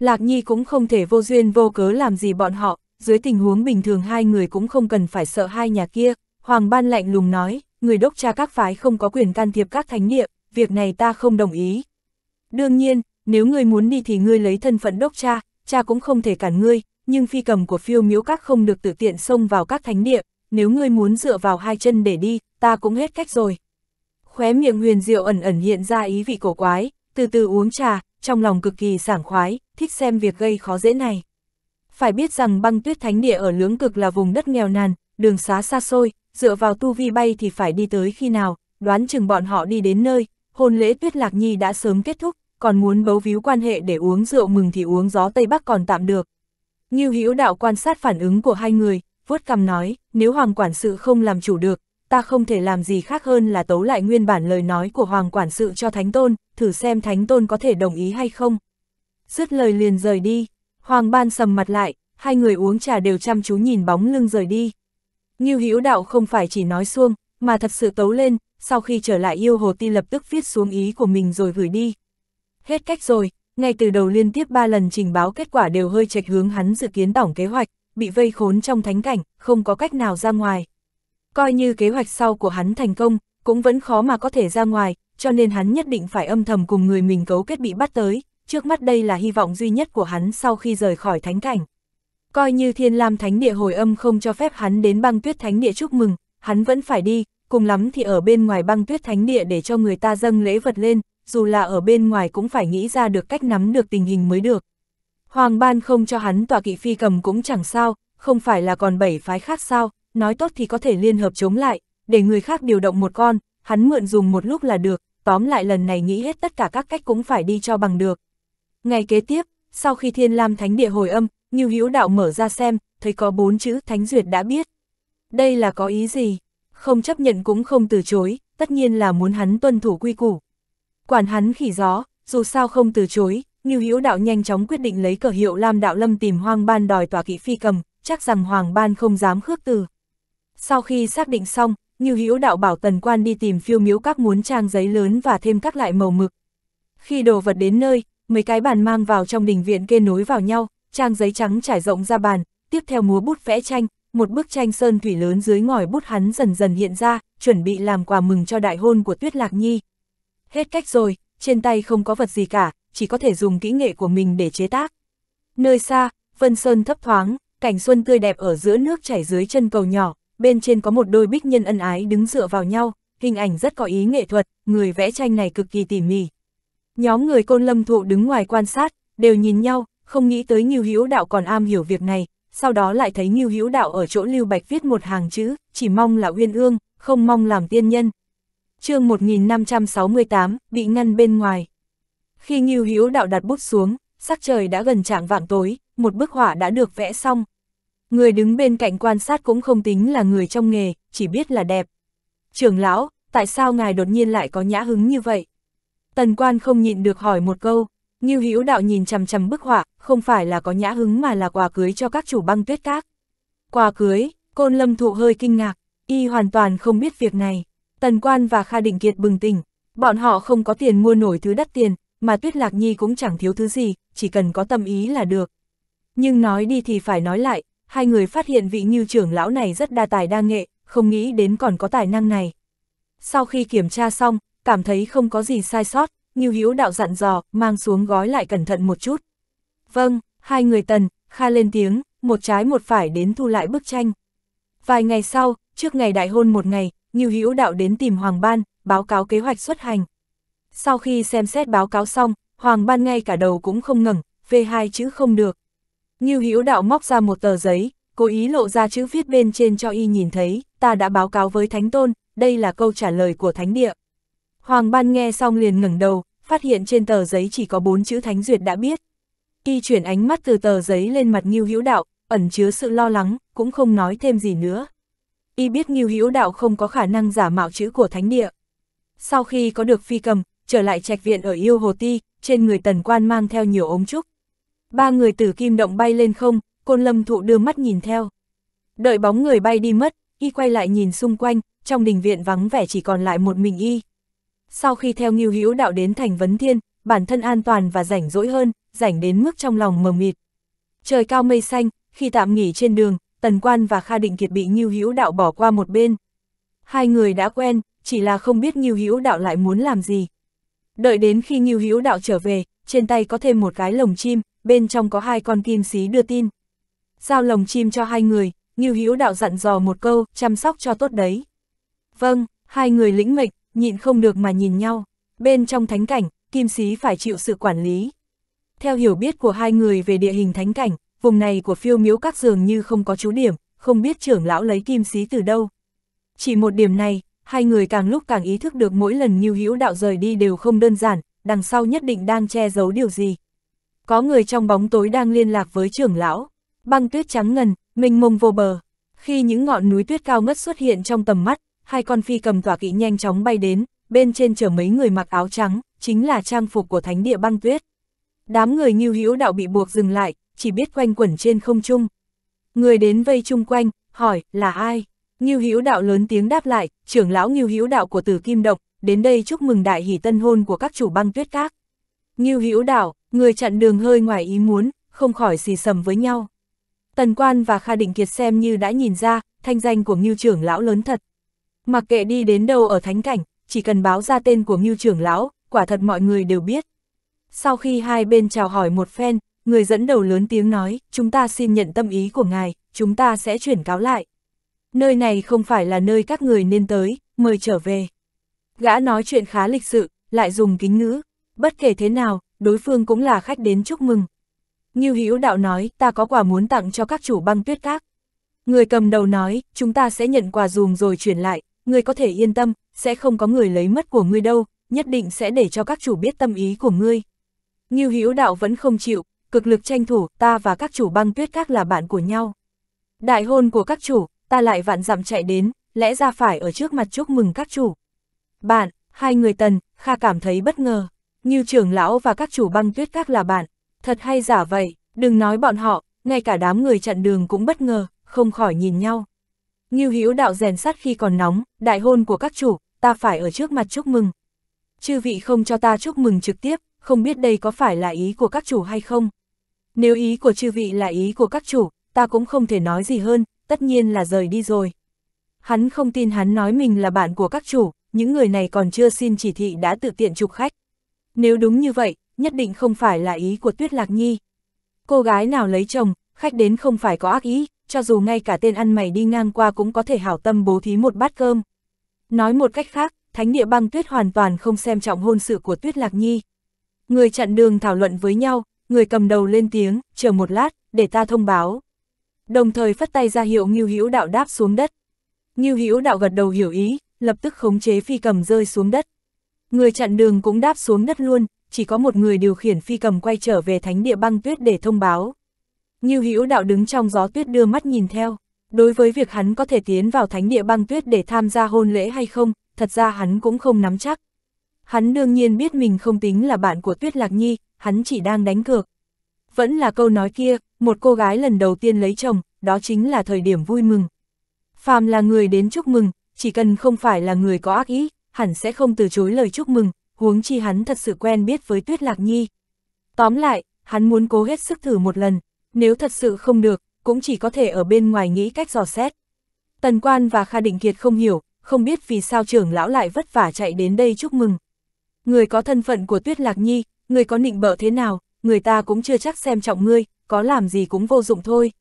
Lạc Nhi cũng không thể vô duyên vô cớ làm gì bọn họ, dưới tình huống bình thường hai người cũng không cần phải sợ hai nhà kia. Hoàng Ban lạnh lùng nói, người đốc cha các phái không có quyền can thiệp các thánh địa, việc này ta không đồng ý. Đương nhiên, nếu ngươi muốn đi thì ngươi lấy thân phận đốc cha, cha cũng không thể cản ngươi, nhưng phi cầm của phiêu miếu các không được tự tiện xông vào các thánh địa, nếu ngươi muốn dựa vào hai chân để đi, ta cũng hết cách rồi. Khóe miệng huyền diệu ẩn ẩn hiện ra ý vị cổ quái, từ từ uống trà, trong lòng cực kỳ sảng khoái, thích xem việc gây khó dễ này. Phải biết rằng băng tuyết thánh địa ở lưỡng cực là vùng đất nghèo nàn, đường xá xa xôi, dựa vào tu vi bay thì phải đi tới khi nào, đoán chừng bọn họ đi đến nơi, hôn lễ tuyết lạc nhi đã sớm kết thúc, còn muốn bấu víu quan hệ để uống rượu mừng thì uống gió Tây Bắc còn tạm được. Như hữu đạo quan sát phản ứng của hai người, vuốt cằm nói, nếu hoàng quản sự không làm chủ được, ta không thể làm gì khác hơn là tấu lại nguyên bản lời nói của Hoàng Quản sự cho Thánh Tôn, thử xem Thánh Tôn có thể đồng ý hay không. Dứt lời liền rời đi, Hoàng Ban sầm mặt lại, hai người uống trà đều chăm chú nhìn bóng lưng rời đi. như Hữu Đạo không phải chỉ nói xuông, mà thật sự tấu lên, sau khi trở lại yêu hồ ti lập tức viết xuống ý của mình rồi gửi đi. Hết cách rồi, ngay từ đầu liên tiếp ba lần trình báo kết quả đều hơi trạch hướng hắn dự kiến tổng kế hoạch, bị vây khốn trong thánh cảnh, không có cách nào ra ngoài. Coi như kế hoạch sau của hắn thành công, cũng vẫn khó mà có thể ra ngoài, cho nên hắn nhất định phải âm thầm cùng người mình cấu kết bị bắt tới, trước mắt đây là hy vọng duy nhất của hắn sau khi rời khỏi thánh cảnh. Coi như thiên lam thánh địa hồi âm không cho phép hắn đến băng tuyết thánh địa chúc mừng, hắn vẫn phải đi, cùng lắm thì ở bên ngoài băng tuyết thánh địa để cho người ta dâng lễ vật lên, dù là ở bên ngoài cũng phải nghĩ ra được cách nắm được tình hình mới được. Hoàng ban không cho hắn tòa kỵ phi cầm cũng chẳng sao, không phải là còn bảy phái khác sao, nói tốt thì có thể liên hợp chống lại, để người khác điều động một con, hắn mượn dùng một lúc là được, tóm lại lần này nghĩ hết tất cả các cách cũng phải đi cho bằng được. Ngày kế tiếp, sau khi Thiên Lam Thánh Địa hồi âm, Ngưu Hữu Đạo mở ra xem, thấy có bốn chữ Thánh Duyệt đã biết. Đây là có ý gì? Không chấp nhận cũng không từ chối, tất nhiên là muốn hắn tuân thủ quy củ. Quản hắn khỉ gió, dù sao không từ chối, Ngưu Hữu Đạo nhanh chóng quyết định lấy cờ hiệu Lam Đạo Lâm tìm Hoàng Ban đòi tòa kỵ phi cầm, chắc rằng Hoàng Ban không dám khước từ. Sau khi xác định xong, Như Hữu đạo bảo tần quan đi tìm phiêu miếu các muốn trang giấy lớn và thêm các loại màu mực. Khi đồ vật đến nơi, mấy cái bàn mang vào trong đình viện kê nối vào nhau, trang giấy trắng trải rộng ra bàn, tiếp theo múa bút vẽ tranh, một bức tranh sơn thủy lớn dưới ngòi bút hắn dần dần hiện ra, chuẩn bị làm quà mừng cho đại hôn của Tuyết Lạc Nhi. Hết cách rồi, trên tay không có vật gì cả, chỉ có thể dùng kỹ nghệ của mình để chế tác. Nơi xa, Vân Sơn thấp thoáng, cảnh xuân tươi đẹp ở giữa nước chảy dưới chân cầu nhỏ, bên trên có một đôi bích nhân ân ái đứng dựa vào nhau, hình ảnh rất có ý nghệ thuật, người vẽ tranh này cực kỳ tỉ mỉ. Nhóm người côn lâm thụ đứng ngoài quan sát, đều nhìn nhau, không nghĩ tới Ngưu Hữu Đạo còn am hiểu việc này, sau đó lại thấy Ngưu Hữu Đạo ở chỗ Lưu Bạch viết một hàng chữ, chỉ mong là uyên ương, không mong làm tiên nhân. chương 1568, bị ngăn bên ngoài. Khi Ngưu Hữu Đạo đặt bút xuống, sắc trời đã gần trạng vạng tối, một bức họa đã được vẽ xong, Người đứng bên cạnh quan sát cũng không tính là người trong nghề, chỉ biết là đẹp. Trưởng lão, tại sao ngài đột nhiên lại có nhã hứng như vậy? Tần quan không nhịn được hỏi một câu, như hữu đạo nhìn chằm chằm bức họa, không phải là có nhã hứng mà là quà cưới cho các chủ băng tuyết các. Quà cưới, côn lâm thụ hơi kinh ngạc, y hoàn toàn không biết việc này. Tần quan và Kha Định Kiệt bừng tỉnh, bọn họ không có tiền mua nổi thứ đắt tiền, mà Tuyết Lạc Nhi cũng chẳng thiếu thứ gì, chỉ cần có tâm ý là được. Nhưng nói đi thì phải nói lại, hai người phát hiện vị như trưởng lão này rất đa tài đa nghệ, không nghĩ đến còn có tài năng này. Sau khi kiểm tra xong, cảm thấy không có gì sai sót, như hữu đạo dặn dò, mang xuống gói lại cẩn thận một chút. Vâng, hai người tần, kha lên tiếng, một trái một phải đến thu lại bức tranh. Vài ngày sau, trước ngày đại hôn một ngày, như hữu đạo đến tìm Hoàng Ban, báo cáo kế hoạch xuất hành. Sau khi xem xét báo cáo xong, Hoàng Ban ngay cả đầu cũng không ngẩng, v hai chữ không được. Ngưu Hữu Đạo móc ra một tờ giấy, cố ý lộ ra chữ viết bên trên cho y nhìn thấy, ta đã báo cáo với Thánh Tôn, đây là câu trả lời của Thánh Địa. Hoàng Ban nghe xong liền ngẩng đầu, phát hiện trên tờ giấy chỉ có bốn chữ Thánh Duyệt đã biết. Y chuyển ánh mắt từ tờ giấy lên mặt Ngưu Hữu Đạo, ẩn chứa sự lo lắng, cũng không nói thêm gì nữa. Y biết Ngưu Hữu Đạo không có khả năng giả mạo chữ của Thánh Địa. Sau khi có được phi cầm, trở lại trạch viện ở Yêu Hồ Ti, trên người tần quan mang theo nhiều ống trúc, Ba người từ kim động bay lên không, côn lâm thụ đưa mắt nhìn theo. Đợi bóng người bay đi mất, y quay lại nhìn xung quanh, trong đình viện vắng vẻ chỉ còn lại một mình y. Sau khi theo nghiêu hữu đạo đến thành vấn thiên, bản thân an toàn và rảnh rỗi hơn, rảnh đến mức trong lòng mờ mịt. Trời cao mây xanh, khi tạm nghỉ trên đường, Tần Quan và Kha Định Kiệt bị nghiêu hữu đạo bỏ qua một bên. Hai người đã quen, chỉ là không biết nghiêu hữu đạo lại muốn làm gì. Đợi đến khi nghiêu hữu đạo trở về, trên tay có thêm một cái lồng chim, bên trong có hai con kim xí đưa tin. Giao lồng chim cho hai người, Ngưu Hữu đạo dặn dò một câu, chăm sóc cho tốt đấy. Vâng, hai người lĩnh mệnh, nhịn không được mà nhìn nhau. Bên trong thánh cảnh, kim xí phải chịu sự quản lý. Theo hiểu biết của hai người về địa hình thánh cảnh, vùng này của phiêu miếu các dường như không có chú điểm, không biết trưởng lão lấy kim xí từ đâu. Chỉ một điểm này, hai người càng lúc càng ý thức được mỗi lần Ngưu Hữu đạo rời đi đều không đơn giản, đằng sau nhất định đang che giấu điều gì có người trong bóng tối đang liên lạc với trưởng lão. Băng tuyết trắng ngần, mênh mông vô bờ. Khi những ngọn núi tuyết cao ngất xuất hiện trong tầm mắt, hai con phi cầm tỏa kỵ nhanh chóng bay đến, bên trên chở mấy người mặc áo trắng, chính là trang phục của thánh địa băng tuyết. Đám người nghiêu hữu đạo bị buộc dừng lại, chỉ biết quanh quẩn trên không trung. Người đến vây chung quanh, hỏi, là ai? Nghiêu hữu đạo lớn tiếng đáp lại, trưởng lão nghiêu hữu đạo của tử kim độc, đến đây chúc mừng đại hỷ tân hôn của các chủ băng tuyết các. Nghiêu hữu đạo, Người chặn đường hơi ngoài ý muốn, không khỏi xì sầm với nhau. Tần Quan và Kha Định Kiệt xem như đã nhìn ra, thanh danh của Ngưu trưởng lão lớn thật. Mặc kệ đi đến đâu ở thánh cảnh, chỉ cần báo ra tên của Ngưu trưởng lão, quả thật mọi người đều biết. Sau khi hai bên chào hỏi một phen, người dẫn đầu lớn tiếng nói, chúng ta xin nhận tâm ý của ngài, chúng ta sẽ chuyển cáo lại. Nơi này không phải là nơi các người nên tới, mời trở về. Gã nói chuyện khá lịch sự, lại dùng kính ngữ. Bất kể thế nào, đối phương cũng là khách đến chúc mừng. Như Hữu Đạo nói, ta có quà muốn tặng cho các chủ băng tuyết các. Người cầm đầu nói, chúng ta sẽ nhận quà dùm rồi chuyển lại, người có thể yên tâm, sẽ không có người lấy mất của ngươi đâu, nhất định sẽ để cho các chủ biết tâm ý của ngươi. Như Hữu Đạo vẫn không chịu, cực lực tranh thủ, ta và các chủ băng tuyết các là bạn của nhau. Đại hôn của các chủ, ta lại vạn dặm chạy đến, lẽ ra phải ở trước mặt chúc mừng các chủ. Bạn, hai người tần, Kha cảm thấy bất ngờ. Như trưởng lão và các chủ băng tuyết các là bạn, thật hay giả vậy, đừng nói bọn họ, ngay cả đám người chặn đường cũng bất ngờ, không khỏi nhìn nhau. Như Hữu đạo rèn sắt khi còn nóng, đại hôn của các chủ, ta phải ở trước mặt chúc mừng. Chư vị không cho ta chúc mừng trực tiếp, không biết đây có phải là ý của các chủ hay không. Nếu ý của chư vị là ý của các chủ, ta cũng không thể nói gì hơn, tất nhiên là rời đi rồi. Hắn không tin hắn nói mình là bạn của các chủ, những người này còn chưa xin chỉ thị đã tự tiện chụp khách. Nếu đúng như vậy, nhất định không phải là ý của Tuyết Lạc Nhi. Cô gái nào lấy chồng, khách đến không phải có ác ý, cho dù ngay cả tên ăn mày đi ngang qua cũng có thể hảo tâm bố thí một bát cơm. Nói một cách khác, Thánh địa băng tuyết hoàn toàn không xem trọng hôn sự của Tuyết Lạc Nhi. Người chặn đường thảo luận với nhau, người cầm đầu lên tiếng, chờ một lát, để ta thông báo. Đồng thời phất tay ra hiệu Ngưu Hữu Đạo đáp xuống đất. Ngưu Hữu Đạo gật đầu hiểu ý, lập tức khống chế phi cầm rơi xuống đất. Người chặn đường cũng đáp xuống đất luôn, chỉ có một người điều khiển phi cầm quay trở về thánh địa băng tuyết để thông báo. Như hữu đạo đứng trong gió tuyết đưa mắt nhìn theo, đối với việc hắn có thể tiến vào thánh địa băng tuyết để tham gia hôn lễ hay không, thật ra hắn cũng không nắm chắc. Hắn đương nhiên biết mình không tính là bạn của Tuyết Lạc Nhi, hắn chỉ đang đánh cược. Vẫn là câu nói kia, một cô gái lần đầu tiên lấy chồng, đó chính là thời điểm vui mừng. Phàm là người đến chúc mừng, chỉ cần không phải là người có ác ý, hẳn sẽ không từ chối lời chúc mừng, huống chi hắn thật sự quen biết với Tuyết Lạc Nhi. Tóm lại, hắn muốn cố hết sức thử một lần, nếu thật sự không được, cũng chỉ có thể ở bên ngoài nghĩ cách dò xét. Tần Quan và Kha Định Kiệt không hiểu, không biết vì sao trưởng lão lại vất vả chạy đến đây chúc mừng. Người có thân phận của Tuyết Lạc Nhi, người có nịnh bợ thế nào, người ta cũng chưa chắc xem trọng ngươi, có làm gì cũng vô dụng thôi.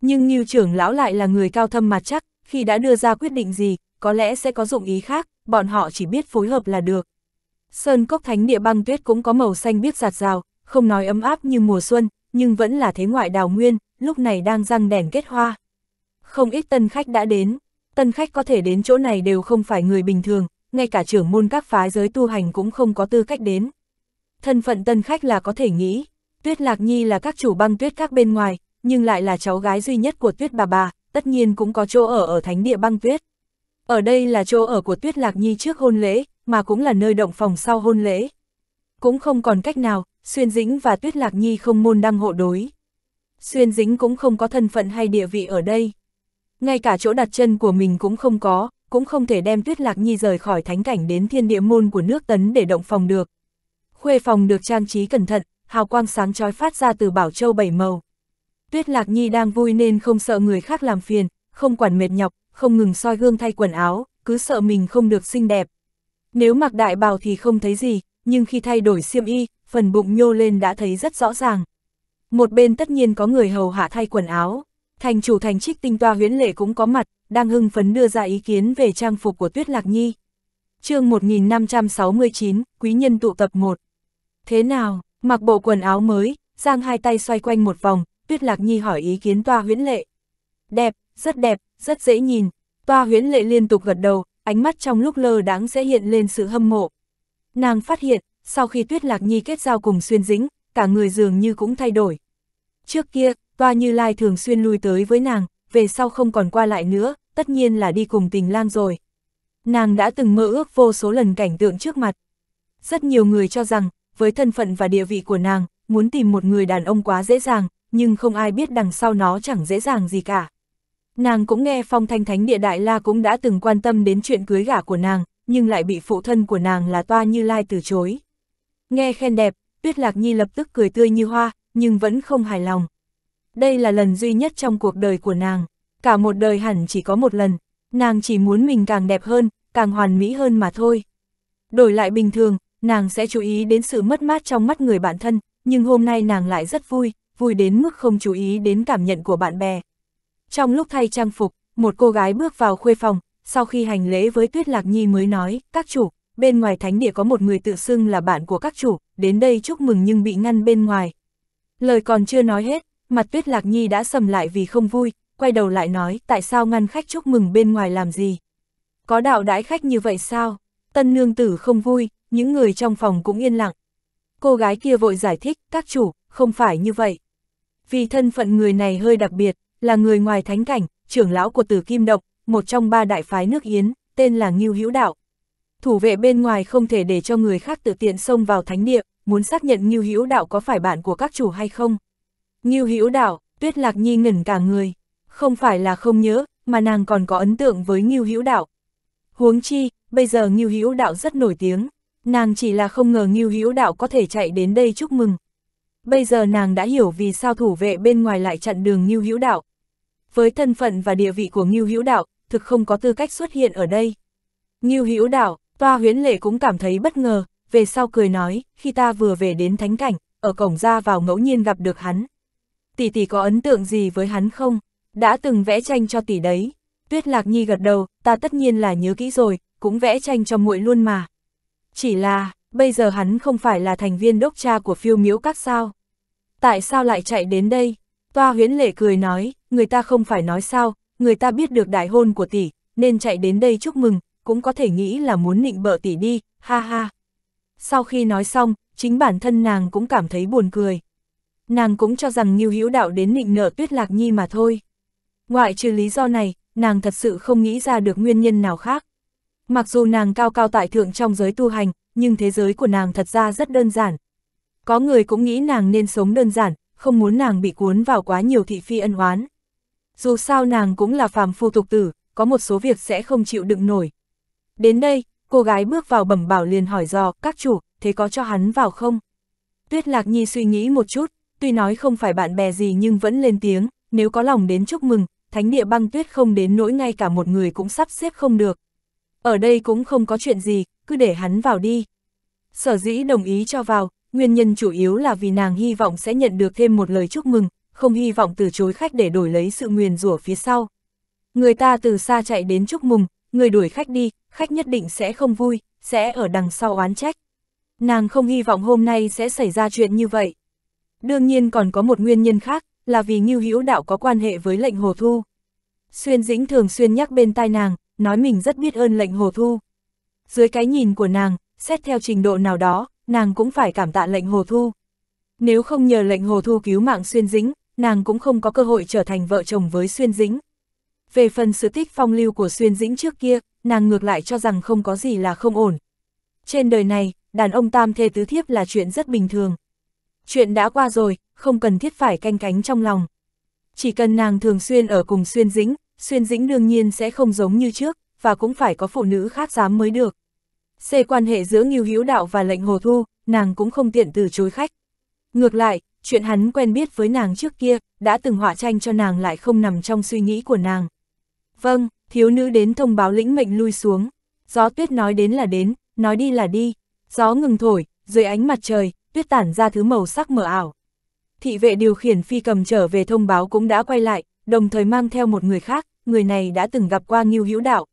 Nhưng như trưởng lão lại là người cao thâm mặt chắc, khi đã đưa ra quyết định gì, có lẽ sẽ có dụng ý khác bọn họ chỉ biết phối hợp là được. Sơn cốc thánh địa băng tuyết cũng có màu xanh biếc giạt rào, không nói ấm áp như mùa xuân, nhưng vẫn là thế ngoại đào nguyên, lúc này đang răng đèn kết hoa. Không ít tân khách đã đến, tân khách có thể đến chỗ này đều không phải người bình thường, ngay cả trưởng môn các phái giới tu hành cũng không có tư cách đến. Thân phận tân khách là có thể nghĩ, Tuyết Lạc Nhi là các chủ băng tuyết các bên ngoài, nhưng lại là cháu gái duy nhất của Tuyết bà bà, tất nhiên cũng có chỗ ở ở thánh địa băng tuyết. Ở đây là chỗ ở của Tuyết Lạc Nhi trước hôn lễ, mà cũng là nơi động phòng sau hôn lễ. Cũng không còn cách nào, Xuyên Dĩnh và Tuyết Lạc Nhi không môn đăng hộ đối. Xuyên Dĩnh cũng không có thân phận hay địa vị ở đây. Ngay cả chỗ đặt chân của mình cũng không có, cũng không thể đem Tuyết Lạc Nhi rời khỏi thánh cảnh đến thiên địa môn của nước tấn để động phòng được. Khuê phòng được trang trí cẩn thận, hào quang sáng chói phát ra từ bảo châu bảy màu. Tuyết Lạc Nhi đang vui nên không sợ người khác làm phiền, không quản mệt nhọc, không ngừng soi gương thay quần áo, cứ sợ mình không được xinh đẹp. Nếu mặc đại bào thì không thấy gì, nhưng khi thay đổi xiêm y, phần bụng nhô lên đã thấy rất rõ ràng. Một bên tất nhiên có người hầu hạ thay quần áo, thành chủ thành trích tinh toa huyễn lệ cũng có mặt, đang hưng phấn đưa ra ý kiến về trang phục của Tuyết Lạc Nhi. chương 1569, Quý Nhân tụ tập 1. Thế nào, mặc bộ quần áo mới, Giang hai tay xoay quanh một vòng, Tuyết Lạc Nhi hỏi ý kiến toa huyễn lệ. Đẹp, rất đẹp, rất dễ nhìn, toa huyễn lệ liên tục gật đầu, ánh mắt trong lúc lơ đáng sẽ hiện lên sự hâm mộ. Nàng phát hiện, sau khi Tuyết Lạc Nhi kết giao cùng xuyên dĩnh, cả người dường như cũng thay đổi. Trước kia, toa như lai thường xuyên lui tới với nàng, về sau không còn qua lại nữa, tất nhiên là đi cùng tình lang rồi. Nàng đã từng mơ ước vô số lần cảnh tượng trước mặt. Rất nhiều người cho rằng, với thân phận và địa vị của nàng, muốn tìm một người đàn ông quá dễ dàng, nhưng không ai biết đằng sau nó chẳng dễ dàng gì cả. Nàng cũng nghe phong thanh thánh địa đại la cũng đã từng quan tâm đến chuyện cưới gả của nàng, nhưng lại bị phụ thân của nàng là toa như lai từ chối. Nghe khen đẹp, tuyết lạc nhi lập tức cười tươi như hoa, nhưng vẫn không hài lòng. Đây là lần duy nhất trong cuộc đời của nàng, cả một đời hẳn chỉ có một lần, nàng chỉ muốn mình càng đẹp hơn, càng hoàn mỹ hơn mà thôi. Đổi lại bình thường, nàng sẽ chú ý đến sự mất mát trong mắt người bạn thân, nhưng hôm nay nàng lại rất vui, vui đến mức không chú ý đến cảm nhận của bạn bè, trong lúc thay trang phục, một cô gái bước vào khuê phòng, sau khi hành lễ với Tuyết Lạc Nhi mới nói, các chủ, bên ngoài thánh địa có một người tự xưng là bạn của các chủ, đến đây chúc mừng nhưng bị ngăn bên ngoài. Lời còn chưa nói hết, mặt Tuyết Lạc Nhi đã sầm lại vì không vui, quay đầu lại nói, tại sao ngăn khách chúc mừng bên ngoài làm gì? Có đạo đãi khách như vậy sao? Tân nương tử không vui, những người trong phòng cũng yên lặng. Cô gái kia vội giải thích, các chủ, không phải như vậy. Vì thân phận người này hơi đặc biệt, là người ngoài thánh cảnh, trưởng lão của tử kim động, một trong ba đại phái nước Yến, tên là Ngưu Hữu Đạo. Thủ vệ bên ngoài không thể để cho người khác tự tiện xông vào thánh địa, muốn xác nhận Ngưu Hữu Đạo có phải bạn của các chủ hay không. Ngưu Hữu Đạo, Tuyết Lạc Nhi ngẩn cả người, không phải là không nhớ, mà nàng còn có ấn tượng với Ngưu Hữu Đạo. Huống chi, bây giờ Ngưu Hữu Đạo rất nổi tiếng, nàng chỉ là không ngờ Ngưu Hữu Đạo có thể chạy đến đây chúc mừng. Bây giờ nàng đã hiểu vì sao thủ vệ bên ngoài lại chặn đường Ngưu Hữu Đạo, với thân phận và địa vị của Ngưu Hữu Đạo, thực không có tư cách xuất hiện ở đây. Ngưu Hữu Đạo, Toa Huyễn Lệ cũng cảm thấy bất ngờ, về sau cười nói, khi ta vừa về đến thánh cảnh, ở cổng ra vào ngẫu nhiên gặp được hắn. Tỷ tỷ có ấn tượng gì với hắn không? Đã từng vẽ tranh cho tỷ đấy. Tuyết Lạc Nhi gật đầu, ta tất nhiên là nhớ kỹ rồi, cũng vẽ tranh cho muội luôn mà. Chỉ là, bây giờ hắn không phải là thành viên đốc cha của phiêu miếu các sao. Tại sao lại chạy đến đây? Toa huyến lệ cười nói, người ta không phải nói sao, người ta biết được đại hôn của tỷ, nên chạy đến đây chúc mừng, cũng có thể nghĩ là muốn nịnh bợ tỷ đi, ha ha. Sau khi nói xong, chính bản thân nàng cũng cảm thấy buồn cười. Nàng cũng cho rằng Nghiêu Hữu Đạo đến nịnh nợ Tuyết Lạc Nhi mà thôi. Ngoại trừ lý do này, nàng thật sự không nghĩ ra được nguyên nhân nào khác. Mặc dù nàng cao cao tại thượng trong giới tu hành, nhưng thế giới của nàng thật ra rất đơn giản. Có người cũng nghĩ nàng nên sống đơn giản, không muốn nàng bị cuốn vào quá nhiều thị phi ân oán. Dù sao nàng cũng là phàm phu tục tử, có một số việc sẽ không chịu đựng nổi. Đến đây, cô gái bước vào bẩm bảo liền hỏi dò, các chủ, thế có cho hắn vào không? Tuyết Lạc Nhi suy nghĩ một chút, tuy nói không phải bạn bè gì nhưng vẫn lên tiếng, nếu có lòng đến chúc mừng, thánh địa băng tuyết không đến nỗi ngay cả một người cũng sắp xếp không được. Ở đây cũng không có chuyện gì, cứ để hắn vào đi. Sở dĩ đồng ý cho vào, nguyên nhân chủ yếu là vì nàng hy vọng sẽ nhận được thêm một lời chúc mừng, không hy vọng từ chối khách để đổi lấy sự nguyền rủa phía sau. Người ta từ xa chạy đến chúc mừng, người đuổi khách đi, khách nhất định sẽ không vui, sẽ ở đằng sau oán trách. Nàng không hy vọng hôm nay sẽ xảy ra chuyện như vậy. Đương nhiên còn có một nguyên nhân khác, là vì Ngưu Hữu Đạo có quan hệ với lệnh Hồ Thu. Xuyên Dĩnh thường xuyên nhắc bên tai nàng, nói mình rất biết ơn lệnh Hồ Thu. Dưới cái nhìn của nàng, xét theo trình độ nào đó, nàng cũng phải cảm tạ lệnh hồ thu. Nếu không nhờ lệnh hồ thu cứu mạng xuyên dĩnh, nàng cũng không có cơ hội trở thành vợ chồng với xuyên dĩnh. Về phần sự tích phong lưu của xuyên dĩnh trước kia, nàng ngược lại cho rằng không có gì là không ổn. Trên đời này, đàn ông tam thê tứ thiếp là chuyện rất bình thường. Chuyện đã qua rồi, không cần thiết phải canh cánh trong lòng. Chỉ cần nàng thường xuyên ở cùng xuyên dĩnh, xuyên dĩnh đương nhiên sẽ không giống như trước, và cũng phải có phụ nữ khác dám mới được. Xê quan hệ giữa Ngưu Hữu Đạo và lệnh Hồ Thu, nàng cũng không tiện từ chối khách. Ngược lại, chuyện hắn quen biết với nàng trước kia, đã từng họa tranh cho nàng lại không nằm trong suy nghĩ của nàng. Vâng, thiếu nữ đến thông báo lĩnh mệnh lui xuống. Gió tuyết nói đến là đến, nói đi là đi. Gió ngừng thổi, dưới ánh mặt trời, tuyết tản ra thứ màu sắc mờ ảo. Thị vệ điều khiển phi cầm trở về thông báo cũng đã quay lại, đồng thời mang theo một người khác, người này đã từng gặp qua Ngưu Hữu Đạo.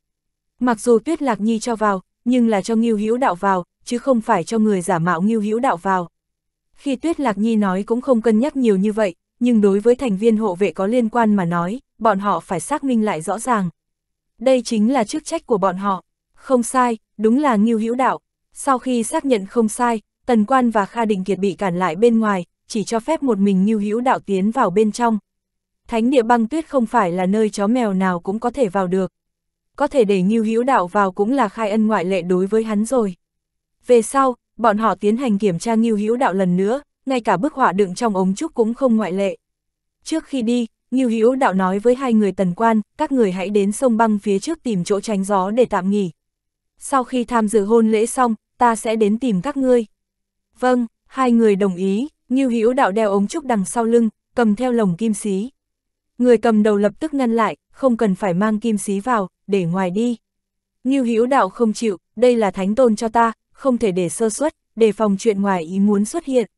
Mặc dù Tuyết Lạc Nhi cho vào, nhưng là cho Ngưu Hữu Đạo vào, chứ không phải cho người giả mạo Ngưu Hữu Đạo vào. Khi Tuyết Lạc Nhi nói cũng không cân nhắc nhiều như vậy, nhưng đối với thành viên hộ vệ có liên quan mà nói, bọn họ phải xác minh lại rõ ràng. Đây chính là chức trách của bọn họ. Không sai, đúng là Ngưu Hữu Đạo. Sau khi xác nhận không sai, Tần Quan và Kha Đình Kiệt bị cản lại bên ngoài, chỉ cho phép một mình Ngưu Hữu Đạo tiến vào bên trong. Thánh địa băng tuyết không phải là nơi chó mèo nào cũng có thể vào được có thể để Ngưu Hữu Đạo vào cũng là khai ân ngoại lệ đối với hắn rồi. Về sau, bọn họ tiến hành kiểm tra Ngưu Hữu Đạo lần nữa, ngay cả bức họa đựng trong ống trúc cũng không ngoại lệ. Trước khi đi, Ngưu Hữu Đạo nói với hai người tần quan, các người hãy đến sông băng phía trước tìm chỗ tránh gió để tạm nghỉ. Sau khi tham dự hôn lễ xong, ta sẽ đến tìm các ngươi. Vâng, hai người đồng ý, Ngưu Hữu Đạo đeo ống trúc đằng sau lưng, cầm theo lồng kim xí. Người cầm đầu lập tức ngăn lại, không cần phải mang kim xí vào, để ngoài đi. Ngưu Hữu Đạo không chịu, đây là thánh tôn cho ta, không thể để sơ suất, để phòng chuyện ngoài ý muốn xuất hiện.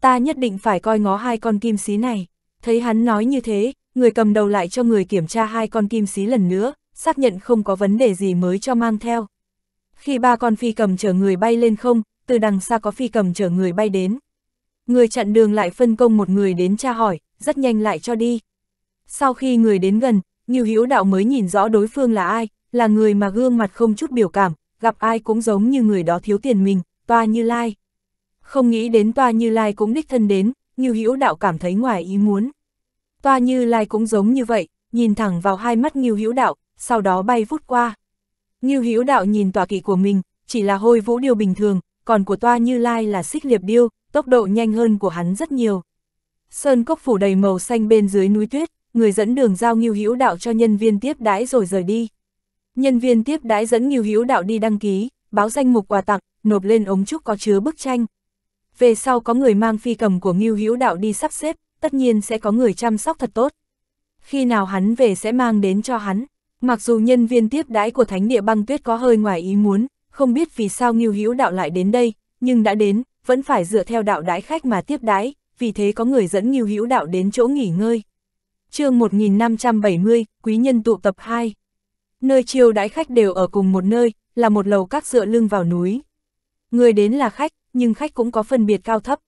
Ta nhất định phải coi ngó hai con kim xí này. Thấy hắn nói như thế, người cầm đầu lại cho người kiểm tra hai con kim xí lần nữa, xác nhận không có vấn đề gì mới cho mang theo. Khi ba con phi cầm chở người bay lên không, từ đằng xa có phi cầm chở người bay đến. Người chặn đường lại phân công một người đến tra hỏi, rất nhanh lại cho đi. Sau khi người đến gần, Ngưu Hữu Đạo mới nhìn rõ đối phương là ai, là người mà gương mặt không chút biểu cảm, gặp ai cũng giống như người đó thiếu tiền mình, Toa Như Lai. Không nghĩ đến Toa Như Lai cũng đích thân đến, Ngưu Hữu Đạo cảm thấy ngoài ý muốn. Toa Như Lai cũng giống như vậy, nhìn thẳng vào hai mắt Ngưu Hữu Đạo, sau đó bay vút qua. Ngưu Hữu Đạo nhìn tòa kỵ của mình, chỉ là hôi vũ điêu bình thường, còn của Toa Như Lai là xích liệp điêu, tốc độ nhanh hơn của hắn rất nhiều. Sơn cốc phủ đầy màu xanh bên dưới núi tuyết, người dẫn đường giao Ngưu Hữu Đạo cho nhân viên tiếp đãi rồi rời đi. Nhân viên tiếp đãi dẫn Ngưu Hữu Đạo đi đăng ký, báo danh mục quà tặng, nộp lên ống trúc có chứa bức tranh. Về sau có người mang phi cầm của Ngưu Hữu Đạo đi sắp xếp, tất nhiên sẽ có người chăm sóc thật tốt. Khi nào hắn về sẽ mang đến cho hắn. Mặc dù nhân viên tiếp đãi của Thánh địa băng tuyết có hơi ngoài ý muốn, không biết vì sao Ngưu Hữu Đạo lại đến đây, nhưng đã đến, vẫn phải dựa theo đạo đái khách mà tiếp đái, vì thế có người dẫn Ngưu Hữu Đạo đến chỗ nghỉ ngơi chương 1570, Quý Nhân tụ tập 2. Nơi chiêu đãi khách đều ở cùng một nơi, là một lầu các dựa lưng vào núi. Người đến là khách, nhưng khách cũng có phân biệt cao thấp.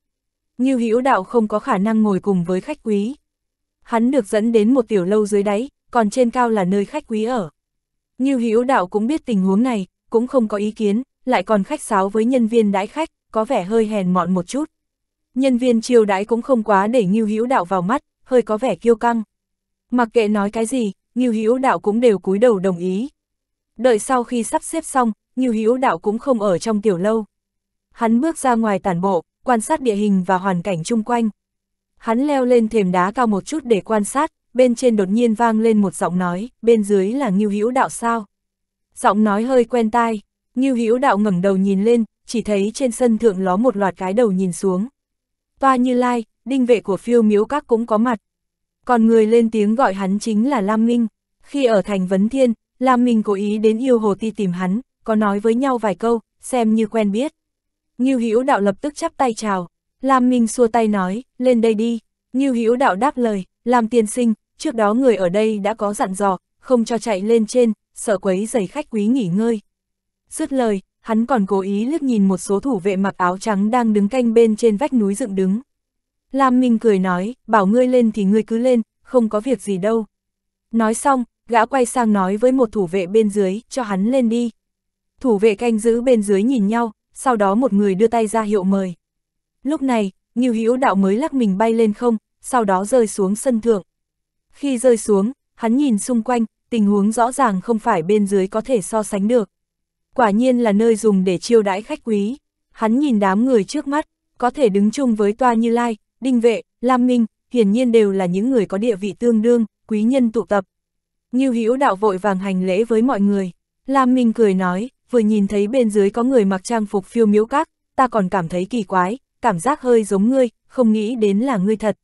Ngưu Hữu Đạo không có khả năng ngồi cùng với khách quý. Hắn được dẫn đến một tiểu lâu dưới đáy, còn trên cao là nơi khách quý ở. Ngưu Hữu Đạo cũng biết tình huống này, cũng không có ý kiến, lại còn khách sáo với nhân viên đãi khách, có vẻ hơi hèn mọn một chút. Nhân viên chiêu đãi cũng không quá để Ngưu Hữu Đạo vào mắt, hơi có vẻ kiêu căng. Mặc kệ nói cái gì, Ngưu Hữu Đạo cũng đều cúi đầu đồng ý. Đợi sau khi sắp xếp xong, Ngưu Hữu Đạo cũng không ở trong tiểu lâu. Hắn bước ra ngoài tản bộ, quan sát địa hình và hoàn cảnh chung quanh. Hắn leo lên thềm đá cao một chút để quan sát, bên trên đột nhiên vang lên một giọng nói, bên dưới là Ngưu Hữu Đạo sao? Giọng nói hơi quen tai, Ngưu Hữu Đạo ngẩng đầu nhìn lên, chỉ thấy trên sân thượng ló một loạt cái đầu nhìn xuống. Toa Như Lai, đinh vệ của phiêu miếu các cũng có mặt. Còn người lên tiếng gọi hắn chính là Lam Minh. Khi ở thành Vấn Thiên, Lam Minh cố ý đến yêu Hồ Ti tìm hắn, có nói với nhau vài câu, xem như quen biết. Ngưu Hữu Đạo lập tức chắp tay chào, Lam Minh xua tay nói, lên đây đi. Ngưu Hữu Đạo đáp lời, Lam tiên sinh, trước đó người ở đây đã có dặn dò, không cho chạy lên trên, sợ quấy giày khách quý nghỉ ngơi. Dứt lời, hắn còn cố ý liếc nhìn một số thủ vệ mặc áo trắng đang đứng canh bên trên vách núi dựng đứng. Lam Minh cười nói, bảo ngươi lên thì ngươi cứ lên, không có việc gì đâu. Nói xong, gã quay sang nói với một thủ vệ bên dưới, cho hắn lên đi. Thủ vệ canh giữ bên dưới nhìn nhau, sau đó một người đưa tay ra hiệu mời. Lúc này, Nghiêu Hữu Đạo mới lắc mình bay lên không, sau đó rơi xuống sân thượng. Khi rơi xuống, hắn nhìn xung quanh, tình huống rõ ràng không phải bên dưới có thể so sánh được. Quả nhiên là nơi dùng để chiêu đãi khách quý. Hắn nhìn đám người trước mắt, có thể đứng chung với toa Như Lai, Đinh Vệ, Lam Minh, hiển nhiên đều là những người có địa vị tương đương, quý nhân tụ tập. Như Hữu Đạo vội vàng hành lễ với mọi người. Lam Minh cười nói, vừa nhìn thấy bên dưới có người mặc trang phục phiêu miếu các, ta còn cảm thấy kỳ quái, cảm giác hơi giống ngươi, không nghĩ đến là ngươi thật.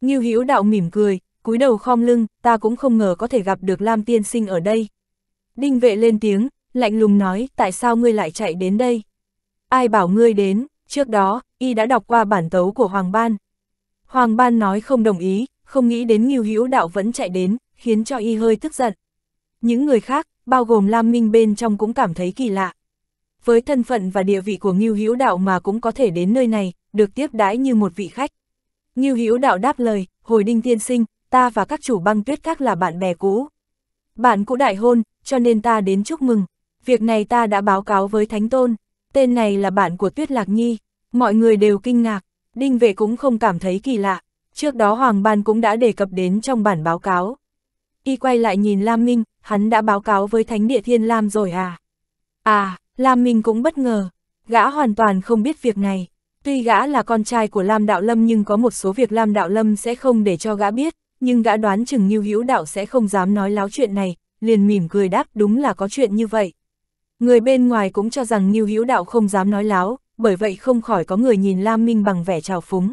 Như Hữu Đạo mỉm cười, cúi đầu khom lưng, ta cũng không ngờ có thể gặp được Lam Tiên Sinh ở đây. Đinh Vệ lên tiếng, lạnh lùng nói, tại sao ngươi lại chạy đến đây? Ai bảo ngươi đến, trước đó, y đã đọc qua bản tấu của Hoàng Ban, Hoàng Ban nói không đồng ý, không nghĩ đến Ngưu Hữu Đạo vẫn chạy đến, khiến cho y hơi tức giận. Những người khác, bao gồm Lam Minh bên trong cũng cảm thấy kỳ lạ. Với thân phận và địa vị của Ngưu Hữu Đạo mà cũng có thể đến nơi này, được tiếp đãi như một vị khách. Ngưu Hữu Đạo đáp lời, "Hồi Đinh tiên sinh, ta và các chủ băng tuyết các là bạn bè cũ. Bạn cũ đại hôn, cho nên ta đến chúc mừng. Việc này ta đã báo cáo với Thánh Tôn, tên này là bạn của Tuyết Lạc Nhi." Mọi người đều kinh ngạc, Đinh Vệ cũng không cảm thấy kỳ lạ, trước đó Hoàng Ban cũng đã đề cập đến trong bản báo cáo. Y quay lại nhìn Lam Minh, hắn đã báo cáo với Thánh Địa Thiên Lam rồi à? À, Lam Minh cũng bất ngờ, gã hoàn toàn không biết việc này. Tuy gã là con trai của Lam Đạo Lâm nhưng có một số việc Lam Đạo Lâm sẽ không để cho gã biết, nhưng gã đoán chừng Nhiêu Hữu Đạo sẽ không dám nói láo chuyện này, liền mỉm cười đáp đúng là có chuyện như vậy. Người bên ngoài cũng cho rằng Nhiêu Hữu Đạo không dám nói láo, bởi vậy không khỏi có người nhìn Lam Minh bằng vẻ trào phúng.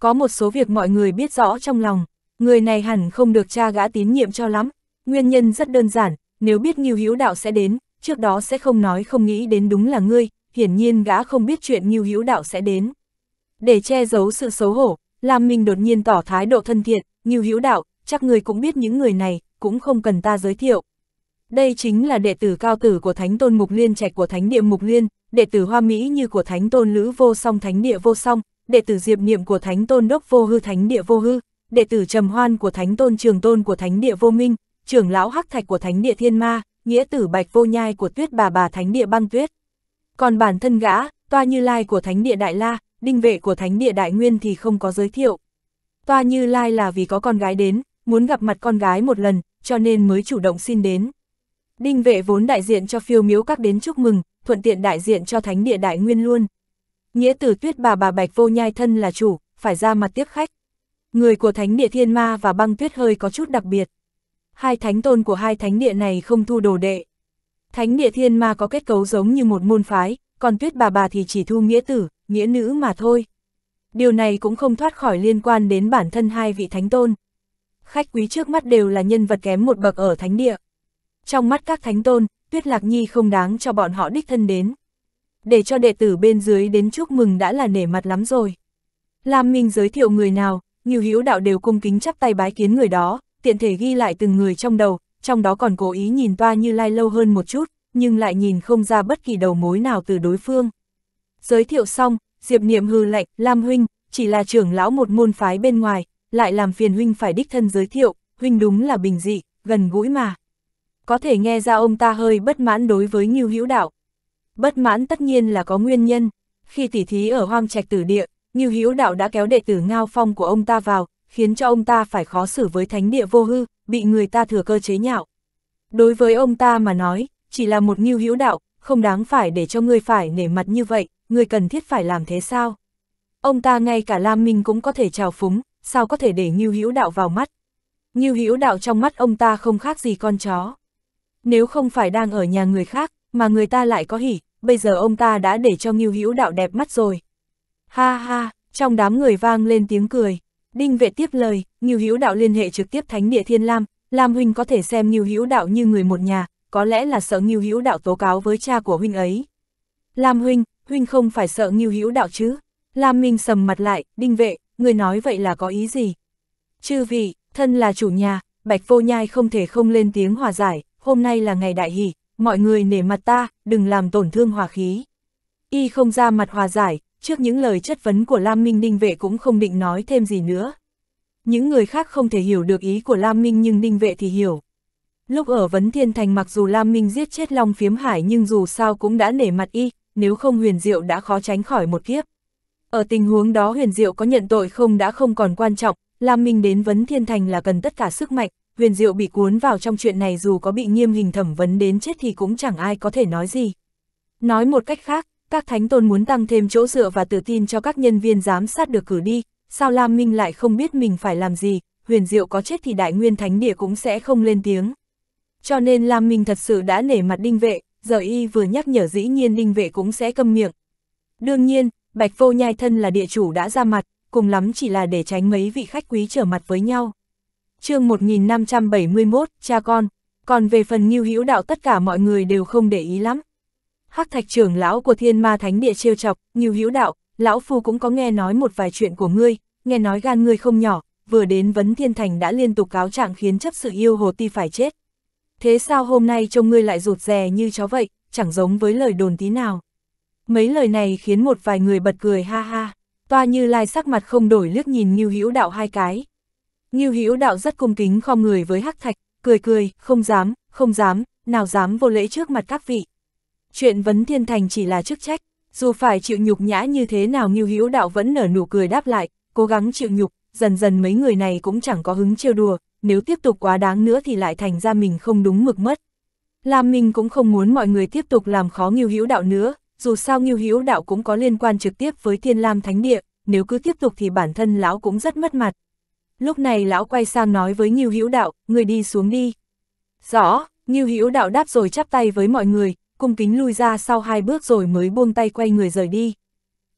Có một số việc mọi người biết rõ trong lòng, người này hẳn không được cha gã tín nhiệm cho lắm, nguyên nhân rất đơn giản, nếu biết Ngưu Hữu Đạo sẽ đến, trước đó sẽ không nói không nghĩ đến đúng là ngươi, hiển nhiên gã không biết chuyện Ngưu Hữu Đạo sẽ đến. Để che giấu sự xấu hổ, Lam Minh đột nhiên tỏ thái độ thân thiện, Ngưu Hữu Đạo, chắc người cũng biết những người này, cũng không cần ta giới thiệu. Đây chính là đệ tử cao tử của Thánh Tôn Mục Liên trẻ của Thánh Địa Mục Liên, đệ tử Hoa Mỹ như của Thánh Tôn Lữ Vô Song Thánh Địa Vô Song, đệ tử Diệp Niệm của Thánh Tôn Đốc Vô Hư Thánh Địa Vô Hư, đệ tử Trầm Hoan của Thánh Tôn Trường Tôn của Thánh Địa Vô Minh, trưởng lão Hắc Thạch của Thánh Địa Thiên Ma, nghĩa tử Bạch Vô Nhai của Tuyết Bà Bà Thánh Địa Băng Tuyết. Còn bản thân gã, Toa Như Lai của Thánh Địa Đại La, đinh vệ của Thánh Địa Đại Nguyên thì không có giới thiệu. Toa Như Lai là vì có con gái đến, muốn gặp mặt con gái một lần, cho nên mới chủ động xin đến. Đinh vệ vốn đại diện cho phiêu miếu các đến chúc mừng, thuận tiện đại diện cho thánh địa đại nguyên luôn. Nghĩa tử tuyết bà bà bạch vô nhai thân là chủ, phải ra mặt tiếp khách. Người của thánh địa thiên ma và băng tuyết hơi có chút đặc biệt. Hai thánh tôn của hai thánh địa này không thu đồ đệ. Thánh địa thiên ma có kết cấu giống như một môn phái, còn tuyết bà bà thì chỉ thu nghĩa tử, nghĩa nữ mà thôi. Điều này cũng không thoát khỏi liên quan đến bản thân hai vị thánh tôn. Khách quý trước mắt đều là nhân vật kém một bậc ở thánh địa trong mắt các thánh tôn, Tuyết Lạc Nhi không đáng cho bọn họ đích thân đến. Để cho đệ tử bên dưới đến chúc mừng đã là nể mặt lắm rồi. Lam Minh giới thiệu người nào, nhiều hữu đạo đều cung kính chắp tay bái kiến người đó, tiện thể ghi lại từng người trong đầu, trong đó còn cố ý nhìn toa như lai lâu hơn một chút, nhưng lại nhìn không ra bất kỳ đầu mối nào từ đối phương. Giới thiệu xong, Diệp Niệm hư lạnh, Lam Huynh, chỉ là trưởng lão một môn phái bên ngoài, lại làm phiền Huynh phải đích thân giới thiệu, Huynh đúng là bình dị, gần gũi mà có thể nghe ra ông ta hơi bất mãn đối với Ngưu Hữu Đạo. Bất mãn tất nhiên là có nguyên nhân, khi tỉ thí ở Hoang Trạch Tử Địa, Ngưu Hữu Đạo đã kéo đệ tử Ngao Phong của ông ta vào, khiến cho ông ta phải khó xử với thánh địa vô hư, bị người ta thừa cơ chế nhạo. Đối với ông ta mà nói, chỉ là một Ngưu Hữu Đạo, không đáng phải để cho ngươi phải nể mặt như vậy, ngươi cần thiết phải làm thế sao? Ông ta ngay cả Lam Minh cũng có thể trào phúng, sao có thể để Ngưu Hữu Đạo vào mắt? Ngưu Hữu Đạo trong mắt ông ta không khác gì con chó nếu không phải đang ở nhà người khác, mà người ta lại có hỉ, bây giờ ông ta đã để cho Ngưu Hữu Đạo đẹp mắt rồi. Ha ha, trong đám người vang lên tiếng cười. Đinh Vệ tiếp lời, Ngưu Hữu Đạo liên hệ trực tiếp Thánh Địa Thiên Lam, Lam huynh có thể xem Ngưu Hữu Đạo như người một nhà, có lẽ là sợ Ngưu Hữu Đạo tố cáo với cha của huynh ấy. Lam huynh, huynh không phải sợ Ngưu Hữu Đạo chứ? Lam Minh sầm mặt lại, Đinh Vệ, người nói vậy là có ý gì? Chư vị, thân là chủ nhà, Bạch Vô Nhai không thể không lên tiếng hòa giải, hôm nay là ngày đại hỷ, mọi người nể mặt ta, đừng làm tổn thương hòa khí. Y không ra mặt hòa giải, trước những lời chất vấn của Lam Minh Ninh Vệ cũng không định nói thêm gì nữa. Những người khác không thể hiểu được ý của Lam Minh nhưng Ninh Vệ thì hiểu. Lúc ở Vấn Thiên Thành mặc dù Lam Minh giết chết Long Phiếm Hải nhưng dù sao cũng đã nể mặt y, nếu không huyền diệu đã khó tránh khỏi một kiếp. Ở tình huống đó huyền diệu có nhận tội không đã không còn quan trọng, Lam Minh đến Vấn Thiên Thành là cần tất cả sức mạnh, huyền diệu bị cuốn vào trong chuyện này dù có bị nghiêm hình thẩm vấn đến chết thì cũng chẳng ai có thể nói gì. Nói một cách khác, các thánh tôn muốn tăng thêm chỗ dựa và tự tin cho các nhân viên giám sát được cử đi, sao Lam Minh lại không biết mình phải làm gì, huyền diệu có chết thì đại nguyên thánh địa cũng sẽ không lên tiếng. Cho nên Lam Minh thật sự đã nể mặt đinh vệ, giờ y vừa nhắc nhở dĩ nhiên đinh vệ cũng sẽ câm miệng. Đương nhiên, Bạch Vô Nhai thân là địa chủ đã ra mặt, cùng lắm chỉ là để tránh mấy vị khách quý trở mặt với nhau chương 1571, cha con, còn về phần nghiêu hữu đạo tất cả mọi người đều không để ý lắm. hắc thạch trưởng lão của thiên ma thánh địa trêu chọc, nghiêu hữu đạo, lão phu cũng có nghe nói một vài chuyện của ngươi, nghe nói gan ngươi không nhỏ, vừa đến vấn thiên thành đã liên tục cáo trạng khiến chấp sự yêu hồ ti phải chết. Thế sao hôm nay trông ngươi lại rụt rè như chó vậy, chẳng giống với lời đồn tí nào. Mấy lời này khiến một vài người bật cười ha ha, toa như lai sắc mặt không đổi liếc nhìn nghiêu hữu đạo hai cái, Ngưu Hữu Đạo rất cung kính khom người với Hắc Thạch, cười cười, không dám, không dám, nào dám vô lễ trước mặt các vị. Chuyện vấn thiên thành chỉ là chức trách, dù phải chịu nhục nhã như thế nào Ngưu Hữu Đạo vẫn nở nụ cười đáp lại, cố gắng chịu nhục, dần dần mấy người này cũng chẳng có hứng trêu đùa, nếu tiếp tục quá đáng nữa thì lại thành ra mình không đúng mực mất. làm mình cũng không muốn mọi người tiếp tục làm khó Ngưu Hữu Đạo nữa, dù sao Ngưu Hữu Đạo cũng có liên quan trực tiếp với Thiên Lam Thánh Địa, nếu cứ tiếp tục thì bản thân lão cũng rất mất mặt. Lúc này lão quay sang nói với Ngưu Hữu Đạo, người đi xuống đi. Rõ, Ngưu Hữu Đạo đáp rồi chắp tay với mọi người, cung kính lui ra sau hai bước rồi mới buông tay quay người rời đi.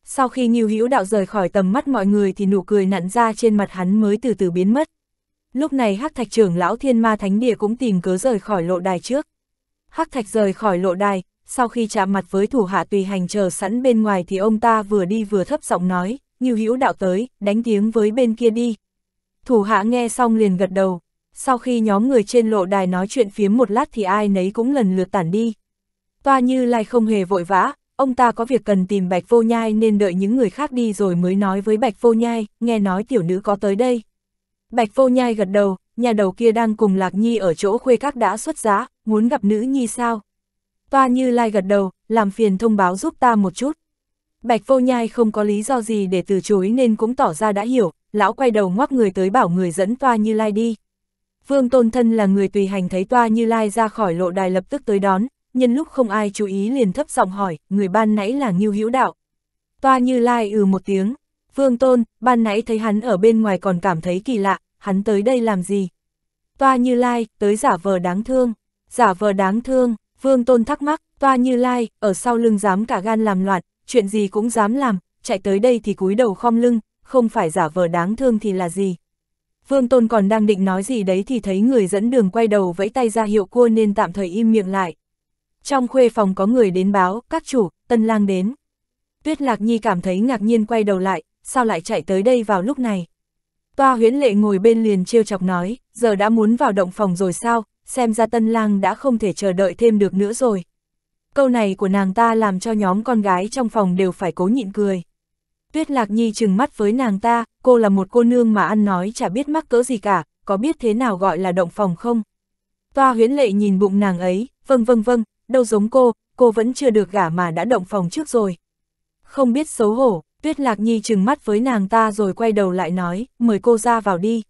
Sau khi Ngưu Hữu Đạo rời khỏi tầm mắt mọi người thì nụ cười nặn ra trên mặt hắn mới từ từ biến mất. Lúc này Hắc Thạch trưởng lão Thiên Ma Thánh Địa cũng tìm cớ rời khỏi lộ đài trước. Hắc Thạch rời khỏi lộ đài, sau khi chạm mặt với thủ hạ tùy hành chờ sẵn bên ngoài thì ông ta vừa đi vừa thấp giọng nói, Ngưu Hữu Đạo tới, đánh tiếng với bên kia đi, Thủ hạ nghe xong liền gật đầu. Sau khi nhóm người trên lộ đài nói chuyện phiếm một lát thì ai nấy cũng lần lượt tản đi. Toa Như Lai không hề vội vã, ông ta có việc cần tìm Bạch Vô Nhai nên đợi những người khác đi rồi mới nói với Bạch Vô Nhai, nghe nói tiểu nữ có tới đây. Bạch Vô Nhai gật đầu, nhà đầu kia đang cùng Lạc Nhi ở chỗ khuê các đã xuất giá, muốn gặp nữ Nhi sao? Toa Như Lai gật đầu, làm phiền thông báo giúp ta một chút. Bạch Vô Nhai không có lý do gì để từ chối nên cũng tỏ ra đã hiểu, lão quay đầu ngoắc người tới bảo người dẫn Toa Như Lai đi. Vương Tôn Thân là người tùy hành thấy Toa Như Lai ra khỏi lộ đài lập tức tới đón, nhân lúc không ai chú ý liền thấp giọng hỏi, người ban nãy là Ngưu Hữu Đạo. Toa Như Lai ừ một tiếng, Vương Tôn, ban nãy thấy hắn ở bên ngoài còn cảm thấy kỳ lạ, hắn tới đây làm gì? Toa Như Lai, tới giả vờ đáng thương, giả vờ đáng thương, Vương Tôn thắc mắc, Toa Như Lai, ở sau lưng dám cả gan làm loạn, chuyện gì cũng dám làm, chạy tới đây thì cúi đầu khom lưng, không phải giả vờ đáng thương thì là gì. Vương Tôn còn đang định nói gì đấy thì thấy người dẫn đường quay đầu vẫy tay ra hiệu cua nên tạm thời im miệng lại. Trong khuê phòng có người đến báo, các chủ, tân lang đến. Tuyết Lạc Nhi cảm thấy ngạc nhiên quay đầu lại, sao lại chạy tới đây vào lúc này. Toa huyễn lệ ngồi bên liền trêu chọc nói, giờ đã muốn vào động phòng rồi sao, xem ra tân lang đã không thể chờ đợi thêm được nữa rồi. Câu này của nàng ta làm cho nhóm con gái trong phòng đều phải cố nhịn cười. Tuyết Lạc Nhi trừng mắt với nàng ta, cô là một cô nương mà ăn nói chả biết mắc cỡ gì cả, có biết thế nào gọi là động phòng không? Toa huyến lệ nhìn bụng nàng ấy, vâng vâng vâng, đâu giống cô, cô vẫn chưa được gả mà đã động phòng trước rồi. Không biết xấu hổ, Tuyết Lạc Nhi trừng mắt với nàng ta rồi quay đầu lại nói, mời cô ra vào đi.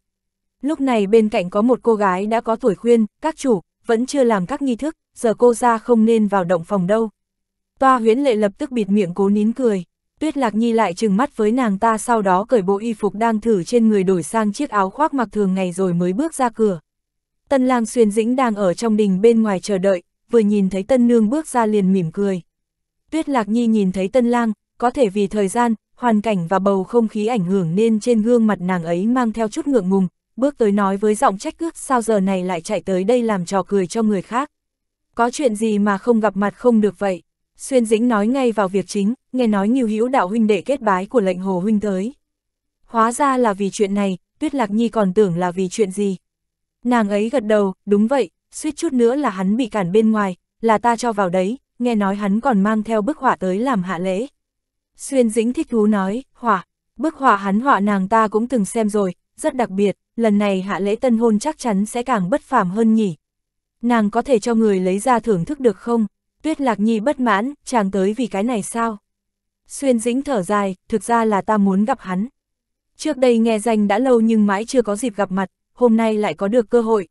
Lúc này bên cạnh có một cô gái đã có tuổi khuyên, các chủ, vẫn chưa làm các nghi thức, giờ cô ra không nên vào động phòng đâu. Toa huyến lệ lập tức bịt miệng cố nín cười. Tuyết Lạc Nhi lại trừng mắt với nàng ta sau đó cởi bộ y phục đang thử trên người đổi sang chiếc áo khoác mặc thường ngày rồi mới bước ra cửa. Tân lang xuyên dĩnh đang ở trong đình bên ngoài chờ đợi, vừa nhìn thấy tân nương bước ra liền mỉm cười. Tuyết Lạc Nhi nhìn thấy tân lang, có thể vì thời gian, hoàn cảnh và bầu không khí ảnh hưởng nên trên gương mặt nàng ấy mang theo chút ngượng ngùng, bước tới nói với giọng trách cứ: sao giờ này lại chạy tới đây làm trò cười cho người khác. Có chuyện gì mà không gặp mặt không được vậy? Xuyên Dĩnh nói ngay vào việc chính, nghe nói nhiều hữu đạo huynh đệ kết bái của lệnh hồ huynh tới. Hóa ra là vì chuyện này, Tuyết Lạc Nhi còn tưởng là vì chuyện gì. Nàng ấy gật đầu, đúng vậy, suýt chút nữa là hắn bị cản bên ngoài, là ta cho vào đấy, nghe nói hắn còn mang theo bức họa tới làm hạ lễ. Xuyên Dĩnh thích thú nói, họa, bức họa hắn họa nàng ta cũng từng xem rồi, rất đặc biệt, lần này hạ lễ tân hôn chắc chắn sẽ càng bất phàm hơn nhỉ. Nàng có thể cho người lấy ra thưởng thức được không? Tuyết Lạc Nhi bất mãn, chàng tới vì cái này sao? Xuyên dĩnh thở dài, thực ra là ta muốn gặp hắn. Trước đây nghe danh đã lâu nhưng mãi chưa có dịp gặp mặt, hôm nay lại có được cơ hội.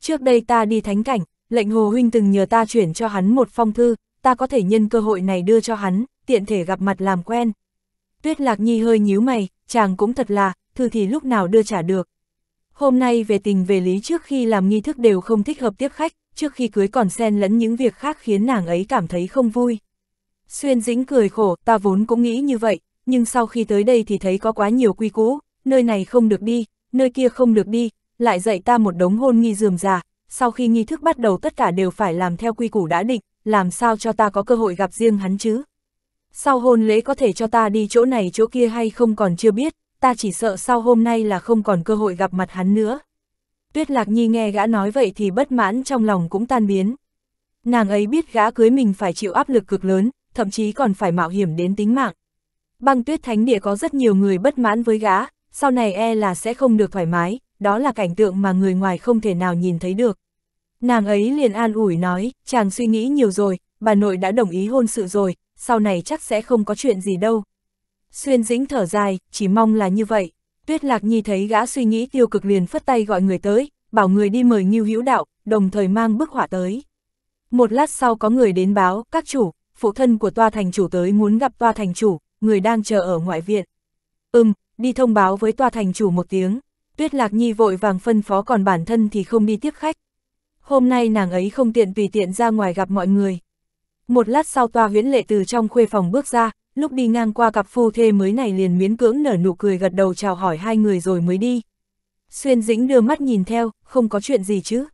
Trước đây ta đi thánh cảnh, lệnh hồ huynh từng nhờ ta chuyển cho hắn một phong thư, ta có thể nhân cơ hội này đưa cho hắn, tiện thể gặp mặt làm quen. Tuyết Lạc Nhi hơi nhíu mày, chàng cũng thật là, thư thì lúc nào đưa trả được. Hôm nay về tình về lý trước khi làm nghi thức đều không thích hợp tiếp khách, trước khi cưới còn xen lẫn những việc khác khiến nàng ấy cảm thấy không vui. Xuyên dĩnh cười khổ, ta vốn cũng nghĩ như vậy, nhưng sau khi tới đây thì thấy có quá nhiều quy cũ, nơi này không được đi, nơi kia không được đi, lại dạy ta một đống hôn nghi dườm già, sau khi nghi thức bắt đầu tất cả đều phải làm theo quy củ đã định, làm sao cho ta có cơ hội gặp riêng hắn chứ. Sau hôn lễ có thể cho ta đi chỗ này chỗ kia hay không còn chưa biết, ta chỉ sợ sau hôm nay là không còn cơ hội gặp mặt hắn nữa. Tuyết Lạc Nhi nghe gã nói vậy thì bất mãn trong lòng cũng tan biến. Nàng ấy biết gã cưới mình phải chịu áp lực cực lớn, thậm chí còn phải mạo hiểm đến tính mạng. Băng tuyết thánh địa có rất nhiều người bất mãn với gã, sau này e là sẽ không được thoải mái, đó là cảnh tượng mà người ngoài không thể nào nhìn thấy được. Nàng ấy liền an ủi nói, chàng suy nghĩ nhiều rồi, bà nội đã đồng ý hôn sự rồi, sau này chắc sẽ không có chuyện gì đâu. Xuyên dĩnh thở dài, chỉ mong là như vậy. Tuyết Lạc Nhi thấy gã suy nghĩ tiêu cực liền phất tay gọi người tới, bảo người đi mời Ngưu Hữu Đạo, đồng thời mang bức họa tới. Một lát sau có người đến báo, các chủ, phụ thân của toa thành chủ tới muốn gặp toa thành chủ, người đang chờ ở ngoại viện. Ừm, đi thông báo với toa thành chủ một tiếng, Tuyết Lạc Nhi vội vàng phân phó còn bản thân thì không đi tiếp khách. Hôm nay nàng ấy không tiện tùy tiện ra ngoài gặp mọi người. Một lát sau toa huyễn lệ từ trong khuê phòng bước ra, lúc đi ngang qua cặp phu thê mới này liền miễn cưỡng nở nụ cười gật đầu chào hỏi hai người rồi mới đi. Xuyên dĩnh đưa mắt nhìn theo, không có chuyện gì chứ.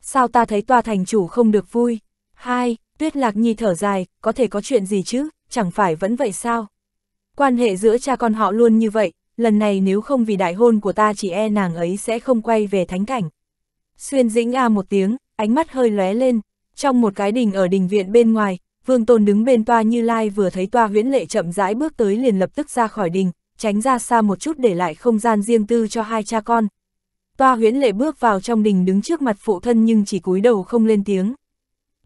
Sao ta thấy tòa thành chủ không được vui? Hai, tuyết lạc nhi thở dài, có thể có chuyện gì chứ, chẳng phải vẫn vậy sao? Quan hệ giữa cha con họ luôn như vậy, lần này nếu không vì đại hôn của ta chỉ e nàng ấy sẽ không quay về thánh cảnh. Xuyên dĩnh a à một tiếng, ánh mắt hơi lóe lên, trong một cái đình ở đình viện bên ngoài, vương tôn đứng bên toa như lai vừa thấy toa huyễn lệ chậm rãi bước tới liền lập tức ra khỏi đình, tránh ra xa một chút để lại không gian riêng tư cho hai cha con. Toa huyễn lệ bước vào trong đình đứng trước mặt phụ thân nhưng chỉ cúi đầu không lên tiếng.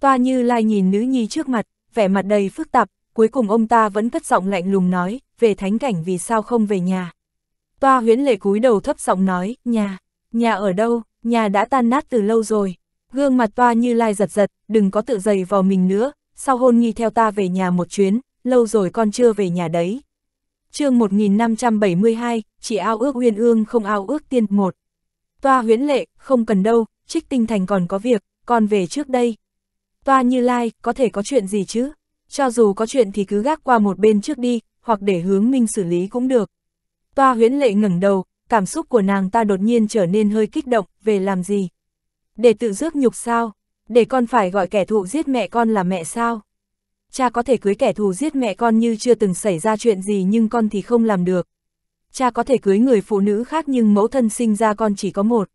Toa như lai nhìn nữ nhi trước mặt, vẻ mặt đầy phức tạp, cuối cùng ông ta vẫn cất giọng lạnh lùng nói, về thánh cảnh vì sao không về nhà. Toa huyễn lệ cúi đầu thấp giọng nói, nhà, nhà ở đâu, nhà đã tan nát từ lâu rồi. Gương mặt toa như lai giật giật, đừng có tự dày vào mình nữa, sau hôn nghi theo ta về nhà một chuyến, lâu rồi con chưa về nhà đấy. chương 1572, chỉ ao ước uyên ương không ao ước tiên một. Toa huyễn lệ, không cần đâu, trích tinh thành còn có việc, con về trước đây. Toa như lai, có thể có chuyện gì chứ? Cho dù có chuyện thì cứ gác qua một bên trước đi, hoặc để hướng minh xử lý cũng được. Toa huyễn lệ ngẩng đầu, cảm xúc của nàng ta đột nhiên trở nên hơi kích động, về làm gì? Để tự rước nhục sao? để con phải gọi kẻ thù giết mẹ con là mẹ sao? Cha có thể cưới kẻ thù giết mẹ con như chưa từng xảy ra chuyện gì nhưng con thì không làm được. Cha có thể cưới người phụ nữ khác nhưng mẫu thân sinh ra con chỉ có một.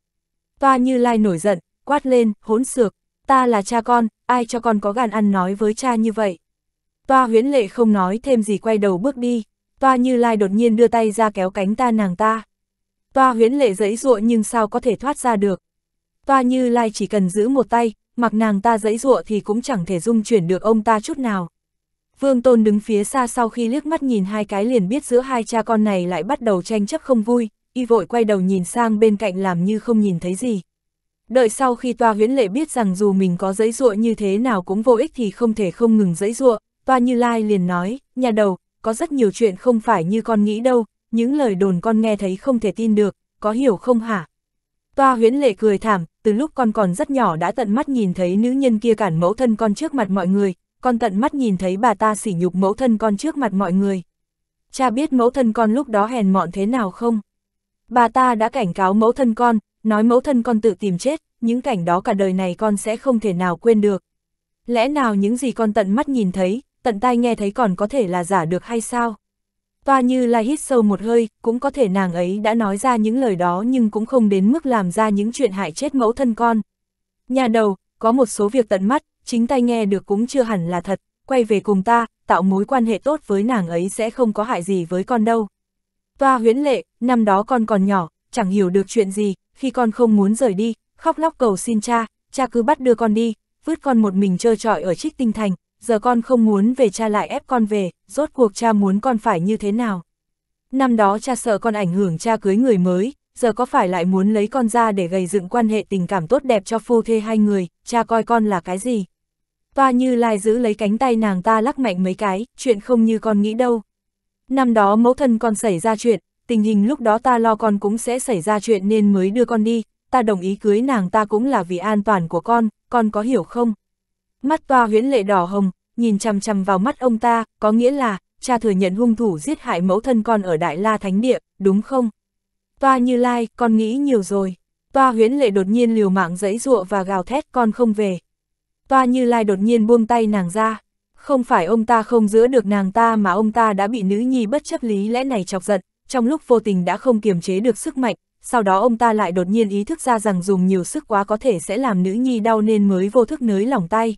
Toa Như Lai nổi giận, quát lên, hỗn xược, ta là cha con, ai cho con có gan ăn nói với cha như vậy? Toa huyễn lệ không nói thêm gì quay đầu bước đi, Toa Như Lai đột nhiên đưa tay ra kéo cánh ta nàng ta. Toa huyễn lệ dẫy ruộng nhưng sao có thể thoát ra được. Toa Như Lai chỉ cần giữ một tay, mặc nàng ta dẫy dụa thì cũng chẳng thể dung chuyển được ông ta chút nào. Vương Tôn đứng phía xa sau khi liếc mắt nhìn hai cái liền biết giữa hai cha con này lại bắt đầu tranh chấp không vui, y vội quay đầu nhìn sang bên cạnh làm như không nhìn thấy gì. Đợi sau khi toa huyễn lệ biết rằng dù mình có dẫy dụa như thế nào cũng vô ích thì không thể không ngừng dẫy dụa, toa như lai liền nói, nhà đầu, có rất nhiều chuyện không phải như con nghĩ đâu, những lời đồn con nghe thấy không thể tin được, có hiểu không hả? Toa huyễn lệ cười thảm, từ lúc con còn rất nhỏ đã tận mắt nhìn thấy nữ nhân kia cản mẫu thân con trước mặt mọi người, con tận mắt nhìn thấy bà ta sỉ nhục mẫu thân con trước mặt mọi người. Cha biết mẫu thân con lúc đó hèn mọn thế nào không? Bà ta đã cảnh cáo mẫu thân con, nói mẫu thân con tự tìm chết, những cảnh đó cả đời này con sẽ không thể nào quên được. Lẽ nào những gì con tận mắt nhìn thấy, tận tai nghe thấy còn có thể là giả được hay sao? Toa như lai hít sâu một hơi, cũng có thể nàng ấy đã nói ra những lời đó nhưng cũng không đến mức làm ra những chuyện hại chết mẫu thân con. Nhà đầu, có một số việc tận mắt, chính tay nghe được cũng chưa hẳn là thật, quay về cùng ta, tạo mối quan hệ tốt với nàng ấy sẽ không có hại gì với con đâu. Toa huyễn lệ, năm đó con còn nhỏ, chẳng hiểu được chuyện gì, khi con không muốn rời đi, khóc lóc cầu xin cha, cha cứ bắt đưa con đi, vứt con một mình trơ trọi ở trích tinh thành, giờ con không muốn về cha lại ép con về, rốt cuộc cha muốn con phải như thế nào. Năm đó cha sợ con ảnh hưởng cha cưới người mới, giờ có phải lại muốn lấy con ra để gây dựng quan hệ tình cảm tốt đẹp cho phu thê hai người, cha coi con là cái gì. Toa như lai giữ lấy cánh tay nàng ta lắc mạnh mấy cái, chuyện không như con nghĩ đâu. Năm đó mẫu thân con xảy ra chuyện, tình hình lúc đó ta lo con cũng sẽ xảy ra chuyện nên mới đưa con đi, ta đồng ý cưới nàng ta cũng là vì an toàn của con, con có hiểu không? Mắt toa huyễn lệ đỏ hồng, nhìn chằm chằm vào mắt ông ta, có nghĩa là, cha thừa nhận hung thủ giết hại mẫu thân con ở Đại La Thánh Địa, đúng không? Toa như lai, con nghĩ nhiều rồi. Toa huyễn lệ đột nhiên liều mạng giấy ruộ và gào thét con không về. Toa như lai đột nhiên buông tay nàng ra. Không phải ông ta không giữ được nàng ta mà ông ta đã bị nữ nhi bất chấp lý lẽ này chọc giận, trong lúc vô tình đã không kiềm chế được sức mạnh, sau đó ông ta lại đột nhiên ý thức ra rằng dùng nhiều sức quá có thể sẽ làm nữ nhi đau nên mới vô thức nới lỏng tay,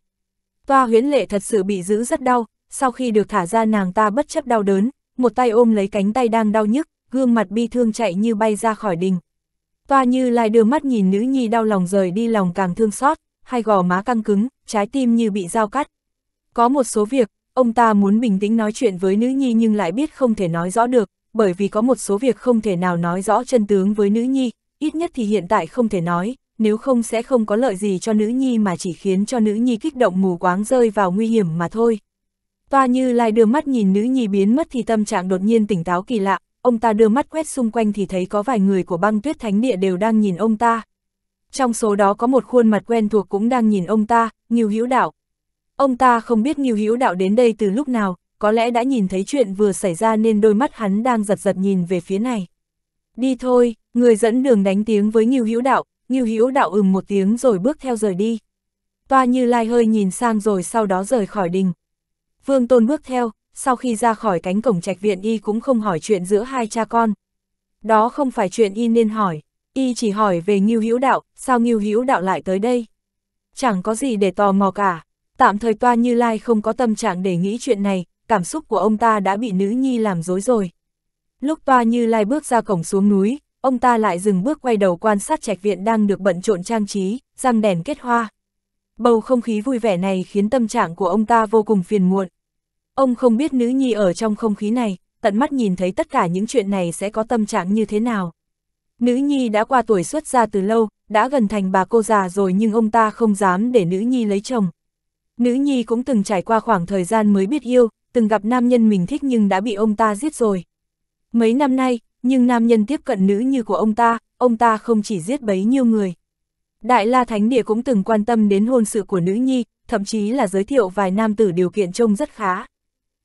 Toa huyến lệ thật sự bị giữ rất đau, sau khi được thả ra nàng ta bất chấp đau đớn, một tay ôm lấy cánh tay đang đau nhức, gương mặt bi thương chạy như bay ra khỏi đình. Toa như lại đưa mắt nhìn nữ nhi đau lòng rời đi lòng càng thương xót, hai gò má căng cứng, trái tim như bị dao cắt. Có một số việc, ông ta muốn bình tĩnh nói chuyện với nữ nhi nhưng lại biết không thể nói rõ được, bởi vì có một số việc không thể nào nói rõ chân tướng với nữ nhi, ít nhất thì hiện tại không thể nói, nếu không sẽ không có lợi gì cho nữ nhi mà chỉ khiến cho nữ nhi kích động mù quáng rơi vào nguy hiểm mà thôi. Toa Như Lai đưa mắt nhìn nữ nhi biến mất thì tâm trạng đột nhiên tỉnh táo kỳ lạ, ông ta đưa mắt quét xung quanh thì thấy có vài người của băng tuyết thánh địa đều đang nhìn ông ta. Trong số đó có một khuôn mặt quen thuộc cũng đang nhìn ông ta, Nghiêu Hữu Đạo. Ông ta không biết Nghiêu Hữu Đạo đến đây từ lúc nào, có lẽ đã nhìn thấy chuyện vừa xảy ra nên đôi mắt hắn đang giật giật nhìn về phía này. Đi thôi, người dẫn đường đánh tiếng với Nghiêu Hữu Đạo, Ngưu Hữu đạo ừm một tiếng rồi bước theo rời đi. Toa Như Lai hơi nhìn sang rồi sau đó rời khỏi đình. Vương Tôn bước theo, sau khi ra khỏi cánh cổng trạch viện y cũng không hỏi chuyện giữa hai cha con. Đó không phải chuyện y nên hỏi, y chỉ hỏi về Ngưu Hữu đạo, sao Ngưu Hữu đạo lại tới đây? Chẳng có gì để tò mò cả, tạm thời Toa Như Lai không có tâm trạng để nghĩ chuyện này, cảm xúc của ông ta đã bị nữ nhi làm dối rồi. Lúc Toa Như Lai bước ra cổng xuống núi, ông ta lại dừng bước quay đầu quan sát trạch viện đang được bận trộn trang trí, răng đèn kết hoa. Bầu không khí vui vẻ này khiến tâm trạng của ông ta vô cùng phiền muộn. Ông không biết nữ nhi ở trong không khí này, tận mắt nhìn thấy tất cả những chuyện này sẽ có tâm trạng như thế nào. Nữ nhi đã qua tuổi xuất gia từ lâu, đã gần thành bà cô già rồi nhưng ông ta không dám để nữ nhi lấy chồng. Nữ nhi cũng từng trải qua khoảng thời gian mới biết yêu, từng gặp nam nhân mình thích nhưng đã bị ông ta giết rồi. Mấy năm nay, nhưng nam nhân tiếp cận nữ như của ông ta, ông ta không chỉ giết bấy nhiêu người. Đại La Thánh Địa cũng từng quan tâm đến hôn sự của nữ nhi, thậm chí là giới thiệu vài nam tử điều kiện trông rất khá.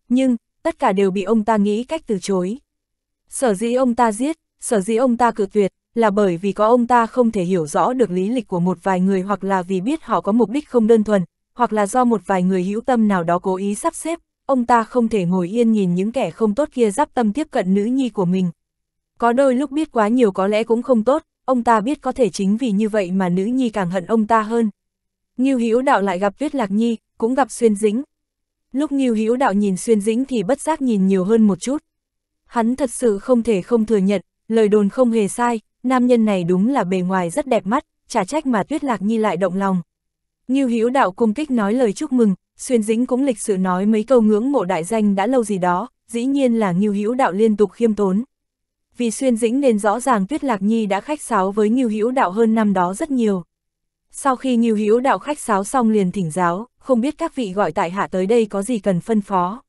Nhưng, tất cả đều bị ông ta nghĩ cách từ chối. Sở dĩ ông ta giết, sở dĩ ông ta cự tuyệt, là bởi vì có ông ta không thể hiểu rõ được lý lịch của một vài người hoặc là vì biết họ có mục đích không đơn thuần, hoặc là do một vài người hữu tâm nào đó cố ý sắp xếp, ông ta không thể ngồi yên nhìn những kẻ không tốt kia giáp tâm tiếp cận nữ nhi của mình, có đôi lúc biết quá nhiều có lẽ cũng không tốt, ông ta biết có thể chính vì như vậy mà nữ nhi càng hận ông ta hơn. Nghiêu Hữu Đạo lại gặp Tuyết Lạc Nhi, cũng gặp Xuyên Dĩnh. Lúc Nghiêu Hữu Đạo nhìn Xuyên Dĩnh thì bất giác nhìn nhiều hơn một chút. Hắn thật sự không thể không thừa nhận, lời đồn không hề sai, nam nhân này đúng là bề ngoài rất đẹp mắt, chả trách mà Tuyết Lạc Nhi lại động lòng. Nghiêu Hữu Đạo cung kích nói lời chúc mừng, Xuyên Dĩnh cũng lịch sự nói mấy câu ngưỡng mộ đại danh đã lâu gì đó, dĩ nhiên là Nghiêu Hữu Đạo liên tục khiêm tốn vì xuyên dĩnh nên rõ ràng Tuyết Lạc Nhi đã khách sáo với Ngưu Hữu Đạo hơn năm đó rất nhiều. Sau khi Ngưu Hữu Đạo khách sáo xong liền thỉnh giáo, không biết các vị gọi tại hạ tới đây có gì cần phân phó.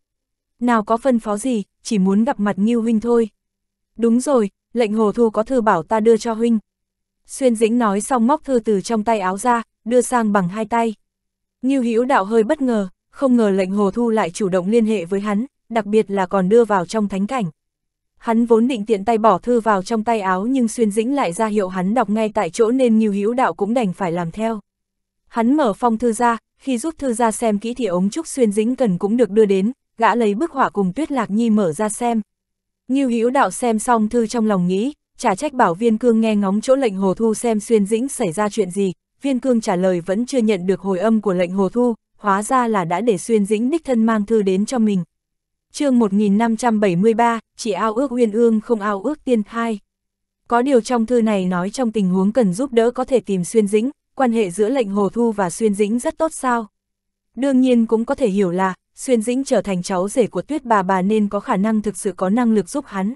Nào có phân phó gì, chỉ muốn gặp mặt Ngưu huynh thôi. Đúng rồi, lệnh Hồ Thu có thư bảo ta đưa cho huynh. Xuyên Dĩnh nói xong móc thư từ trong tay áo ra, đưa sang bằng hai tay. Ngưu Hữu Đạo hơi bất ngờ, không ngờ lệnh Hồ Thu lại chủ động liên hệ với hắn, đặc biệt là còn đưa vào trong thánh cảnh. Hắn vốn định tiện tay bỏ thư vào trong tay áo nhưng xuyên dĩnh lại ra hiệu hắn đọc ngay tại chỗ nên Ngưu Hữu Đạo cũng đành phải làm theo. Hắn mở phong thư ra, khi rút thư ra xem kỹ thì ống trúc xuyên dĩnh cần cũng được đưa đến, gã lấy bức họa cùng Tuyết Lạc Nhi mở ra xem. Ngưu Hữu Đạo xem xong thư trong lòng nghĩ, trả trách bảo Viên Cương nghe ngóng chỗ lệnh Hồ Thu xem xuyên dĩnh xảy ra chuyện gì, Viên Cương trả lời vẫn chưa nhận được hồi âm của lệnh Hồ Thu, hóa ra là đã để xuyên dĩnh đích thân mang thư đến cho mình, chương 1573, chỉ ao ước uyên ương không ao ước tiên khai. Có điều trong thư này nói trong tình huống cần giúp đỡ có thể tìm xuyên dĩnh, quan hệ giữa lệnh hồ thu và xuyên dĩnh rất tốt sao. Đương nhiên cũng có thể hiểu là, xuyên dĩnh trở thành cháu rể của tuyết bà bà nên có khả năng thực sự có năng lực giúp hắn.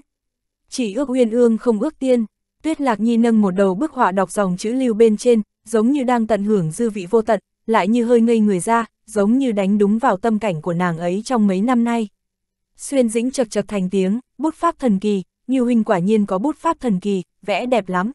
Chỉ ước uyên ương không ước tiên, tuyết lạc nhi nâng một đầu bức họa đọc dòng chữ lưu bên trên, giống như đang tận hưởng dư vị vô tận, lại như hơi ngây người ra, giống như đánh đúng vào tâm cảnh của nàng ấy trong mấy năm nay. Xuyên dĩnh chật chật thành tiếng, bút pháp thần kỳ, Ngưu Huynh quả nhiên có bút pháp thần kỳ, vẽ đẹp lắm.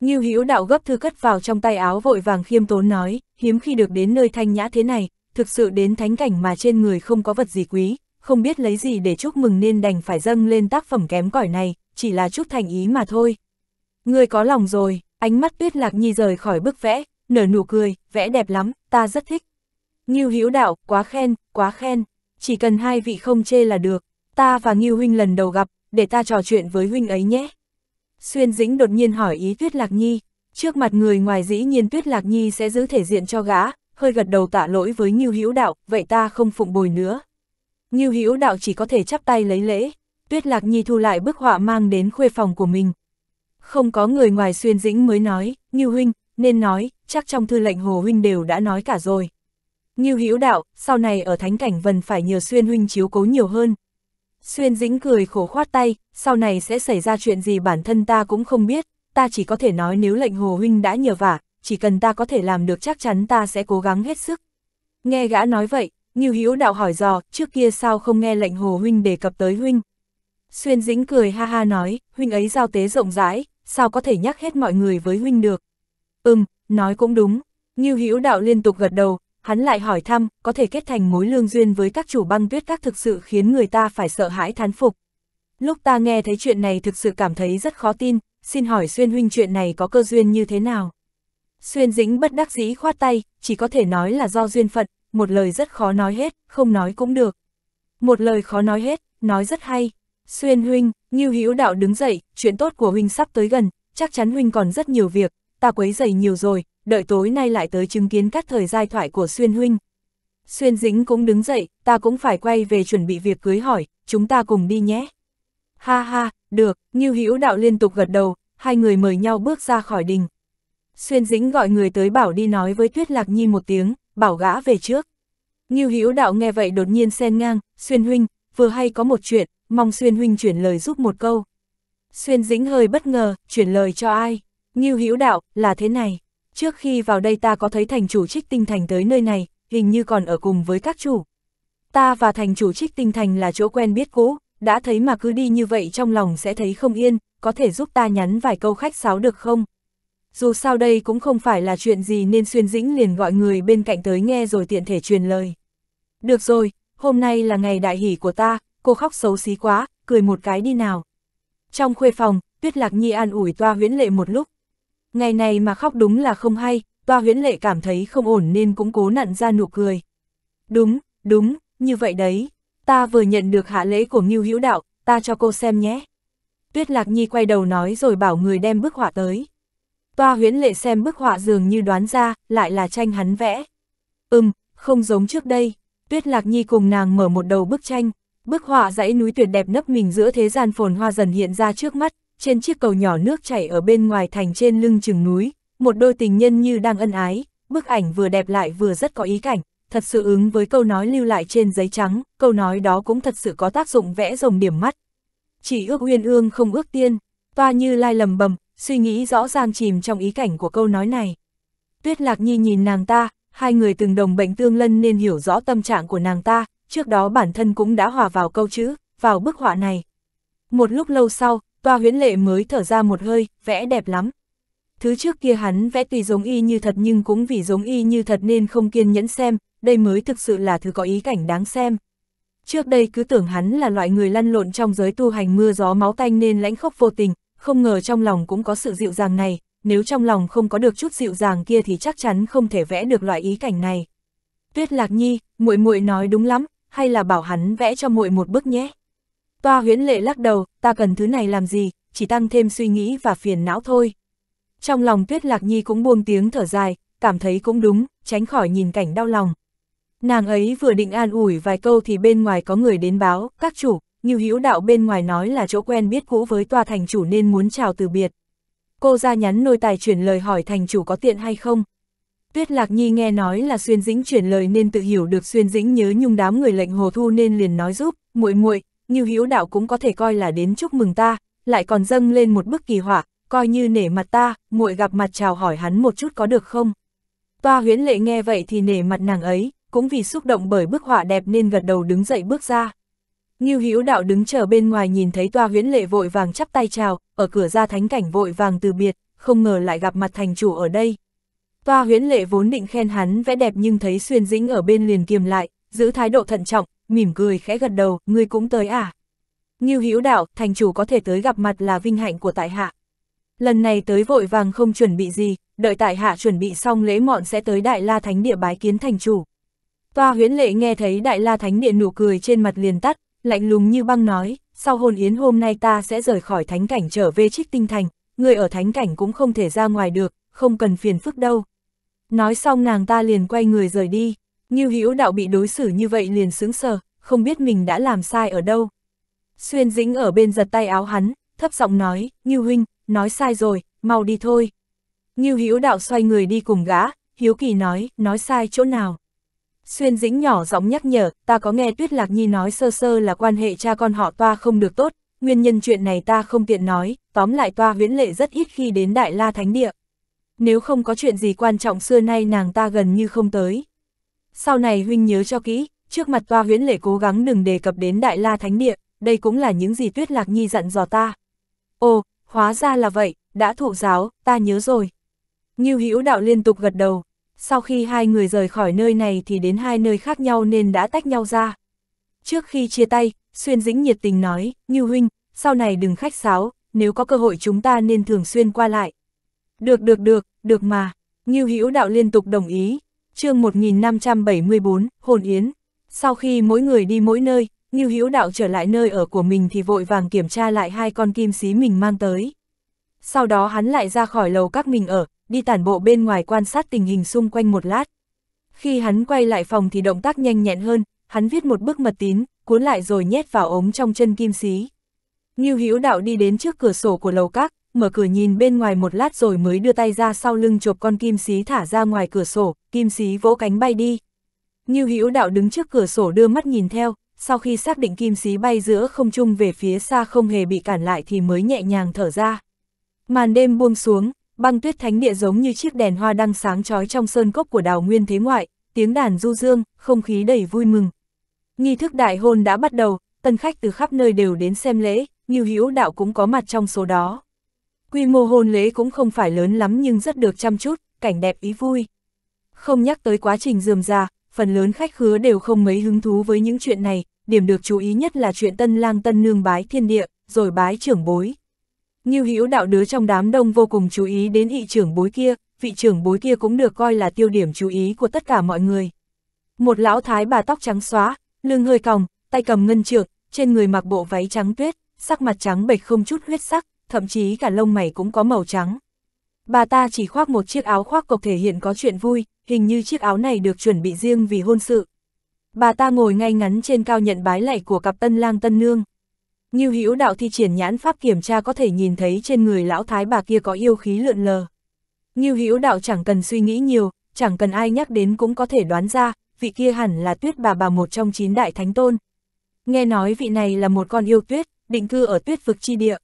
Ngưu Hữu Đạo gấp thư cất vào trong tay áo vội vàng khiêm tốn nói, hiếm khi được đến nơi thanh nhã thế này, thực sự đến thánh cảnh mà trên người không có vật gì quý, không biết lấy gì để chúc mừng nên đành phải dâng lên tác phẩm kém cỏi này, chỉ là chút thành ý mà thôi. Người có lòng rồi, ánh mắt tuyết lạc nhi rời khỏi bức vẽ, nở nụ cười, vẽ đẹp lắm, ta rất thích. Ngưu Hữu Đạo, quá khen, quá khen chỉ cần hai vị không chê là được, ta và Ngưu Huynh lần đầu gặp, để ta trò chuyện với Huynh ấy nhé. Xuyên Dĩnh đột nhiên hỏi ý Tuyết Lạc Nhi, trước mặt người ngoài dĩ nhiên Tuyết Lạc Nhi sẽ giữ thể diện cho gã, hơi gật đầu tạ lỗi với Ngưu Hữu Đạo, vậy ta không phụng bồi nữa. Ngưu Hữu Đạo chỉ có thể chắp tay lấy lễ, Tuyết Lạc Nhi thu lại bức họa mang đến khuê phòng của mình. Không có người ngoài Xuyên Dĩnh mới nói, Ngưu Huynh, nên nói, chắc trong thư lệnh Hồ Huynh đều đã nói cả rồi. Ngưu Hữu đạo, sau này ở thánh cảnh vần phải nhờ Xuyên huynh chiếu cố nhiều hơn. Xuyên dĩnh cười khổ khoát tay, sau này sẽ xảy ra chuyện gì bản thân ta cũng không biết, ta chỉ có thể nói nếu lệnh hồ huynh đã nhờ vả, chỉ cần ta có thể làm được chắc chắn ta sẽ cố gắng hết sức. Nghe gã nói vậy, Ngưu Hữu đạo hỏi dò, trước kia sao không nghe lệnh hồ huynh đề cập tới huynh. Xuyên dĩnh cười ha ha nói, huynh ấy giao tế rộng rãi, sao có thể nhắc hết mọi người với huynh được. Ừm, nói cũng đúng. Ngưu Hữu đạo liên tục gật đầu, Hắn lại hỏi thăm, có thể kết thành mối lương duyên với các chủ băng tuyết các thực sự khiến người ta phải sợ hãi thán phục. Lúc ta nghe thấy chuyện này thực sự cảm thấy rất khó tin, xin hỏi Xuyên huynh chuyện này có cơ duyên như thế nào? Xuyên dĩnh bất đắc dĩ khoát tay, chỉ có thể nói là do duyên phận, một lời rất khó nói hết, không nói cũng được. Một lời khó nói hết, nói rất hay. Xuyên huynh, như Hữu Đạo đứng dậy, chuyện tốt của huynh sắp tới gần, chắc chắn huynh còn rất nhiều việc, ta quấy dày nhiều rồi, đợi tối nay lại tới chứng kiến các thời giai thoại của Xuyên Huynh. Xuyên Dĩnh cũng đứng dậy, ta cũng phải quay về chuẩn bị việc cưới hỏi, chúng ta cùng đi nhé. Ha ha, được, Ngưu Hữu Đạo liên tục gật đầu, hai người mời nhau bước ra khỏi đình. Xuyên Dĩnh gọi người tới bảo đi nói với Tuyết Lạc Nhi một tiếng, bảo gã về trước. Ngưu Hữu Đạo nghe vậy đột nhiên xen ngang, "Xuyên huynh, vừa hay có một chuyện, mong Xuyên huynh chuyển lời giúp một câu." Xuyên Dĩnh hơi bất ngờ, chuyển lời cho ai? Ngưu Hữu Đạo, là thế này, trước khi vào đây ta có thấy thành chủ trích tinh thành tới nơi này, hình như còn ở cùng với các chủ. Ta và thành chủ trích tinh thành là chỗ quen biết cũ, đã thấy mà cứ đi như vậy trong lòng sẽ thấy không yên, có thể giúp ta nhắn vài câu khách sáo được không? Dù sao đây cũng không phải là chuyện gì nên xuyên dĩnh liền gọi người bên cạnh tới nghe rồi tiện thể truyền lời. Được rồi, hôm nay là ngày đại hỷ của ta, cô khóc xấu xí quá, cười một cái đi nào. Trong khuê phòng, Tuyết Lạc Nhi an ủi toa huyễn lệ một lúc, Ngày này mà khóc đúng là không hay, toa huyễn lệ cảm thấy không ổn nên cũng cố nặn ra nụ cười. Đúng, đúng, như vậy đấy. Ta vừa nhận được hạ lễ của Ngưu Hữu Đạo, ta cho cô xem nhé. Tuyết Lạc Nhi quay đầu nói rồi bảo người đem bức họa tới. Toa huyễn lệ xem bức họa dường như đoán ra, lại là tranh hắn vẽ. Ừm, không giống trước đây. Tuyết Lạc Nhi cùng nàng mở một đầu bức tranh. Bức họa dãy núi tuyệt đẹp nấp mình giữa thế gian phồn hoa dần hiện ra trước mắt, trên chiếc cầu nhỏ nước chảy ở bên ngoài thành trên lưng chừng núi, một đôi tình nhân như đang ân ái, bức ảnh vừa đẹp lại vừa rất có ý cảnh, thật sự ứng với câu nói lưu lại trên giấy trắng, câu nói đó cũng thật sự có tác dụng vẽ rồng điểm mắt. Chỉ ước uyên ương không ước tiên, toa như lai lầm bầm, suy nghĩ rõ ràng chìm trong ý cảnh của câu nói này. Tuyết Lạc Nhi nhìn nàng ta, hai người từng đồng bệnh tương lân nên hiểu rõ tâm trạng của nàng ta, trước đó bản thân cũng đã hòa vào câu chữ, vào bức họa này. Một lúc lâu sau, toa huyễn lệ mới thở ra một hơi, vẽ đẹp lắm. Thứ trước kia hắn vẽ tùy giống y như thật nhưng cũng vì giống y như thật nên không kiên nhẫn xem, đây mới thực sự là thứ có ý cảnh đáng xem. Trước đây cứ tưởng hắn là loại người lăn lộn trong giới tu hành mưa gió máu tanh nên lãnh khốc vô tình, không ngờ trong lòng cũng có sự dịu dàng này, nếu trong lòng không có được chút dịu dàng kia thì chắc chắn không thể vẽ được loại ý cảnh này. Tuyết Lạc Nhi, muội muội nói đúng lắm, hay là bảo hắn vẽ cho muội một bức nhé. Toa huyễn lệ lắc đầu, ta cần thứ này làm gì, chỉ tăng thêm suy nghĩ và phiền não thôi. Trong lòng Tuyết Lạc Nhi cũng buông tiếng thở dài, cảm thấy cũng đúng, tránh khỏi nhìn cảnh đau lòng. Nàng ấy vừa định an ủi vài câu thì bên ngoài có người đến báo, các chủ, như hữu đạo bên ngoài nói là chỗ quen biết cũ với Toa thành chủ nên muốn chào từ biệt. Cô ra nhắn nôi tài chuyển lời hỏi thành chủ có tiện hay không. Tuyết Lạc Nhi nghe nói là Xuyên Dĩnh chuyển lời nên tự hiểu được Xuyên Dĩnh nhớ nhung đám người lệnh hồ thu nên liền nói giúp, muội muội Ngưu Hữu Đạo cũng có thể coi là đến chúc mừng ta, lại còn dâng lên một bức kỳ họa, coi như nể mặt ta, muội gặp mặt chào hỏi hắn một chút có được không? Toa huyễn lệ nghe vậy thì nể mặt nàng ấy, cũng vì xúc động bởi bức họa đẹp nên gật đầu đứng dậy bước ra. Ngưu Hữu Đạo đứng chờ bên ngoài nhìn thấy Toa Huyễn Lệ vội vàng chắp tay chào, ở cửa ra thánh cảnh vội vàng từ biệt, không ngờ lại gặp mặt thành chủ ở đây. Toa Huyễn Lệ vốn định khen hắn vẽ đẹp nhưng thấy Xuyên Dĩnh ở bên liền kiềm lại, giữ thái độ thận trọng, mỉm cười khẽ gật đầu, ngươi cũng tới à? Ngưu Hữu Đạo, thành chủ có thể tới gặp mặt là vinh hạnh của tại hạ. Lần này tới vội vàng không chuẩn bị gì, đợi tại hạ chuẩn bị xong lễ mọn sẽ tới Đại La Thánh Địa bái kiến thành chủ. Toa huyễn lệ nghe thấy Đại La Thánh Địa nụ cười trên mặt liền tắt, lạnh lùng như băng nói, sau hôn yến hôm nay ta sẽ rời khỏi thánh cảnh trở về trích tinh thành, người ở thánh cảnh cũng không thể ra ngoài được, không cần phiền phức đâu. Nói xong nàng ta liền quay người rời đi. Ngưu Hữu Đạo bị đối xử như vậy liền sướng sờ, không biết mình đã làm sai ở đâu. Xuyên Dĩnh ở bên giật tay áo hắn, thấp giọng nói, Ngưu Huynh, nói sai rồi, mau đi thôi. Ngưu Hữu Đạo xoay người đi cùng gã, Hiếu Kỳ nói, nói sai chỗ nào. Xuyên Dĩnh nhỏ giọng nhắc nhở, ta có nghe Tuyết Lạc Nhi nói sơ sơ là quan hệ cha con họ toa không được tốt, nguyên nhân chuyện này ta không tiện nói, tóm lại toa Viễn lệ rất ít khi đến Đại La Thánh Địa. Nếu không có chuyện gì quan trọng xưa nay nàng ta gần như không tới sau này huynh nhớ cho kỹ, trước mặt toa huyễn lệ cố gắng đừng đề cập đến Đại La Thánh Địa, đây cũng là những gì Tuyết Lạc Nhi dặn dò ta. Ồ, hóa ra là vậy, đã thụ giáo, ta nhớ rồi. Ngưu Hữu Đạo liên tục gật đầu, sau khi hai người rời khỏi nơi này thì đến hai nơi khác nhau nên đã tách nhau ra. Trước khi chia tay, Xuyên Dĩnh nhiệt tình nói, Ngưu Huynh, sau này đừng khách sáo, nếu có cơ hội chúng ta nên thường xuyên qua lại. Được được được, được mà, Ngưu Hữu Đạo liên tục đồng ý, chương 1574, Hồn Yến. Sau khi mỗi người đi mỗi nơi, Ngưu Hữu Đạo trở lại nơi ở của mình thì vội vàng kiểm tra lại hai con kim xí mình mang tới. Sau đó hắn lại ra khỏi lầu các mình ở, đi tản bộ bên ngoài quan sát tình hình xung quanh một lát. Khi hắn quay lại phòng thì động tác nhanh nhẹn hơn, hắn viết một bức mật tín, cuốn lại rồi nhét vào ống trong chân kim xí. Ngưu Hữu Đạo đi đến trước cửa sổ của lầu các, mở cửa nhìn bên ngoài một lát rồi mới đưa tay ra sau lưng chộp con kim xí thả ra ngoài cửa sổ, kim xí vỗ cánh bay đi. Như hữu đạo đứng trước cửa sổ đưa mắt nhìn theo, sau khi xác định kim xí bay giữa không trung về phía xa không hề bị cản lại thì mới nhẹ nhàng thở ra. Màn đêm buông xuống, băng tuyết thánh địa giống như chiếc đèn hoa đang sáng trói trong sơn cốc của đào nguyên thế ngoại, tiếng đàn du dương, không khí đầy vui mừng. Nghi thức đại hôn đã bắt đầu, tân khách từ khắp nơi đều đến xem lễ, Ngưu Hữu Đạo cũng có mặt trong số đó. Quy mô hôn lễ cũng không phải lớn lắm nhưng rất được chăm chút, cảnh đẹp ý vui. Không nhắc tới quá trình dườm ra, phần lớn khách khứa đều không mấy hứng thú với những chuyện này, điểm được chú ý nhất là chuyện tân lang tân nương bái thiên địa, rồi bái trưởng bối. Như hữu đạo đứa trong đám đông vô cùng chú ý đến ị trưởng bối kia, vị trưởng bối kia cũng được coi là tiêu điểm chú ý của tất cả mọi người. Một lão thái bà tóc trắng xóa, lưng hơi còng, tay cầm ngân trượng, trên người mặc bộ váy trắng tuyết, sắc mặt trắng bệch không chút huyết sắc, thậm chí cả lông mày cũng có màu trắng. Bà ta chỉ khoác một chiếc áo khoác cộc thể hiện có chuyện vui, hình như chiếc áo này được chuẩn bị riêng vì hôn sự. Bà ta ngồi ngay ngắn trên cao nhận bái lạy của cặp tân lang tân nương. Ngưu Hữu đạo thi triển nhãn pháp kiểm tra có thể nhìn thấy trên người lão thái bà kia có yêu khí lượn lờ. Ngưu Hữu đạo chẳng cần suy nghĩ nhiều, chẳng cần ai nhắc đến cũng có thể đoán ra, vị kia hẳn là Tuyết bà bà một trong chín đại thánh tôn. Nghe nói vị này là một con yêu tuyết, định cư ở Tuyết vực chi địa.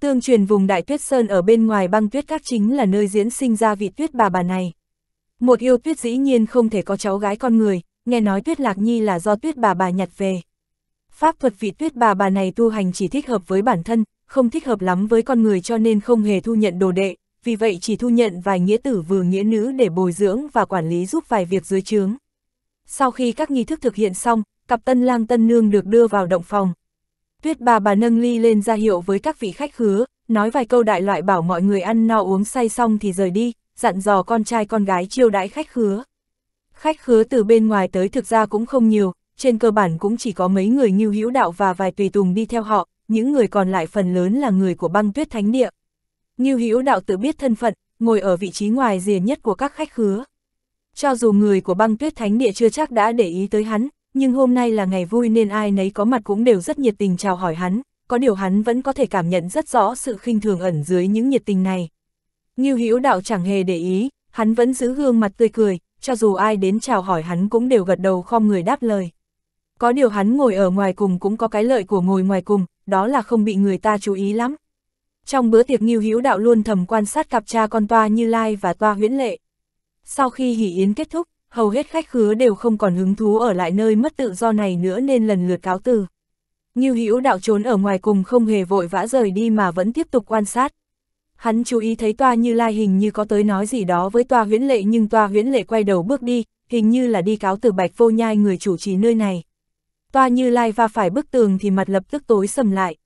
Tương truyền vùng Đại Tuyết Sơn ở bên ngoài băng tuyết các chính là nơi diễn sinh ra vị tuyết bà bà này. Một yêu tuyết dĩ nhiên không thể có cháu gái con người, nghe nói tuyết lạc nhi là do tuyết bà bà nhặt về. Pháp thuật vị tuyết bà bà này tu hành chỉ thích hợp với bản thân, không thích hợp lắm với con người cho nên không hề thu nhận đồ đệ, vì vậy chỉ thu nhận vài nghĩa tử vừa nghĩa nữ để bồi dưỡng và quản lý giúp vài việc dưới trướng. Sau khi các nghi thức thực hiện xong, cặp tân lang tân nương được đưa vào động phòng, Tuyết bà bà nâng ly lên ra hiệu với các vị khách khứa, nói vài câu đại loại bảo mọi người ăn no uống say xong thì rời đi, dặn dò con trai con gái chiêu đãi khách khứa. Khách khứa từ bên ngoài tới thực ra cũng không nhiều, trên cơ bản cũng chỉ có mấy người như hữu đạo và vài tùy tùng đi theo họ, những người còn lại phần lớn là người của băng tuyết thánh địa. Như hữu đạo tự biết thân phận, ngồi ở vị trí ngoài rìa nhất của các khách khứa. Cho dù người của băng tuyết thánh địa chưa chắc đã để ý tới hắn, nhưng hôm nay là ngày vui nên ai nấy có mặt cũng đều rất nhiệt tình chào hỏi hắn, có điều hắn vẫn có thể cảm nhận rất rõ sự khinh thường ẩn dưới những nhiệt tình này. Ngưu Hữu Đạo chẳng hề để ý, hắn vẫn giữ gương mặt tươi cười, cho dù ai đến chào hỏi hắn cũng đều gật đầu khom người đáp lời. Có điều hắn ngồi ở ngoài cùng cũng có cái lợi của ngồi ngoài cùng, đó là không bị người ta chú ý lắm. Trong bữa tiệc Ngưu Hữu Đạo luôn thầm quan sát cặp cha con Toa Như Lai và Toa Huyễn Lệ. Sau khi hỷ yến kết thúc, hầu hết khách khứa đều không còn hứng thú ở lại nơi mất tự do này nữa nên lần lượt cáo từ. như Hữu đạo trốn ở ngoài cùng không hề vội vã rời đi mà vẫn tiếp tục quan sát. Hắn chú ý thấy Toa Như Lai hình như có tới nói gì đó với Toa Huyễn Lệ nhưng Toa Huyễn Lệ quay đầu bước đi, hình như là đi cáo từ Bạch Vô Nhai người chủ trì nơi này. Toa Như Lai va phải bức tường thì mặt lập tức tối sầm lại.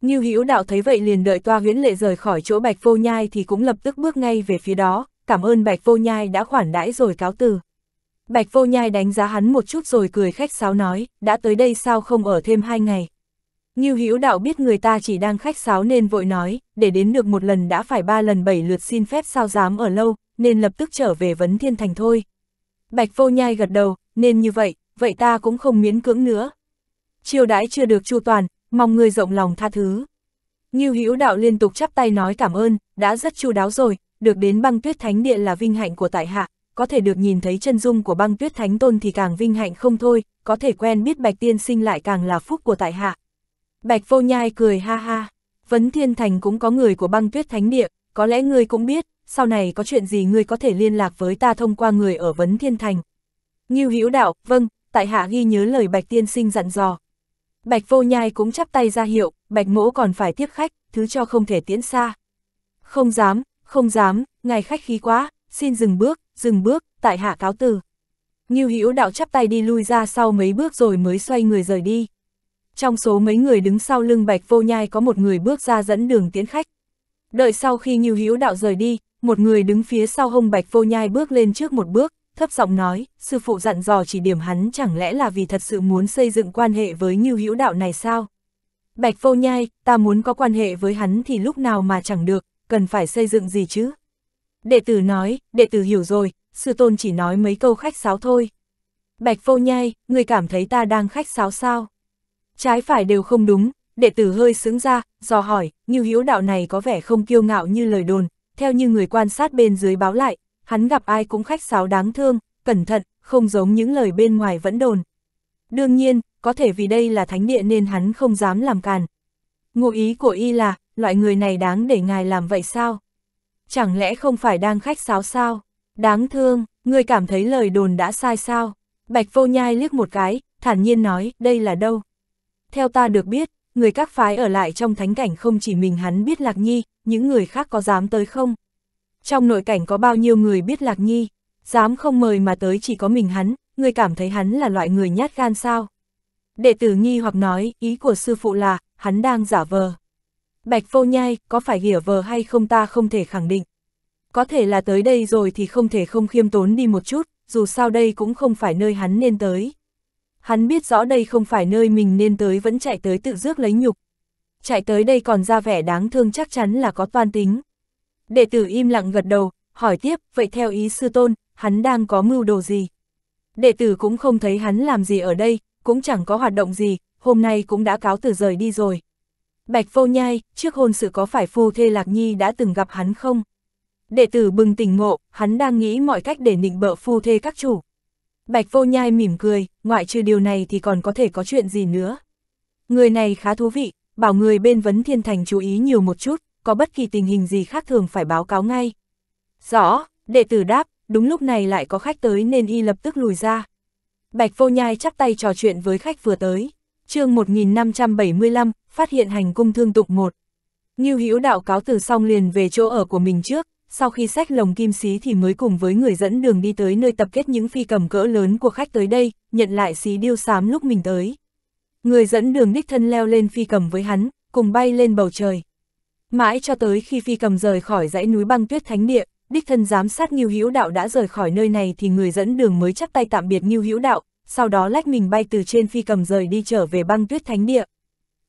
như Hữu đạo thấy vậy liền đợi Toa Huyễn Lệ rời khỏi chỗ Bạch Vô Nhai thì cũng lập tức bước ngay về phía đó, cảm ơn Bạch Vô Nhai đã khoản đãi rồi cáo từ. Bạch vô nhai đánh giá hắn một chút rồi cười khách sáo nói, đã tới đây sao không ở thêm hai ngày. Như Hữu đạo biết người ta chỉ đang khách sáo nên vội nói, để đến được một lần đã phải ba lần bảy lượt xin phép sao dám ở lâu, nên lập tức trở về vấn thiên thành thôi. Bạch vô nhai gật đầu, nên như vậy, vậy ta cũng không miễn cưỡng nữa. Chiều đãi chưa được chu toàn, mong người rộng lòng tha thứ. Như Hữu đạo liên tục chắp tay nói cảm ơn, đã rất chu đáo rồi, được đến băng tuyết thánh địa là vinh hạnh của tại hạ, có thể được nhìn thấy chân dung của băng tuyết thánh tôn thì càng vinh hạnh không thôi, có thể quen biết Bạch Tiên sinh lại càng là phúc của tại hạ. Bạch vô nhai cười ha ha, Vấn Thiên Thành cũng có người của băng tuyết thánh địa, có lẽ ngươi cũng biết, sau này có chuyện gì ngươi có thể liên lạc với ta thông qua người ở Vấn Thiên Thành. Ngưu Hữu Đạo, vâng, tại hạ ghi nhớ lời Bạch Tiên sinh dặn dò. Bạch vô nhai cũng chắp tay ra hiệu, Bạch mỗ còn phải tiếp khách, thứ cho không thể tiễn xa. Không dám, không dám, ngài khách khí quá xin dừng bước, dừng bước, tại hạ cáo từ. Ngưu Hữu đạo chắp tay đi lui ra sau mấy bước rồi mới xoay người rời đi. Trong số mấy người đứng sau lưng Bạch Vô Nhai có một người bước ra dẫn đường tiến khách. Đợi sau khi Ngưu Hữu đạo rời đi, một người đứng phía sau hông Bạch Vô Nhai bước lên trước một bước, thấp giọng nói, sư phụ dặn dò chỉ điểm hắn chẳng lẽ là vì thật sự muốn xây dựng quan hệ với Ngưu Hữu đạo này sao? Bạch Vô Nhai, ta muốn có quan hệ với hắn thì lúc nào mà chẳng được, cần phải xây dựng gì chứ? Đệ tử nói, đệ tử hiểu rồi, sư tôn chỉ nói mấy câu khách sáo thôi. Bạch vô nhai, người cảm thấy ta đang khách sáo sao? Trái phải đều không đúng, đệ tử hơi sướng ra, dò hỏi, như hiếu đạo này có vẻ không kiêu ngạo như lời đồn, theo như người quan sát bên dưới báo lại, hắn gặp ai cũng khách sáo đáng thương, cẩn thận, không giống những lời bên ngoài vẫn đồn. Đương nhiên, có thể vì đây là thánh địa nên hắn không dám làm càn. Ngụ ý của y là, loại người này đáng để ngài làm vậy sao? Chẳng lẽ không phải đang khách sáo sao? Đáng thương, ngươi cảm thấy lời đồn đã sai sao? Bạch vô nhai liếc một cái, thản nhiên nói, đây là đâu? Theo ta được biết, người các phái ở lại trong thánh cảnh không chỉ mình hắn biết Lạc Nhi, những người khác có dám tới không? Trong nội cảnh có bao nhiêu người biết Lạc Nhi, dám không mời mà tới chỉ có mình hắn, người cảm thấy hắn là loại người nhát gan sao? Đệ tử nhi hoặc nói, ý của sư phụ là, hắn đang giả vờ. Bạch Vô Nhai, có phải hiểu vờ hay không ta không thể khẳng định. Có thể là tới đây rồi thì không thể không khiêm tốn đi một chút, dù sao đây cũng không phải nơi hắn nên tới. Hắn biết rõ đây không phải nơi mình nên tới vẫn chạy tới tự rước lấy nhục. Chạy tới đây còn ra vẻ đáng thương chắc chắn là có toan tính. Đệ tử im lặng gật đầu, hỏi tiếp, vậy theo ý sư tôn, hắn đang có mưu đồ gì? Đệ tử cũng không thấy hắn làm gì ở đây, cũng chẳng có hoạt động gì, hôm nay cũng đã cáo từ rời đi rồi. Bạch Vô Nhai, trước hôn sự có phải Phu Thê Lạc Nhi đã từng gặp hắn không? Đệ tử bừng tỉnh ngộ, hắn đang nghĩ mọi cách để nịnh bợ Phu Thê các chủ. Bạch Vô Nhai mỉm cười, ngoại trừ điều này thì còn có thể có chuyện gì nữa. Người này khá thú vị, bảo người bên Vấn Thiên Thành chú ý nhiều một chút, có bất kỳ tình hình gì khác thường phải báo cáo ngay. Rõ, đệ tử đáp, đúng lúc này lại có khách tới nên y lập tức lùi ra. Bạch Vô Nhai chắp tay trò chuyện với khách vừa tới. chương 1575, phát hiện hành cung thương tục một. Ngưu Hữu đạo cáo từ xong liền về chỗ ở của mình trước, sau khi sách lồng kim xí thì mới cùng với người dẫn đường đi tới nơi tập kết những phi cầm cỡ lớn của khách tới đây, nhận lại xí điêu xám lúc mình tới. Người dẫn đường đích thân leo lên phi cầm với hắn, cùng bay lên bầu trời. Mãi cho tới khi phi cầm rời khỏi dãy núi băng tuyết thánh địa, đích thân giám sát Ngưu Hữu Đạo đã rời khỏi nơi này thì người dẫn đường mới chắp tay tạm biệt Ngưu Hữu Đạo, sau đó lách mình bay từ trên phi cầm rời đi trở về băng tuyết thánh địa.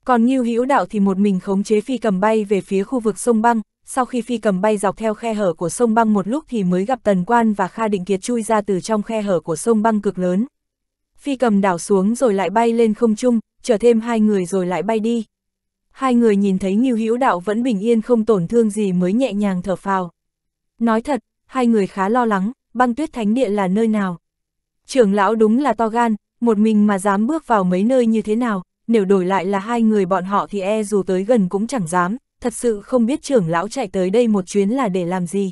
Còn Ngưu Hữu Đạo thì một mình khống chế phi cầm bay về phía khu vực sông băng, sau khi phi cầm bay dọc theo khe hở của sông băng một lúc thì mới gặp Tần Quan và Kha Định Kiệt chui ra từ trong khe hở của sông băng cực lớn. Phi cầm đảo xuống rồi lại bay lên không trung, chở thêm hai người rồi lại bay đi. Hai người nhìn thấy Ngưu Hữu Đạo vẫn bình yên không tổn thương gì mới nhẹ nhàng thở phào. Nói thật, hai người khá lo lắng, băng tuyết thánh địa là nơi nào. Trưởng lão đúng là to gan, một mình mà dám bước vào mấy nơi như thế nào, nếu đổi lại là hai người bọn họ thì e dù tới gần cũng chẳng dám, thật sự không biết trưởng lão chạy tới đây một chuyến là để làm gì.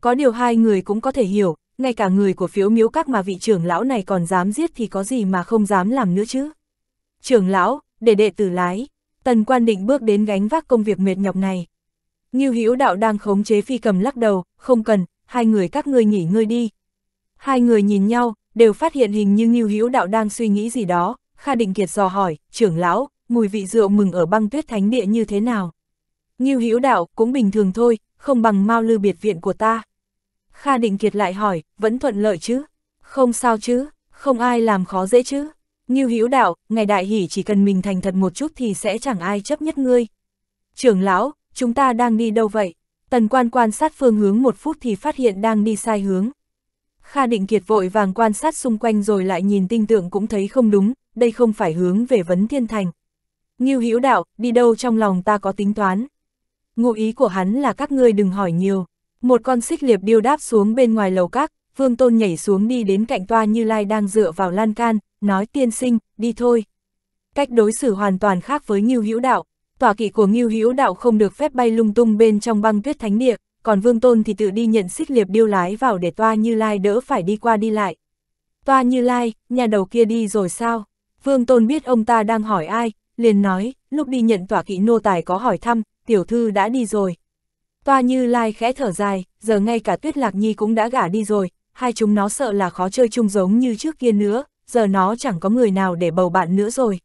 Có điều hai người cũng có thể hiểu, ngay cả người của phiếu miếu các mà vị trưởng lão này còn dám giết thì có gì mà không dám làm nữa chứ. Trưởng lão, để đệ tử lái, tần quan định bước đến gánh vác công việc mệt nhọc này. Nghiêu Hữu đạo đang khống chế phi cầm lắc đầu, không cần, hai người các ngươi nghỉ ngơi đi. Hai người nhìn nhau, đều phát hiện hình như Nghiêu Hữu đạo đang suy nghĩ gì đó, Kha Định Kiệt dò hỏi, trưởng lão, mùi vị rượu mừng ở băng tuyết thánh địa như thế nào? Ngưu Hữu đạo, cũng bình thường thôi, không bằng mau lư biệt viện của ta. Kha Định Kiệt lại hỏi, vẫn thuận lợi chứ? Không sao chứ, không ai làm khó dễ chứ. Ngưu Hữu đạo, ngày đại hỷ chỉ cần mình thành thật một chút thì sẽ chẳng ai chấp nhất ngươi. Trưởng lão, chúng ta đang đi đâu vậy? Tần quan quan sát phương hướng một phút thì phát hiện đang đi sai hướng. Kha Định Kiệt vội vàng quan sát xung quanh rồi lại nhìn tinh tượng cũng thấy không đúng, đây không phải hướng về vấn thiên thành. Ngưu Hữu đạo, đi đâu trong lòng ta có tính toán. Ngụ ý của hắn là các ngươi đừng hỏi nhiều. Một con xích liệp điêu đáp xuống bên ngoài lầu các, Vương Tôn nhảy xuống đi đến cạnh toa Như Lai đang dựa vào lan can, nói tiên sinh, đi thôi. Cách đối xử hoàn toàn khác với Ngưu Hữu đạo. Tòa kỵ của Ngưu Hữu đạo không được phép bay lung tung bên trong băng tuyết thánh địa, còn Vương Tôn thì tự đi nhận xích liệp điêu lái vào để toa Như Lai đỡ phải đi qua đi lại. Toa Như Lai, nhà đầu kia đi rồi sao? Vương Tôn biết ông ta đang hỏi ai, liền nói, lúc đi nhận tỏa kỵ nô tài có hỏi thăm, tiểu thư đã đi rồi. Toa Như Lai khẽ thở dài, giờ ngay cả Tuyết Lạc Nhi cũng đã gả đi rồi, hai chúng nó sợ là khó chơi chung giống như trước kia nữa, giờ nó chẳng có người nào để bầu bạn nữa rồi.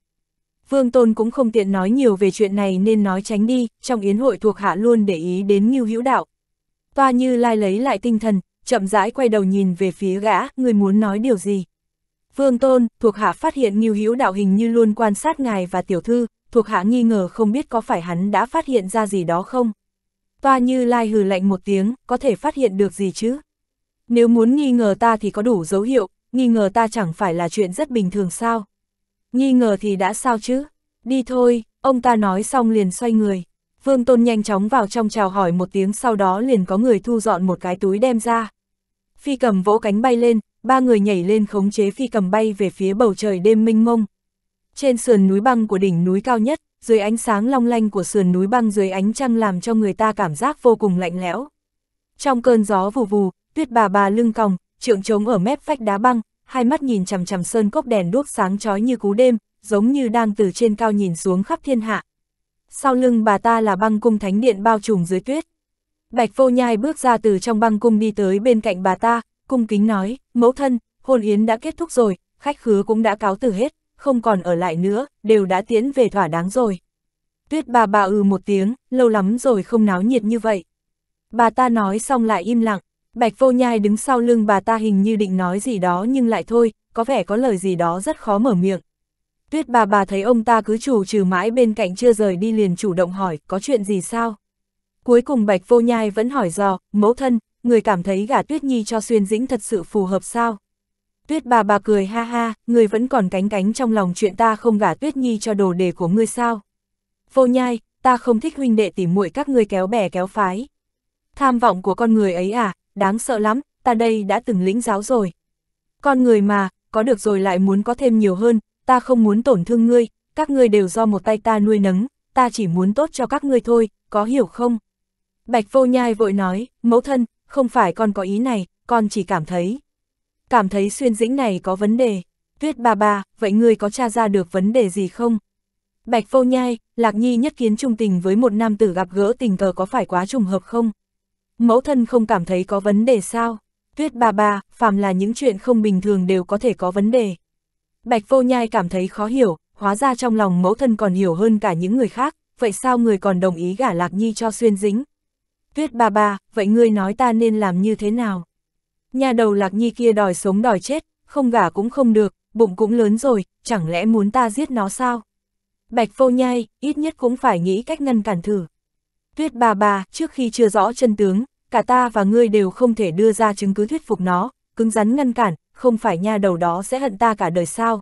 Vương Tôn cũng không tiện nói nhiều về chuyện này nên nói tránh đi, trong yến hội thuộc hạ luôn để ý đến Ngưu Hữu Đạo. Toa Như Lai lấy lại tinh thần, chậm rãi quay đầu nhìn về phía gã, người muốn nói điều gì. Vương Tôn, thuộc hạ phát hiện Ngưu Hữu đạo hình như luôn quan sát ngài và tiểu thư, thuộc hạ nghi ngờ không biết có phải hắn đã phát hiện ra gì đó không. Toa Như Lai hừ lạnh một tiếng, có thể phát hiện được gì chứ? Nếu muốn nghi ngờ ta thì có đủ dấu hiệu, nghi ngờ ta chẳng phải là chuyện rất bình thường sao? Nghi ngờ thì đã sao chứ? Đi thôi, ông ta nói xong liền xoay người. Vương Tôn nhanh chóng vào trong chào hỏi một tiếng sau đó liền có người thu dọn một cái túi đem ra. Phi cầm vỗ cánh bay lên, ba người nhảy lên khống chế phi cầm bay về phía bầu trời đêm minh mông. Trên sườn núi băng của đỉnh núi cao nhất, dưới ánh sáng long lanh của sườn núi băng dưới ánh trăng làm cho người ta cảm giác vô cùng lạnh lẽo. Trong cơn gió vù vù, tuyết bà bà lưng còng, trượng trống ở mép vách đá băng, hai mắt nhìn chằm chằm sơn cốc đèn đuốc sáng chói như cú đêm, giống như đang từ trên cao nhìn xuống khắp thiên hạ. Sau lưng bà ta là băng cung thánh điện bao trùm dưới tuyết. Bạch vô nhai bước ra từ trong băng cung đi tới bên cạnh bà ta, cung kính nói, mẫu thân, hôn yến đã kết thúc rồi, khách khứa cũng đã cáo từ hết, không còn ở lại nữa, đều đã tiến về thỏa đáng rồi. Tuyết bà bà ừ một tiếng, lâu lắm rồi không náo nhiệt như vậy. Bà ta nói xong lại im lặng, bạch vô nhai đứng sau lưng bà ta hình như định nói gì đó nhưng lại thôi, có vẻ có lời gì đó rất khó mở miệng. Tuyết bà bà thấy ông ta cứ chủ trừ mãi bên cạnh chưa rời đi liền chủ động hỏi, có chuyện gì sao? Cuối cùng bạch vô nhai vẫn hỏi dò, mẫu thân, người cảm thấy gả Tuyết Nhi cho Xuyên Dĩnh thật sự phù hợp sao? Tuyết bà bà cười ha ha, người vẫn còn cánh cánh trong lòng chuyện ta không gả Tuyết Nhi cho đồ đề của ngươi sao? Vô nhai, ta không thích huynh đệ tỉ muội các ngươi kéo bè kéo phái. Tham vọng của con người ấy à, đáng sợ lắm, ta đây đã từng lĩnh giáo rồi. Con người mà, có được rồi lại muốn có thêm nhiều hơn, ta không muốn tổn thương ngươi, các ngươi đều do một tay ta nuôi nấng, ta chỉ muốn tốt cho các ngươi thôi, có hiểu không? Bạch vô nhai vội nói, mẫu thân, không phải con có ý này, con chỉ cảm thấy. Cảm thấy xuyên dĩnh này có vấn đề. Tuyết ba ba, vậy ngươi có tra ra được vấn đề gì không? Bạch phô nhai, Lạc Nhi nhất kiến trung tình với một nam tử gặp gỡ tình cờ có phải quá trùng hợp không? Mẫu thân không cảm thấy có vấn đề sao? Tuyết ba ba, phàm là những chuyện không bình thường đều có thể có vấn đề. Bạch vô nhai cảm thấy khó hiểu, hóa ra trong lòng mẫu thân còn hiểu hơn cả những người khác, vậy sao người còn đồng ý gả Lạc Nhi cho xuyên dính? Tuyết ba ba, vậy ngươi nói ta nên làm như thế nào? Nhà đầu lạc nhi kia đòi sống đòi chết, không gả cũng không được, bụng cũng lớn rồi, chẳng lẽ muốn ta giết nó sao? Bạch phô nhai, ít nhất cũng phải nghĩ cách ngăn cản thử. Tuyết ba ba, trước khi chưa rõ chân tướng, cả ta và ngươi đều không thể đưa ra chứng cứ thuyết phục nó, cứng rắn ngăn cản, không phải nha đầu đó sẽ hận ta cả đời sao.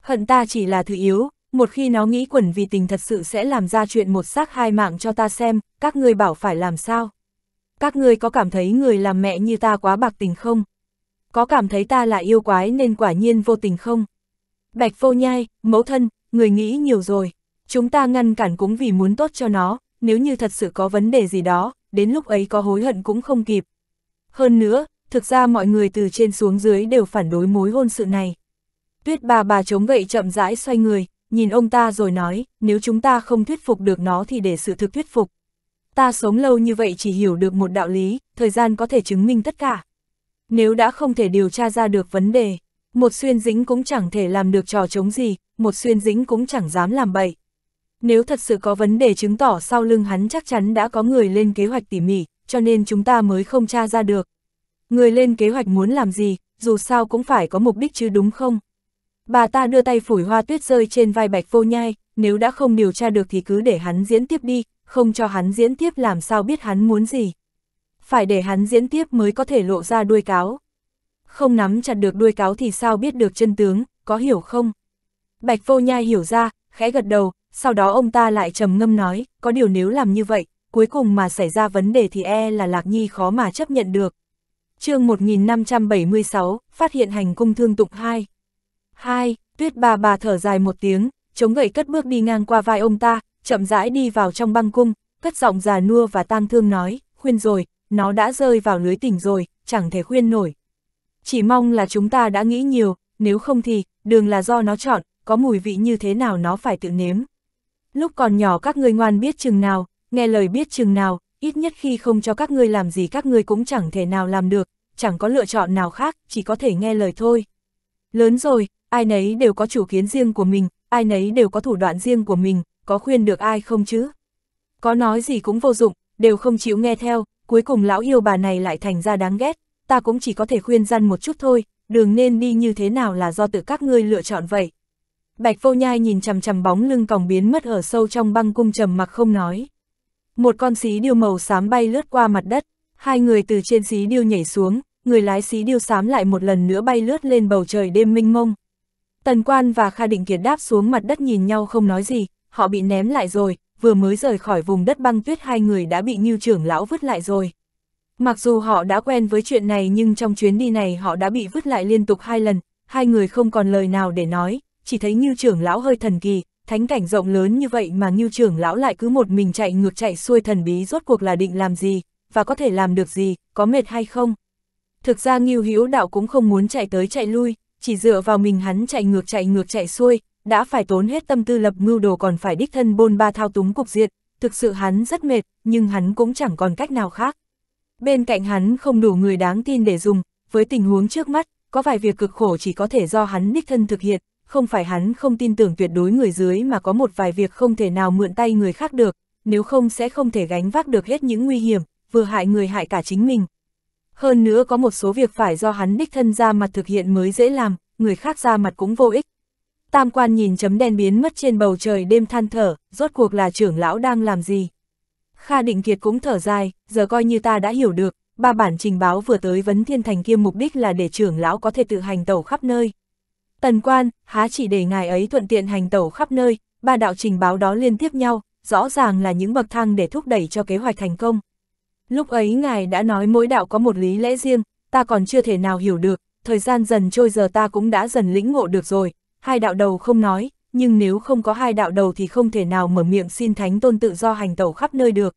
Hận ta chỉ là thứ yếu, một khi nó nghĩ quẩn vì tình thật sự sẽ làm ra chuyện một xác hai mạng cho ta xem, các ngươi bảo phải làm sao. Các ngươi có cảm thấy người làm mẹ như ta quá bạc tình không? Có cảm thấy ta là yêu quái nên quả nhiên vô tình không? Bạch vô nhai, mẫu thân, người nghĩ nhiều rồi. Chúng ta ngăn cản cũng vì muốn tốt cho nó, nếu như thật sự có vấn đề gì đó, đến lúc ấy có hối hận cũng không kịp. Hơn nữa, thực ra mọi người từ trên xuống dưới đều phản đối mối hôn sự này. Tuyết bà bà chống gậy chậm rãi xoay người, nhìn ông ta rồi nói, nếu chúng ta không thuyết phục được nó thì để sự thực thuyết phục. Ta sống lâu như vậy chỉ hiểu được một đạo lý, thời gian có thể chứng minh tất cả. Nếu đã không thể điều tra ra được vấn đề, một xuyên dĩnh cũng chẳng thể làm được trò chống gì, một xuyên dĩnh cũng chẳng dám làm bậy. Nếu thật sự có vấn đề chứng tỏ sau lưng hắn chắc chắn đã có người lên kế hoạch tỉ mỉ, cho nên chúng ta mới không tra ra được. Người lên kế hoạch muốn làm gì, dù sao cũng phải có mục đích chứ đúng không? Bà ta đưa tay phủi hoa tuyết rơi trên vai bạch vô nhai, nếu đã không điều tra được thì cứ để hắn diễn tiếp đi, không cho hắn diễn tiếp làm sao biết hắn muốn gì. Phải để hắn diễn tiếp mới có thể lộ ra đuôi cáo. Không nắm chặt được đuôi cáo thì sao biết được chân tướng, có hiểu không? Bạch vô nhai hiểu ra, khẽ gật đầu, sau đó ông ta lại trầm ngâm nói, có điều nếu làm như vậy, cuối cùng mà xảy ra vấn đề thì e là Lạc Nhi khó mà chấp nhận được. chương 1576, phát hiện hành cung thương tụng 2 Hai, tuyết bà bà thở dài một tiếng, chống gậy cất bước đi ngang qua vai ông ta, chậm rãi đi vào trong băng cung, cất giọng già nua và tang thương nói, khuyên rồi, nó đã rơi vào lưới tỉnh rồi, chẳng thể khuyên nổi. Chỉ mong là chúng ta đã nghĩ nhiều, nếu không thì, đường là do nó chọn, có mùi vị như thế nào nó phải tự nếm. Lúc còn nhỏ các ngươi ngoan biết chừng nào, nghe lời biết chừng nào, ít nhất khi không cho các ngươi làm gì các ngươi cũng chẳng thể nào làm được, chẳng có lựa chọn nào khác, chỉ có thể nghe lời thôi. Lớn rồi, ai nấy đều có chủ kiến riêng của mình, ai nấy đều có thủ đoạn riêng của mình, có khuyên được ai không chứ? Có nói gì cũng vô dụng, đều không chịu nghe theo, cuối cùng lão yêu bà này lại thành ra đáng ghét, ta cũng chỉ có thể khuyên răn một chút thôi, đường nên đi như thế nào là do tự các ngươi lựa chọn vậy. Bạch vô nhai nhìn chằm chằm bóng lưng còng biến mất ở sâu trong băng cung trầm mặc không nói. Một con xí điêu màu xám bay lướt qua mặt đất, hai người từ trên xí điêu nhảy xuống, người lái xí điêu xám lại một lần nữa bay lướt lên bầu trời đêm minh mông. Tần Quan và Kha Định Kiệt đáp xuống mặt đất nhìn nhau không nói gì, họ bị ném lại rồi, vừa mới rời khỏi vùng đất băng tuyết hai người đã bị Ngưu trưởng lão vứt lại rồi. Mặc dù họ đã quen với chuyện này nhưng trong chuyến đi này họ đã bị vứt lại liên tục hai lần, hai người không còn lời nào để nói, chỉ thấy Ngưu trưởng lão hơi thần kỳ, thánh cảnh rộng lớn như vậy mà Ngưu trưởng lão lại cứ một mình chạy ngược chạy xuôi thần bí rốt cuộc là định làm gì, và có thể làm được gì, có mệt hay không. Thực ra Ngưu Hữu Đạo cũng không muốn chạy tới chạy lui, chỉ dựa vào mình hắn chạy ngược chạy ngược chạy xuôi, đã phải tốn hết tâm tư lập mưu đồ còn phải đích thân bôn ba thao túng cục diện, thực sự hắn rất mệt, nhưng hắn cũng chẳng còn cách nào khác. Bên cạnh hắn không đủ người đáng tin để dùng, với tình huống trước mắt, có vài việc cực khổ chỉ có thể do hắn đích thân thực hiện, không phải hắn không tin tưởng tuyệt đối người dưới mà có một vài việc không thể nào mượn tay người khác được, nếu không sẽ không thể gánh vác được hết những nguy hiểm, vừa hại người hại cả chính mình, hơn nữa có một số việc phải do hắn đích thân ra mặt thực hiện mới dễ làm, người khác ra mặt cũng vô ích. Tam quan nhìn chấm đen biến mất trên bầu trời đêm than thở, rốt cuộc là trưởng lão đang làm gì. Kha Định Kiệt cũng thở dài, giờ coi như ta đã hiểu được, ba bản trình báo vừa tới vấn thiên thành kia mục đích là để trưởng lão có thể tự hành tẩu khắp nơi. Tần quan, há chỉ để ngài ấy thuận tiện hành tẩu khắp nơi, ba đạo trình báo đó liên tiếp nhau, rõ ràng là những bậc thang để thúc đẩy cho kế hoạch thành công. Lúc ấy ngài đã nói mỗi đạo có một lý lẽ riêng, ta còn chưa thể nào hiểu được, thời gian dần trôi giờ ta cũng đã dần lĩnh ngộ được rồi, hai đạo đầu không nói, nhưng nếu không có hai đạo đầu thì không thể nào mở miệng xin thánh tôn tự do hành tẩu khắp nơi được.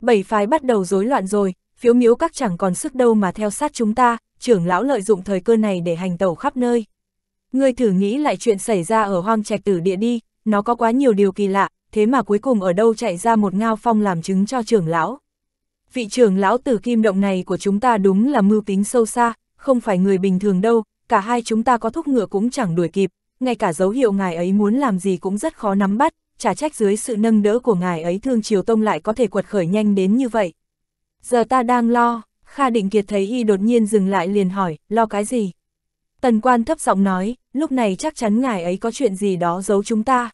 Bảy phái bắt đầu rối loạn rồi, phiếu miếu các chẳng còn sức đâu mà theo sát chúng ta, trưởng lão lợi dụng thời cơ này để hành tẩu khắp nơi. Ngươi thử nghĩ lại chuyện xảy ra ở hoang trạch tử địa đi, nó có quá nhiều điều kỳ lạ, thế mà cuối cùng ở đâu chạy ra một ngao phong làm chứng cho trưởng lão vị trưởng lão tử kim động này của chúng ta đúng là mưu tính sâu xa, không phải người bình thường đâu, cả hai chúng ta có thúc ngựa cũng chẳng đuổi kịp, ngay cả dấu hiệu ngài ấy muốn làm gì cũng rất khó nắm bắt, trả trách dưới sự nâng đỡ của ngài ấy thương triều tông lại có thể quật khởi nhanh đến như vậy. Giờ ta đang lo, Kha Định Kiệt thấy y đột nhiên dừng lại liền hỏi, lo cái gì? Tần quan thấp giọng nói, lúc này chắc chắn ngài ấy có chuyện gì đó giấu chúng ta.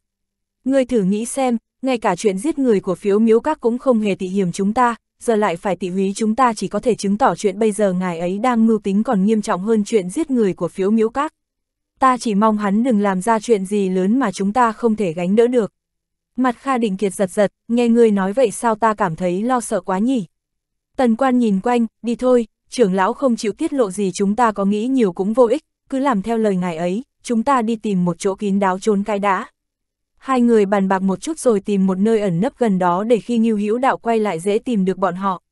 Ngươi thử nghĩ xem, ngay cả chuyện giết người của phiếu miếu các cũng không hề tị hiểm chúng ta, giờ lại phải tị húy chúng ta chỉ có thể chứng tỏ chuyện bây giờ ngài ấy đang mưu tính còn nghiêm trọng hơn chuyện giết người của phiếu miễu các. Ta chỉ mong hắn đừng làm ra chuyện gì lớn mà chúng ta không thể gánh đỡ được. Mặt Kha định Kiệt giật giật, nghe ngươi nói vậy sao ta cảm thấy lo sợ quá nhỉ. Tần quan nhìn quanh, đi thôi, trưởng lão không chịu tiết lộ gì chúng ta có nghĩ nhiều cũng vô ích, cứ làm theo lời ngài ấy, chúng ta đi tìm một chỗ kín đáo trốn cái đã hai người bàn bạc một chút rồi tìm một nơi ẩn nấp gần đó để khi Ngưu Hữu Đạo quay lại dễ tìm được bọn họ.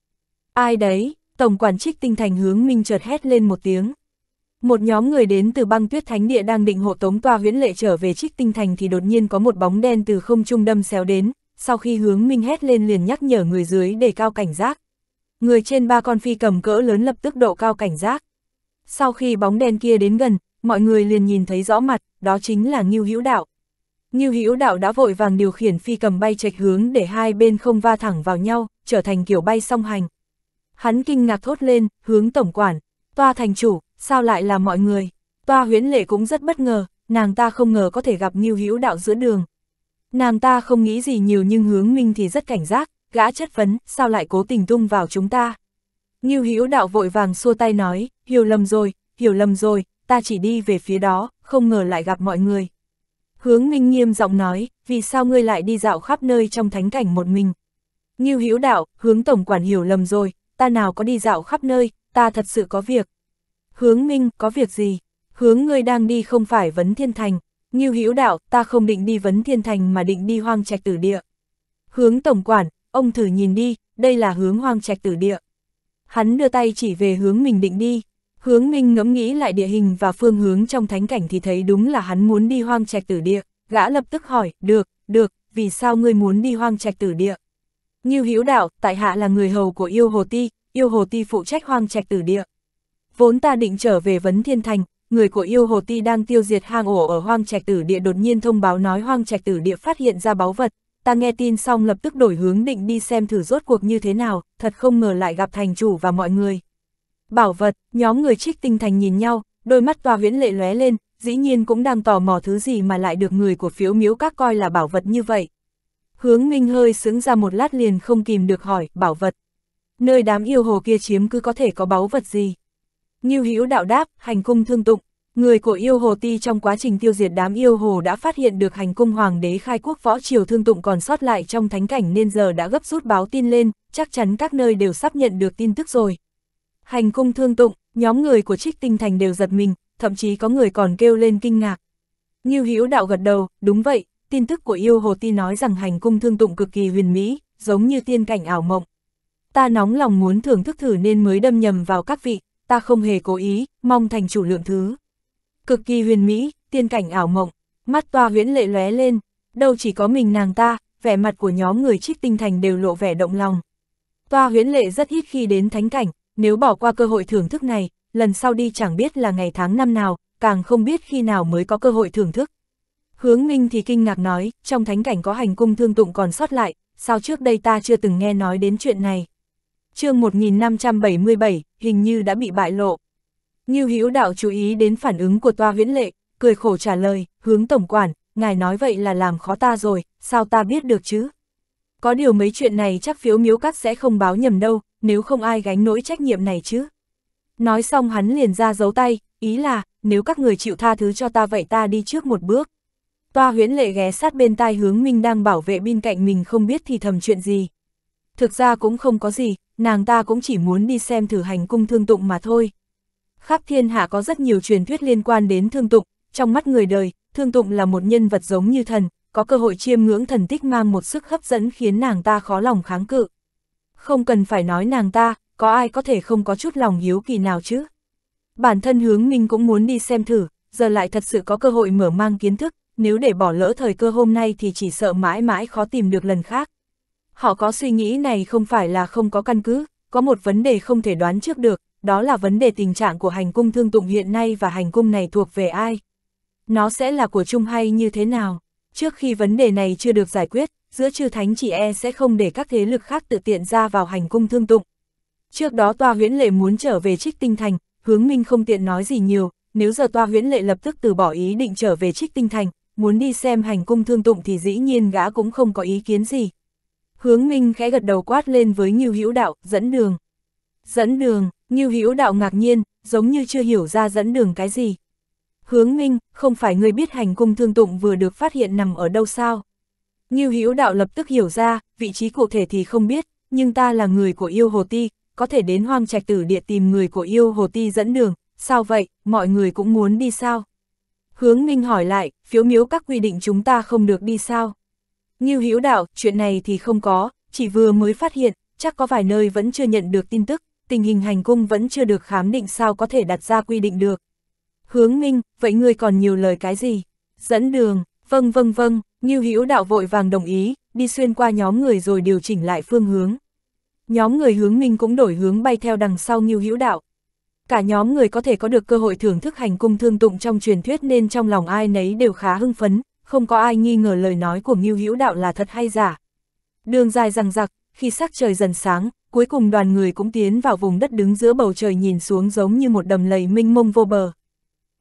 Ai đấy? Tổng quản Trích Tinh Thành hướng Minh chợt hét lên một tiếng. Một nhóm người đến từ băng tuyết thánh địa đang định hộ tống toa huyễn lệ trở về Trích Tinh Thành thì đột nhiên có một bóng đen từ không trung đâm xéo đến, sau khi hướng Minh hét lên liền nhắc nhở người dưới để cao cảnh giác. Người trên ba con phi cầm cỡ lớn lập tức độ cao cảnh giác. Sau khi bóng đen kia đến gần, mọi người liền nhìn thấy rõ mặt, đó chính là Ngưu Hữu Đạo. Ngưu Hữu Đạo đã vội vàng điều khiển phi cầm bay trạch hướng để hai bên không va thẳng vào nhau, trở thành kiểu bay song hành. Hắn kinh ngạc thốt lên, hướng tổng quản, toa thành chủ, sao lại là mọi người? Toa huyễn lệ cũng rất bất ngờ, nàng ta không ngờ có thể gặp Ngưu Hữu Đạo giữa đường. Nàng ta không nghĩ gì nhiều nhưng hướng minh thì rất cảnh giác, gã chất vấn, sao lại cố tình tung vào chúng ta? Ngưu Hữu Đạo vội vàng xua tay nói, hiểu lầm rồi, hiểu lầm rồi, ta chỉ đi về phía đó, không ngờ lại gặp mọi người. Hướng Minh nghiêm giọng nói, vì sao ngươi lại đi dạo khắp nơi trong thánh cảnh một mình? Ngưu Hữu đạo, hướng tổng quản hiểu lầm rồi, ta nào có đi dạo khắp nơi, ta thật sự có việc. Hướng Minh, có việc gì? Hướng ngươi đang đi không phải vấn thiên thành. Ngưu Hữu đạo, ta không định đi vấn thiên thành mà định đi hoang trạch tử địa. Hướng tổng quản, ông thử nhìn đi, đây là hướng hoang trạch tử địa. Hắn đưa tay chỉ về hướng mình định đi. Hướng Minh ngẫm nghĩ lại địa hình và phương hướng trong thánh cảnh thì thấy đúng là hắn muốn đi hoang trạch tử địa, gã lập tức hỏi, được, được, vì sao ngươi muốn đi hoang trạch tử địa? Như Hữu đạo, tại hạ là người hầu của yêu hồ ti, yêu hồ ti phụ trách hoang trạch tử địa. Vốn ta định trở về vấn thiên thành, người của yêu hồ ti đang tiêu diệt hang ổ ở hoang trạch tử địa đột nhiên thông báo nói hoang trạch tử địa phát hiện ra báu vật. Ta nghe tin xong lập tức đổi hướng định đi xem thử rốt cuộc như thế nào, thật không ngờ lại gặp thành chủ và mọi người. Bảo vật, nhóm người trích tinh thành nhìn nhau, đôi mắt tòa viễn lệ lóe lên, dĩ nhiên cũng đang tò mò thứ gì mà lại được người của phiếu miếu các coi là bảo vật như vậy. Hướng Minh hơi sướng ra một lát liền không kìm được hỏi, bảo vật. Nơi đám yêu hồ kia chiếm cứ có thể có báu vật gì. Nghiêu hữu đạo đáp, hành cung thương tụng, người của yêu hồ ti trong quá trình tiêu diệt đám yêu hồ đã phát hiện được hành cung hoàng đế khai quốc võ triều thương tụng còn sót lại trong thánh cảnh nên giờ đã gấp rút báo tin lên, chắc chắn các nơi đều sắp nhận được tin tức rồi. Hành cung thương tụng, nhóm người của trích tinh thành đều giật mình, thậm chí có người còn kêu lên kinh ngạc. Nghiêu Hữu đạo gật đầu, đúng vậy, tin tức của yêu hồ ti nói rằng hành cung thương tụng cực kỳ huyền mỹ, giống như tiên cảnh ảo mộng. Ta nóng lòng muốn thưởng thức thử nên mới đâm nhầm vào các vị, ta không hề cố ý, mong thành chủ lượng thứ. Cực kỳ huyền mỹ, tiên cảnh ảo mộng, mắt toa huyễn lệ lóe lên, đâu chỉ có mình nàng ta, vẻ mặt của nhóm người trích tinh thành đều lộ vẻ động lòng. Toa huyễn lệ rất ít khi đến thánh cảnh, nếu bỏ qua cơ hội thưởng thức này, lần sau đi chẳng biết là ngày tháng năm nào, càng không biết khi nào mới có cơ hội thưởng thức. Hướng Minh thì kinh ngạc nói, trong thánh cảnh có hành cung thương tụng còn sót lại, sao trước đây ta chưa từng nghe nói đến chuyện này. chương 1577, hình như đã bị bại lộ. Như Hữu đạo chú ý đến phản ứng của toa huyễn lệ, cười khổ trả lời, hướng tổng quản, ngài nói vậy là làm khó ta rồi, sao ta biết được chứ? Có điều mấy chuyện này chắc phiếu miếu cắt sẽ không báo nhầm đâu, nếu không ai gánh nỗi trách nhiệm này chứ. Nói xong hắn liền ra giấu tay, ý là, nếu các người chịu tha thứ cho ta vậy ta đi trước một bước. Toa huyễn lệ ghé sát bên tai hướng Minh đang bảo vệ bên cạnh mình không biết thì thầm chuyện gì. Thực ra cũng không có gì, nàng ta cũng chỉ muốn đi xem thử hành cung thương tụng mà thôi. Khắp thiên hạ có rất nhiều truyền thuyết liên quan đến thương tụng, trong mắt người đời, thương tụng là một nhân vật giống như thần, có cơ hội chiêm ngưỡng thần tích mang một sức hấp dẫn khiến nàng ta khó lòng kháng cự. Không cần phải nói nàng ta, có ai có thể không có chút lòng hiếu kỳ nào chứ? Bản thân hướng minh cũng muốn đi xem thử, giờ lại thật sự có cơ hội mở mang kiến thức, nếu để bỏ lỡ thời cơ hôm nay thì chỉ sợ mãi mãi khó tìm được lần khác. Họ có suy nghĩ này không phải là không có căn cứ, có một vấn đề không thể đoán trước được, đó là vấn đề tình trạng của hành cung thương tụng hiện nay và hành cung này thuộc về ai. Nó sẽ là của chung hay như thế nào? Trước khi vấn đề này chưa được giải quyết, giữa chư thánh chỉ e sẽ không để các thế lực khác tự tiện ra vào hành cung thương tụng. Trước đó toa huyễn lệ muốn trở về trích tinh thành, hướng minh không tiện nói gì nhiều, nếu giờ toa huyễn lệ lập tức từ bỏ ý định trở về trích tinh thành, muốn đi xem hành cung thương tụng thì dĩ nhiên gã cũng không có ý kiến gì. Hướng minh khẽ gật đầu quát lên với Ngưu Hữu Đạo, dẫn đường. Dẫn đường, Ngưu Hữu Đạo ngạc nhiên, giống như chưa hiểu ra dẫn đường cái gì. Hướng minh, không phải người biết hành cung thương tụng vừa được phát hiện nằm ở đâu sao? Ngưu Hữu Đạo lập tức hiểu ra, vị trí cụ thể thì không biết, nhưng ta là người của yêu Hồ Ti, có thể đến hoang trạch tử địa tìm người của yêu Hồ Ti dẫn đường, sao vậy, mọi người cũng muốn đi sao? Hướng Minh hỏi lại, phiếu miếu các quy định chúng ta không được đi sao? Ngưu Hữu Đạo, chuyện này thì không có, chỉ vừa mới phát hiện, chắc có vài nơi vẫn chưa nhận được tin tức, tình hình hành cung vẫn chưa được khám định sao có thể đặt ra quy định được. Hướng Minh, vậy ngươi còn nhiều lời cái gì? Dẫn đường, vâng vâng vâng, Ngưu Hữu Đạo vội vàng đồng ý, đi xuyên qua nhóm người rồi điều chỉnh lại phương hướng. Nhóm người hướng minh cũng đổi hướng bay theo đằng sau Ngưu Hữu Đạo. Cả nhóm người có thể có được cơ hội thưởng thức hành cung thương tụng trong truyền thuyết nên trong lòng ai nấy đều khá hưng phấn, không có ai nghi ngờ lời nói của Ngưu Hữu Đạo là thật hay giả. Đường dài rằng giặc, khi sắc trời dần sáng, cuối cùng đoàn người cũng tiến vào vùng đất đứng giữa bầu trời nhìn xuống giống như một đầm lầy minh mông vô bờ,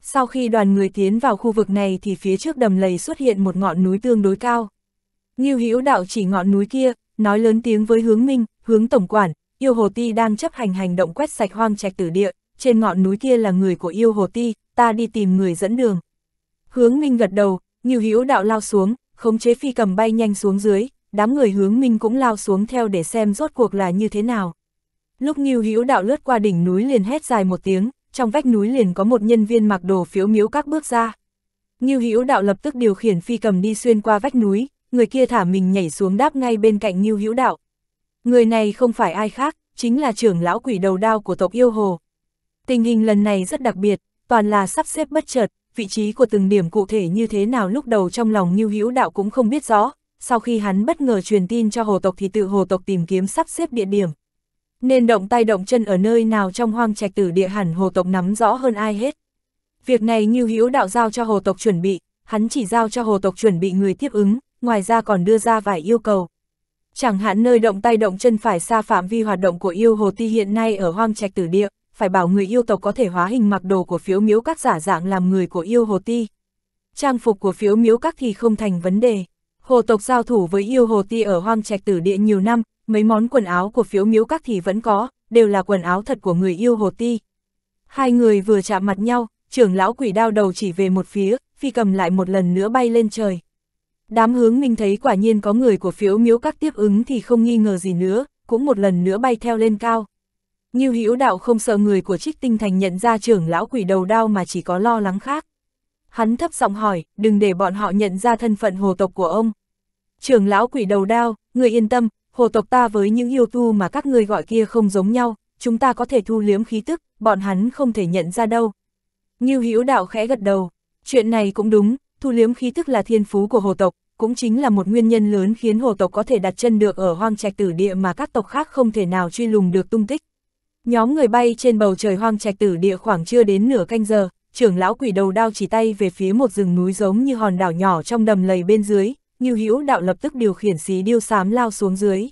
sau khi đoàn người tiến vào khu vực này thì phía trước đầm lầy xuất hiện một ngọn núi tương đối cao. Ngưu Hữu Đạo chỉ ngọn núi kia, nói lớn tiếng với Hướng Minh, Hướng tổng quản, Yêu Hồ Ti đang chấp hành hành động quét sạch hoang trạch tử địa, trên ngọn núi kia là người của Yêu Hồ Ti, ta đi tìm người dẫn đường. Hướng Minh gật đầu, Ngưu Hữu Đạo lao xuống, khống chế phi cầm bay nhanh xuống dưới, đám người Hướng Minh cũng lao xuống theo để xem rốt cuộc là như thế nào. Lúc Ngưu Hữu Đạo lướt qua đỉnh núi liền hét dài một tiếng, trong vách núi liền có một nhân viên mặc đồ phiếu miếu các bước ra. Ngưu Hữu Đạo lập tức điều khiển phi cầm đi xuyên qua vách núi, người kia thả mình nhảy xuống đáp ngay bên cạnh Ngưu Hữu Đạo. Người này không phải ai khác, chính là trưởng lão quỷ đầu đao của tộc yêu hồ. Tình hình lần này rất đặc biệt, toàn là sắp xếp bất chợt, vị trí của từng điểm cụ thể như thế nào lúc đầu trong lòng Ngưu Hữu Đạo cũng không biết rõ, sau khi hắn bất ngờ truyền tin cho hồ tộc thì tự hồ tộc tìm kiếm sắp xếp địa điểm, nên động tay động chân ở nơi nào trong hoang trạch tử địa hẳn hồ tộc nắm rõ hơn ai hết. Việc này như hữu đạo giao cho hồ tộc chuẩn bị, hắn chỉ giao cho hồ tộc chuẩn bị người tiếp ứng, ngoài ra còn đưa ra vài yêu cầu. Chẳng hạn nơi động tay động chân phải xa phạm vi hoạt động của yêu hồ ti hiện nay ở hoang trạch tử địa, phải bảo người yêu tộc có thể hóa hình mặc đồ của phiếu miếu các giả dạng làm người của yêu hồ ti. Trang phục của phiếu miếu các thì không thành vấn đề. Hồ tộc giao thủ với yêu hồ ti ở hoang trạch tử địa nhiều năm, mấy món quần áo của phiếu miếu các thì vẫn có, đều là quần áo thật của người yêu Hồ Ti. Hai người vừa chạm mặt nhau, trưởng lão quỷ đao đầu chỉ về một phía, phi cầm lại một lần nữa bay lên trời. Đám hướng mình thấy quả nhiên có người của phiếu miếu các tiếp ứng thì không nghi ngờ gì nữa, cũng một lần nữa bay theo lên cao. Như hữu đạo không sợ người của trích tinh thành nhận ra trưởng lão quỷ đầu đao mà chỉ có lo lắng khác. Hắn thấp giọng hỏi, đừng để bọn họ nhận ra thân phận hồ tộc của ông. Trưởng lão quỷ đầu đao, người yên tâm, hồ tộc ta với những yêu tu mà các ngươi gọi kia không giống nhau, chúng ta có thể thu liếm khí tức, bọn hắn không thể nhận ra đâu. Ngưu Hữu Đạo khẽ gật đầu, chuyện này cũng đúng, thu liếm khí tức là thiên phú của hồ tộc, cũng chính là một nguyên nhân lớn khiến hồ tộc có thể đặt chân được ở hoang trạch tử địa mà các tộc khác không thể nào truy lùng được tung tích. Nhóm người bay trên bầu trời hoang trạch tử địa khoảng chưa đến nửa canh giờ, trưởng lão quỷ đầu đao chỉ tay về phía một rừng núi giống như hòn đảo nhỏ trong đầm lầy bên dưới, Ngưu Hữu Đạo lập tức điều khiển xí điêu xám lao xuống dưới.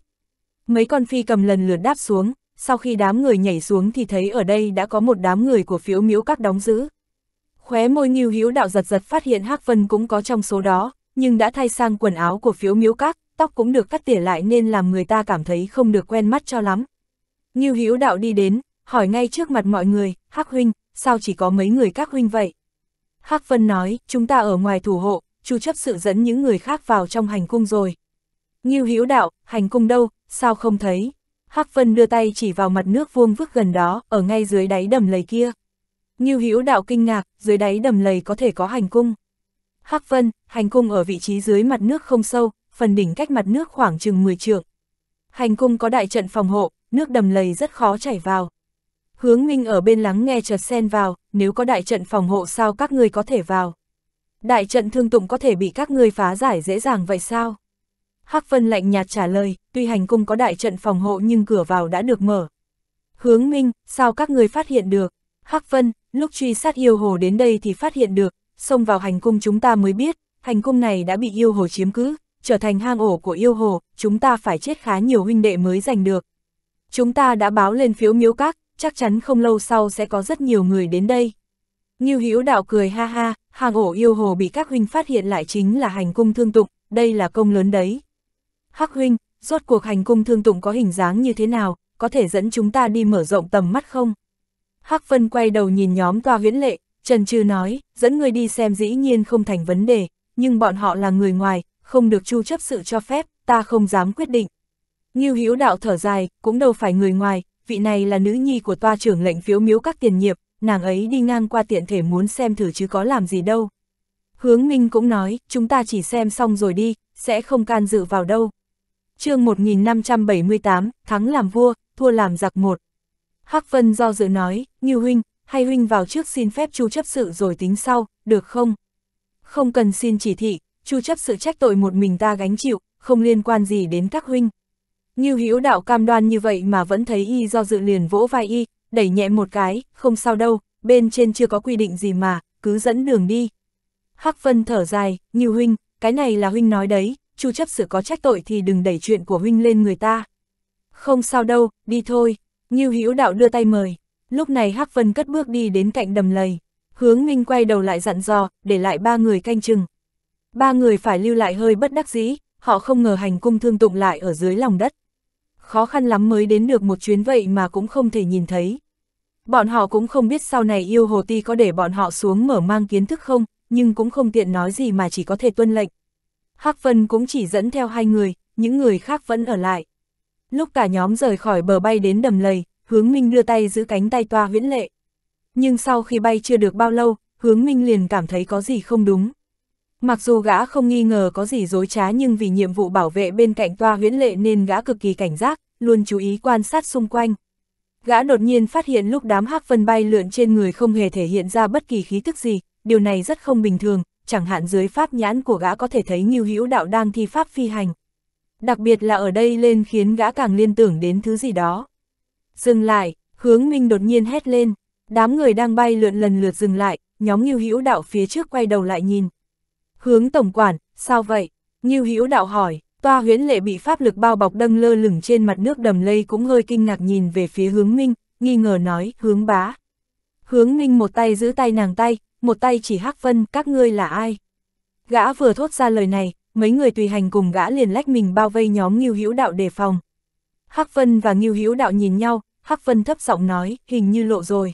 Mấy con phi cầm lần lượt đáp xuống, sau khi đám người nhảy xuống thì thấy ở đây đã có một đám người của phiếu miễu các đóng giữ. Khóe môi Ngưu Hữu Đạo giật giật phát hiện Hắc Vân cũng có trong số đó, nhưng đã thay sang quần áo của phiếu miễu các, tóc cũng được cắt tỉa lại nên làm người ta cảm thấy không được quen mắt cho lắm. Ngưu Hữu Đạo đi đến, hỏi ngay trước mặt mọi người, Hắc huynh, sao chỉ có mấy người các huynh vậy? Hắc Vân nói, chúng ta ở ngoài thủ hộ, chu chấp sự dẫn những người khác vào trong hành cung rồi. ngưu Hữu đạo, hành cung đâu, sao không thấy? Hắc Vân đưa tay chỉ vào mặt nước vuông vức gần đó, ở ngay dưới đáy đầm lầy kia. ngưu Hữu đạo kinh ngạc, dưới đáy đầm lầy có thể có hành cung. Hắc Vân, hành cung ở vị trí dưới mặt nước không sâu, phần đỉnh cách mặt nước khoảng chừng 10 trượng. Hành cung có đại trận phòng hộ, nước đầm lầy rất khó chảy vào. Hướng Minh ở bên lắng nghe chợt sen vào, nếu có đại trận phòng hộ sao các ngươi có thể vào. Đại trận thương tụng có thể bị các ngươi phá giải dễ dàng vậy sao? Hắc Vân lạnh nhạt trả lời, tuy hành cung có đại trận phòng hộ nhưng cửa vào đã được mở. Hướng Minh, sao các ngươi phát hiện được? Hắc Vân, lúc truy sát yêu hồ đến đây thì phát hiện được, xông vào hành cung chúng ta mới biết, hành cung này đã bị yêu hồ chiếm cứ, trở thành hang ổ của yêu hồ, chúng ta phải chết khá nhiều huynh đệ mới giành được. Chúng ta đã báo lên phiếu miếu các, chắc chắn không lâu sau sẽ có rất nhiều người đến đây. Như Hữu đạo cười ha ha, hàng ổ yêu hồ bị các huynh phát hiện lại chính là hành cung thương tụng, đây là công lớn đấy. Hắc huynh, rốt cuộc hành cung thương tụng có hình dáng như thế nào, có thể dẫn chúng ta đi mở rộng tầm mắt không? Hắc Vân quay đầu nhìn nhóm toa huyễn lệ, Trần trư nói, dẫn người đi xem dĩ nhiên không thành vấn đề, nhưng bọn họ là người ngoài, không được chu chấp sự cho phép, ta không dám quyết định. Ngưu Hữu đạo thở dài, cũng đâu phải người ngoài, vị này là nữ nhi của toa trưởng lệnh phiếu miếu các tiền nhiệm, nàng ấy đi ngang qua tiện thể muốn xem thử chứ có làm gì đâu. Hướng Minh cũng nói, chúng ta chỉ xem xong rồi đi, sẽ không can dự vào đâu. chương 1578, thắng làm vua, thua làm giặc một. Hắc Vân do dự nói, như huynh, hay huynh vào trước xin phép chu chấp sự rồi tính sau, được không? Không cần xin chỉ thị, chu chấp sự trách tội một mình ta gánh chịu, không liên quan gì đến các huynh. Như hữu đạo cam đoan như vậy mà vẫn thấy y do dự liền vỗ vai y, đẩy nhẹ một cái, không sao đâu, bên trên chưa có quy định gì mà, cứ dẫn đường đi. Hắc Vân thở dài, Như huynh, cái này là huynh nói đấy, chu chấp sự có trách tội thì đừng đẩy chuyện của huynh lên người ta. Không sao đâu, đi thôi, Như Hữu Đạo đưa tay mời. Lúc này Hắc Vân cất bước đi đến cạnh đầm lầy, hướng Minh quay đầu lại dặn dò, để lại ba người canh chừng. Ba người phải lưu lại hơi bất đắc dĩ, họ không ngờ hành cung thương tụng lại ở dưới lòng đất khó khăn lắm mới đến được một chuyến vậy mà cũng không thể nhìn thấy. Bọn họ cũng không biết sau này yêu hồ ti có để bọn họ xuống mở mang kiến thức không, nhưng cũng không tiện nói gì mà chỉ có thể tuân lệnh. Hắc Vân cũng chỉ dẫn theo hai người, những người khác vẫn ở lại. Lúc cả nhóm rời khỏi bờ bay đến đầm lầy, hướng minh đưa tay giữ cánh tay toa Viễn lệ. Nhưng sau khi bay chưa được bao lâu, hướng minh liền cảm thấy có gì không đúng. Mặc dù gã không nghi ngờ có gì dối trá nhưng vì nhiệm vụ bảo vệ bên cạnh toa huyễn lệ nên gã cực kỳ cảnh giác, luôn chú ý quan sát xung quanh. Gã đột nhiên phát hiện lúc đám hắc vân bay lượn trên người không hề thể hiện ra bất kỳ khí thức gì, điều này rất không bình thường, chẳng hạn dưới pháp nhãn của gã có thể thấy Ngưu Hữu Đạo đang thi pháp phi hành. Đặc biệt là ở đây lên khiến gã càng liên tưởng đến thứ gì đó. Dừng lại, hướng minh đột nhiên hét lên, đám người đang bay lượn lần lượt dừng lại, nhóm Ngưu Hữu Đạo phía trước quay đầu lại nhìn. Hướng tổng quản, sao vậy? Nhiêu Hữu đạo hỏi, toa huyễn lệ bị pháp lực bao bọc đâng lơ lửng trên mặt nước đầm lây cũng hơi kinh ngạc nhìn về phía hướng minh, nghi ngờ nói, hướng bá. Hướng minh một tay giữ tay nàng tay, một tay chỉ hắc phân, các ngươi là ai? Gã vừa thốt ra lời này, mấy người tùy hành cùng gã liền lách mình bao vây nhóm Ngưu Hữu Đạo đề phòng. Hắc Vân và Ngưu Hữu Đạo nhìn nhau, Hắc Vân thấp giọng nói, hình như lộ rồi.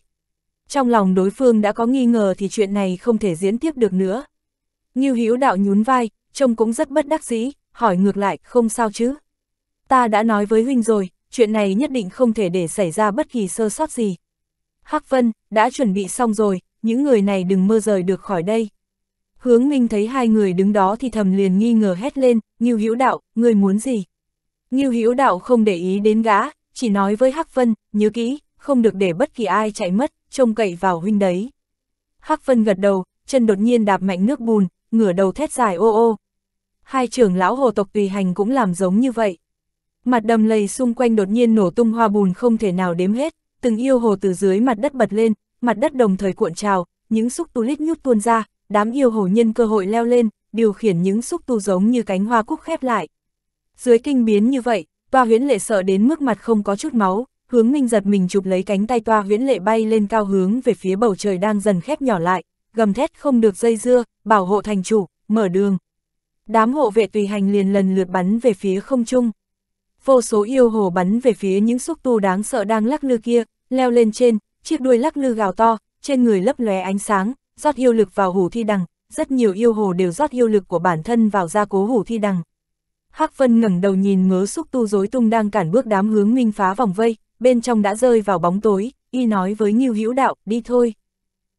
Trong lòng đối phương đã có nghi ngờ thì chuyện này không thể diễn tiếp được nữa. Như Hiếu đạo nhún vai, trông cũng rất bất đắc dĩ, hỏi ngược lại, không sao chứ. Ta đã nói với huynh rồi, chuyện này nhất định không thể để xảy ra bất kỳ sơ sót gì. Hắc Vân, đã chuẩn bị xong rồi, những người này đừng mơ rời được khỏi đây. Hướng Minh thấy hai người đứng đó thì thầm liền nghi ngờ hét lên, Ngưu Hữu Đạo, người muốn gì? Ngưu Hữu Đạo không để ý đến gã, chỉ nói với Hắc Vân, nhớ kỹ, không được để bất kỳ ai chạy mất, trông cậy vào huynh đấy. Hắc Vân gật đầu, chân đột nhiên đạp mạnh nước bùn, ngửa đầu thét dài ô ô. Hai trưởng lão hồ tộc tùy hành cũng làm giống như vậy. Mặt đầm lầy xung quanh đột nhiên nổ tung hoa bùn không thể nào đếm hết, từng yêu hồ từ dưới mặt đất bật lên, mặt đất đồng thời cuộn trào, những xúc tu lít nhút tuôn ra, đám yêu hồ nhân cơ hội leo lên, điều khiển những xúc tu giống như cánh hoa cúc khép lại. Dưới kinh biến như vậy, toa huyễn lệ sợ đến mức mặt không có chút máu, hướng minh giật mình chụp lấy cánh tay toa huyễn lệ bay lên cao hướng về phía bầu trời đang dần khép nhỏ lại, gầm thét không được dây dưa, bảo hộ thành chủ, mở đường. Đám hộ vệ tùy hành liền lần lượt bắn về phía không trung. Vô số yêu hồ bắn về phía những xúc tu đáng sợ đang lắc lư kia, leo lên trên, chiếc đuôi lắc lư gào to, trên người lấp lóe ánh sáng, rót yêu lực vào hủ thi đằng, rất nhiều yêu hồ đều rót yêu lực của bản thân vào gia cố hủ thi đằng. Hắc Vân ngẩng đầu nhìn mớ xúc tu rối tung đang cản bước đám hướng minh phá vòng vây, bên trong đã rơi vào bóng tối, y nói với Ngưu Hữu Đạo, đi thôi.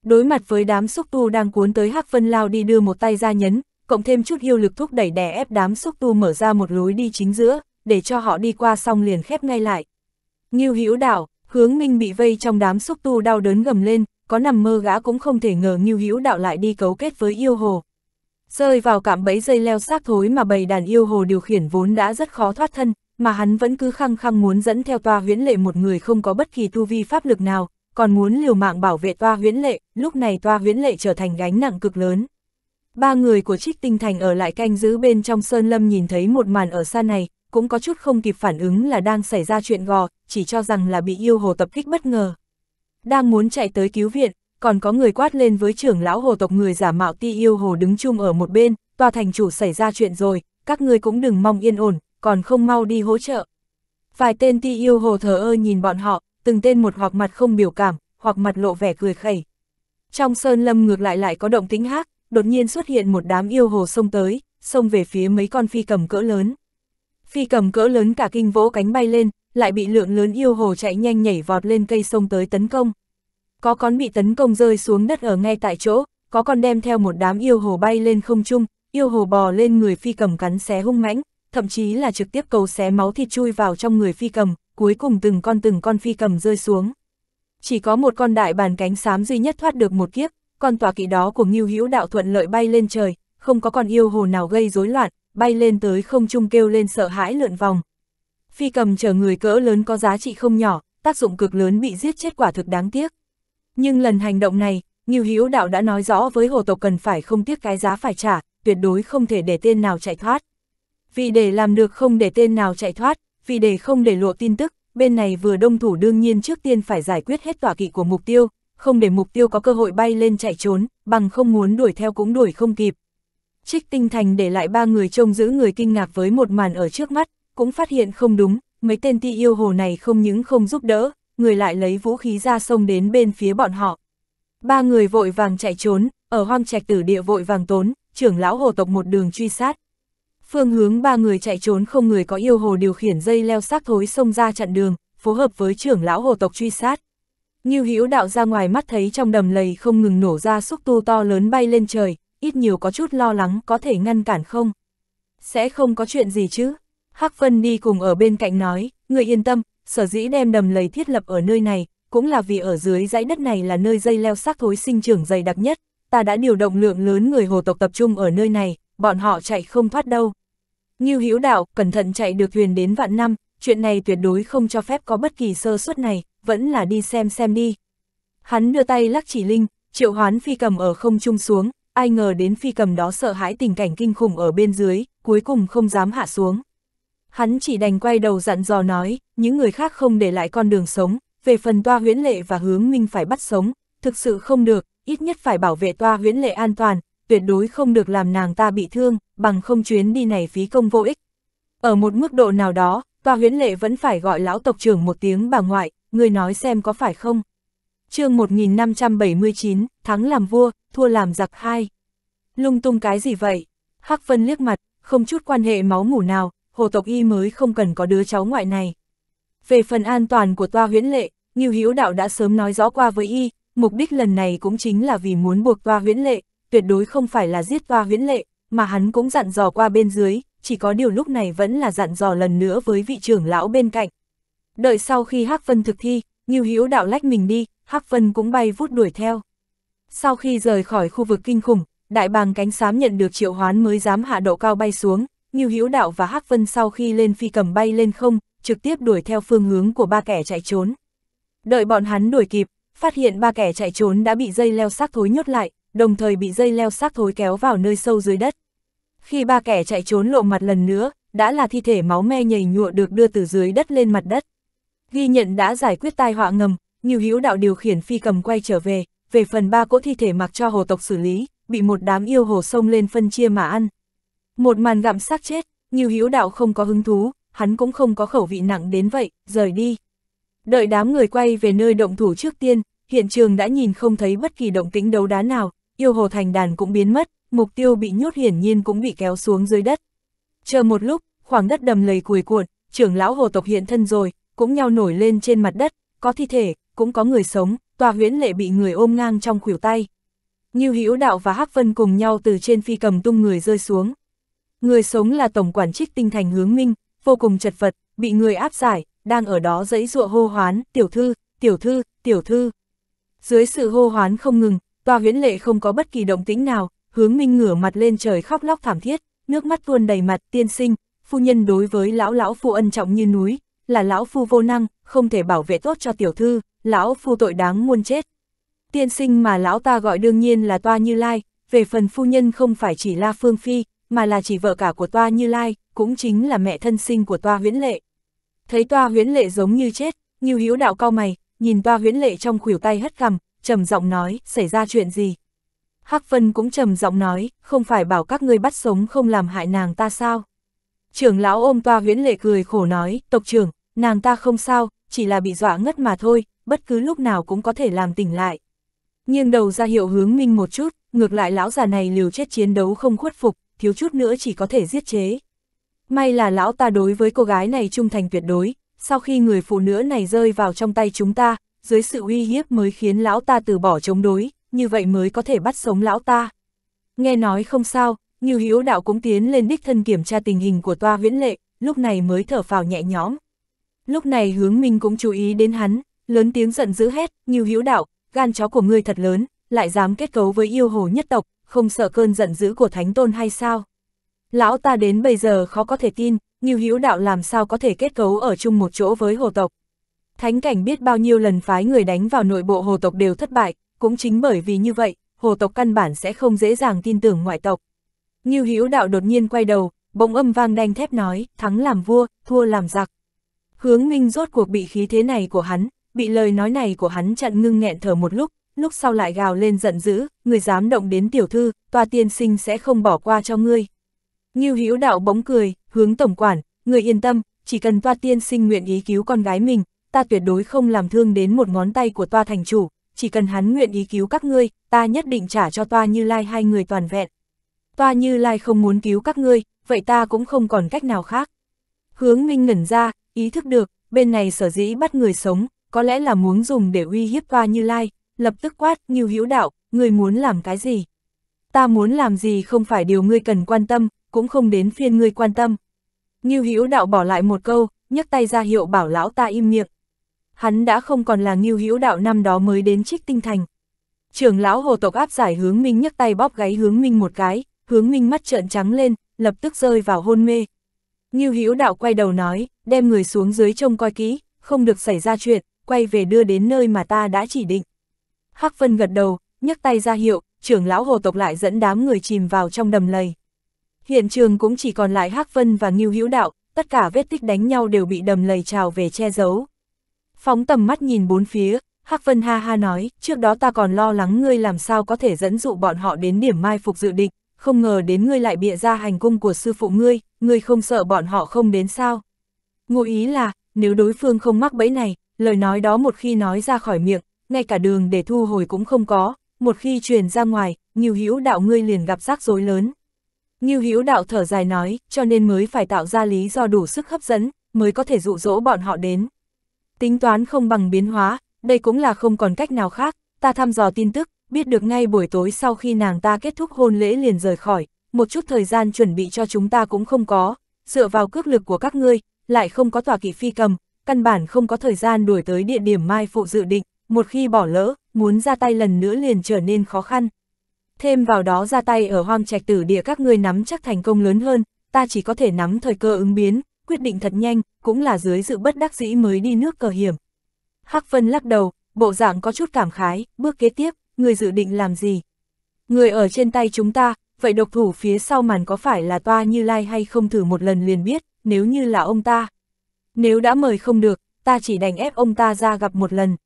Đối mặt với đám xúc tu đang cuốn tới Hắc Vân lao đi đưa một tay ra nhấn, cộng thêm chút hiệu lực thúc đẩy đè ép đám xúc tu mở ra một lối đi chính giữa, để cho họ đi qua xong liền khép ngay lại. Nghiêu hữu đảo, hướng minh bị vây trong đám xúc tu đau đớn gầm lên, có nằm mơ gã cũng không thể ngờ nghiêu hữu đạo lại đi cấu kết với yêu hồ. Rơi vào cạm bẫy dây leo xác thối mà bầy đàn yêu hồ điều khiển vốn đã rất khó thoát thân, mà hắn vẫn cứ khăng khăng muốn dẫn theo toa huyễn lệ một người không có bất kỳ tu vi pháp lực nào, còn muốn liều mạng bảo vệ toa huyễn lệ, lúc này toa huyễn lệ trở thành gánh nặng cực lớn. Ba người của Trích Tinh Thành ở lại canh giữ bên trong Sơn Lâm nhìn thấy một màn ở xa này, cũng có chút không kịp phản ứng là đang xảy ra chuyện gò, chỉ cho rằng là bị yêu hồ tập kích bất ngờ. Đang muốn chạy tới cứu viện, còn có người quát lên với trưởng lão hồ tộc người giả mạo ti yêu hồ đứng chung ở một bên, toa thành chủ xảy ra chuyện rồi, các ngươi cũng đừng mong yên ổn, còn không mau đi hỗ trợ. Vài tên ti yêu hồ thờ ơ nhìn bọn họ, từng tên một hoặc mặt không biểu cảm, hoặc mặt lộ vẻ cười khẩy. Trong sơn lâm ngược lại lại có động tính hát, đột nhiên xuất hiện một đám yêu hồ sông tới, xông về phía mấy con phi cầm cỡ lớn. Phi cầm cỡ lớn cả kinh vỗ cánh bay lên, lại bị lượng lớn yêu hồ chạy nhanh nhảy vọt lên cây sông tới tấn công. Có con bị tấn công rơi xuống đất ở ngay tại chỗ, có con đem theo một đám yêu hồ bay lên không trung, yêu hồ bò lên người phi cầm cắn xé hung mãnh, thậm chí là trực tiếp cầu xé máu thịt chui vào trong người phi cầm, cuối cùng từng con từng con phi cầm rơi xuống. Chỉ có một con đại bàn cánh xám duy nhất thoát được một kiếp, con tòa kỵ đó của Ngưu Hữu Đạo thuận lợi bay lên trời, không có con yêu hồ nào gây rối loạn, bay lên tới không trung kêu lên sợ hãi lượn vòng. Phi cầm chở người cỡ lớn có giá trị không nhỏ, tác dụng cực lớn bị giết chết quả thực đáng tiếc. Nhưng lần hành động này, Ngưu Hữu Đạo đã nói rõ với hồ tộc cần phải không tiếc cái giá phải trả, tuyệt đối không thể để tên nào chạy thoát. Vì để làm được không để tên nào chạy thoát, vì để không để lộ tin tức, bên này vừa đông thủ đương nhiên trước tiên phải giải quyết hết tỏa kỵ của mục tiêu, không để mục tiêu có cơ hội bay lên chạy trốn, bằng không muốn đuổi theo cũng đuổi không kịp. Trích tinh thành để lại ba người trông giữ người kinh ngạc với một màn ở trước mắt, cũng phát hiện không đúng, mấy tên ti yêu hồ này không những không giúp đỡ, người lại lấy vũ khí ra sông đến bên phía bọn họ. Ba người vội vàng chạy trốn, ở hoang trạch tử địa vội vàng tốn, trưởng lão hồ tộc một đường truy sát, Phương hướng ba người chạy trốn không người có yêu hồ điều khiển dây leo xác thối xông ra chặn đường, phối hợp với trưởng lão hồ tộc truy sát. Như hữu đạo ra ngoài mắt thấy trong đầm lầy không ngừng nổ ra xúc tu to lớn bay lên trời, ít nhiều có chút lo lắng có thể ngăn cản không. Sẽ không có chuyện gì chứ. Hắc Vân đi cùng ở bên cạnh nói, người yên tâm, sở dĩ đem đầm lầy thiết lập ở nơi này, cũng là vì ở dưới dãy đất này là nơi dây leo xác thối sinh trưởng dày đặc nhất, ta đã điều động lượng lớn người hồ tộc tập trung ở nơi này, bọn họ chạy không thoát đâu. Ngưu hiếu Đạo cẩn thận chạy được thuyền đến vạn năm, chuyện này tuyệt đối không cho phép có bất kỳ sơ suất này, vẫn là đi xem xem đi. Hắn đưa tay lắc chỉ linh, triệu hoán phi cầm ở không trung xuống, ai ngờ đến phi cầm đó sợ hãi tình cảnh kinh khủng ở bên dưới, cuối cùng không dám hạ xuống. Hắn chỉ đành quay đầu dặn dò nói, những người khác không để lại con đường sống, về phần toa huyễn lệ và hướng minh phải bắt sống, thực sự không được, ít nhất phải bảo vệ toa huyễn lệ an toàn, tuyệt đối không được làm nàng ta bị thương, bằng không chuyến đi này phí công vô ích. Ở một mức độ nào đó, tòa huyến lệ vẫn phải gọi lão tộc trưởng một tiếng bà ngoại, người nói xem có phải không. chương 1579, thắng làm vua, thua làm giặc hai. Lung tung cái gì vậy? Hắc Vân liếc mặt, không chút quan hệ máu mủ nào, hồ tộc y mới không cần có đứa cháu ngoại này. Về phần an toàn của toa huyễn lệ, Nghiêu hiếu Đạo đã sớm nói rõ qua với y, mục đích lần này cũng chính là vì muốn buộc toa huyễn lệ, tuyệt đối không phải là giết hoa huyễn lệ, mà hắn cũng dặn dò qua bên dưới, chỉ có điều lúc này vẫn là dặn dò lần nữa với vị trưởng lão bên cạnh. Đợi sau khi Hắc Vân thực thi, Ngưu Hữu đạo lách mình đi, Hắc Vân cũng bay vút đuổi theo. Sau khi rời khỏi khu vực kinh khủng, đại bàng cánh xám nhận được triệu hoán mới dám hạ độ cao bay xuống, Ngưu Hữu đạo và Hắc Vân sau khi lên phi cầm bay lên không, trực tiếp đuổi theo phương hướng của ba kẻ chạy trốn. Đợi bọn hắn đuổi kịp, phát hiện ba kẻ chạy trốn đã bị dây leo xác thối nhốt lại, đồng thời bị dây leo xác thối kéo vào nơi sâu dưới đất. Khi ba kẻ chạy trốn lộ mặt lần nữa, đã là thi thể máu me nhầy nhụa được đưa từ dưới đất lên mặt đất. Ghi nhận đã giải quyết tai họa ngầm, nhiều hữu đạo điều khiển phi cầm quay trở về, về phần ba cỗ thi thể mặc cho hồ tộc xử lý, bị một đám yêu hồ sông lên phân chia mà ăn. Một màn gặm xác chết, nhiều hữu đạo không có hứng thú, hắn cũng không có khẩu vị nặng đến vậy, rời đi. Đợi đám người quay về nơi động thủ trước tiên, hiện trường đã nhìn không thấy bất kỳ động tĩnh đấu đá nào, yêu hồ thành đàn cũng biến mất, mục tiêu bị nhốt hiển nhiên cũng bị kéo xuống dưới đất. Chờ một lúc, khoảng đất đầm lầy cùi cuộn, trưởng lão hồ tộc hiện thân rồi, cũng nhau nổi lên trên mặt đất, có thi thể, cũng có người sống, tòa huyễn lệ bị người ôm ngang trong khuỷu tay. Như Hữu Đạo và Hắc Vân cùng nhau từ trên phi cầm tung người rơi xuống. Người sống là tổng quản trích tinh thành hướng minh, vô cùng chật vật, bị người áp giải, đang ở đó dẫy dụa hô hoán, tiểu thư, tiểu thư, tiểu thư. Dưới sự hô hoán không ngừng, tòa huyễn lệ không có bất kỳ động tĩnh nào, hướng minh ngửa mặt lên trời khóc lóc thảm thiết, nước mắt tuôn đầy mặt tiên sinh, phu nhân đối với lão lão phu ân trọng như núi, là lão phu vô năng, không thể bảo vệ tốt cho tiểu thư, lão phu tội đáng muôn chết. Tiên sinh mà lão ta gọi đương nhiên là toa như lai, về phần phu nhân không phải chỉ la phương phi, mà là chỉ vợ cả của toa như lai, cũng chính là mẹ thân sinh của toa huyễn lệ. Thấy toa huyễn lệ giống như chết, như hữu đạo cao mày, nhìn toa huyễn lệ trong khuỷu tay hất cằm, trầm giọng nói, xảy ra chuyện gì? Hắc Vân cũng trầm giọng nói, không phải bảo các ngươi bắt sống không làm hại nàng ta sao? Trưởng lão ôm toa huyễn lệ cười khổ nói, tộc trưởng, nàng ta không sao, chỉ là bị dọa ngất mà thôi, bất cứ lúc nào cũng có thể làm tỉnh lại. Nhưng đầu ra hiệu hướng minh một chút, ngược lại lão già này liều chết chiến đấu không khuất phục, thiếu chút nữa chỉ có thể giết chế. May là lão ta đối với cô gái này trung thành tuyệt đối, sau khi người phụ nữ này rơi vào trong tay chúng ta, dưới sự uy hiếp mới khiến lão ta từ bỏ chống đối, như vậy mới có thể bắt sống lão ta. Nghe nói không sao, như hiếu Đạo cũng tiến lên đích thân kiểm tra tình hình của toa huyễn lệ, lúc này mới thở phào nhẹ nhõm. Lúc này hướng minh cũng chú ý đến hắn, lớn tiếng giận dữ hét, như hiếu Đạo, gan chó của ngươi thật lớn, lại dám kết cấu với yêu hồ nhất tộc, không sợ cơn giận dữ của thánh tôn hay sao? Lão ta đến bây giờ khó có thể tin, như hiếu Đạo làm sao có thể kết cấu ở chung một chỗ với hồ tộc. Thánh cảnh biết bao nhiêu lần phái người đánh vào nội bộ hồ tộc đều thất bại, cũng chính bởi vì như vậy, hồ tộc căn bản sẽ không dễ dàng tin tưởng ngoại tộc. Ngưu Hữu Đạo đột nhiên quay đầu, bỗng âm vang đanh thép nói, thắng làm vua, thua làm giặc. Hướng Minh rốt cuộc bị khí thế này của hắn, bị lời nói này của hắn chặn ngưng nghẹn thở một lúc, lúc sau lại gào lên giận dữ, người dám động đến tiểu thư, tòa tiên sinh sẽ không bỏ qua cho ngươi. Ngưu Hữu Đạo bỗng cười, hướng tổng quản, người yên tâm, chỉ cần toa tiên sinh nguyện ý cứu con gái mình, ta tuyệt đối không làm thương đến một ngón tay của toa thành chủ, chỉ cần hắn nguyện ý cứu các ngươi, ta nhất định trả cho toa Như Lai hai người toàn vẹn. Toa Như Lai không muốn cứu các ngươi, vậy ta cũng không còn cách nào khác. Hướng Minh ngẩn ra, ý thức được, bên này sở dĩ bắt người sống, có lẽ là muốn dùng để uy hiếp Toa Như Lai, lập tức quát, như hữu đạo, người muốn làm cái gì? Ta muốn làm gì không phải điều ngươi cần quan tâm, cũng không đến phiên ngươi quan tâm. Như Hữu đạo bỏ lại một câu, nhấc tay ra hiệu bảo lão ta im miệng, hắn đã không còn là nghiêu hữu đạo năm đó mới đến trích tinh thành. Trưởng lão hồ tộc áp giải hướng minh nhấc tay bóp gáy hướng minh một cái, hướng minh mắt trợn trắng lên, lập tức rơi vào hôn mê. Nghiêu hữu đạo quay đầu nói, đem người xuống dưới trông coi kỹ, không được xảy ra chuyện, quay về đưa đến nơi mà ta đã chỉ định. Hắc Vân gật đầu, nhấc tay ra hiệu, trưởng lão hồ tộc lại dẫn đám người chìm vào trong đầm lầy. Hiện trường cũng chỉ còn lại Hắc Vân và Ngưu Hữu Đạo, tất cả vết tích đánh nhau đều bị đầm lầy trào về che giấu. Phóng tầm mắt nhìn bốn phía, Hắc Vân ha ha nói, trước đó ta còn lo lắng ngươi làm sao có thể dẫn dụ bọn họ đến điểm mai phục dự định, không ngờ đến ngươi lại bịa ra hành cung của sư phụ ngươi, ngươi không sợ bọn họ không đến sao. Ngụ ý là, nếu đối phương không mắc bẫy này, lời nói đó một khi nói ra khỏi miệng, ngay cả đường để thu hồi cũng không có, một khi truyền ra ngoài, Nghiêu Hữu đạo ngươi liền gặp rắc rối lớn. Nghiêu Hữu đạo thở dài nói, cho nên mới phải tạo ra lý do đủ sức hấp dẫn, mới có thể dụ dỗ bọn họ đến. Tính toán không bằng biến hóa, đây cũng là không còn cách nào khác, ta thăm dò tin tức, biết được ngay buổi tối sau khi nàng ta kết thúc hôn lễ liền rời khỏi, một chút thời gian chuẩn bị cho chúng ta cũng không có, dựa vào cước lực của các ngươi, lại không có tòa kỵ phi cầm, căn bản không có thời gian đuổi tới địa điểm mai phụ dự định, một khi bỏ lỡ, muốn ra tay lần nữa liền trở nên khó khăn. Thêm vào đó ra tay ở hoang trạch tử địa các ngươi nắm chắc thành công lớn hơn, ta chỉ có thể nắm thời cơ ứng biến, quyết định thật nhanh, cũng là dưới sự bất đắc dĩ mới đi nước cờ hiểm. Hắc Vân lắc đầu, bộ dạng có chút cảm khái, bước kế tiếp, người dự định làm gì? Người ở trên tay chúng ta, vậy độc thủ phía sau màn có phải là toa như lai hay không thử một lần liền biết, nếu như là ông ta. Nếu đã mời không được, ta chỉ đành ép ông ta ra gặp một lần.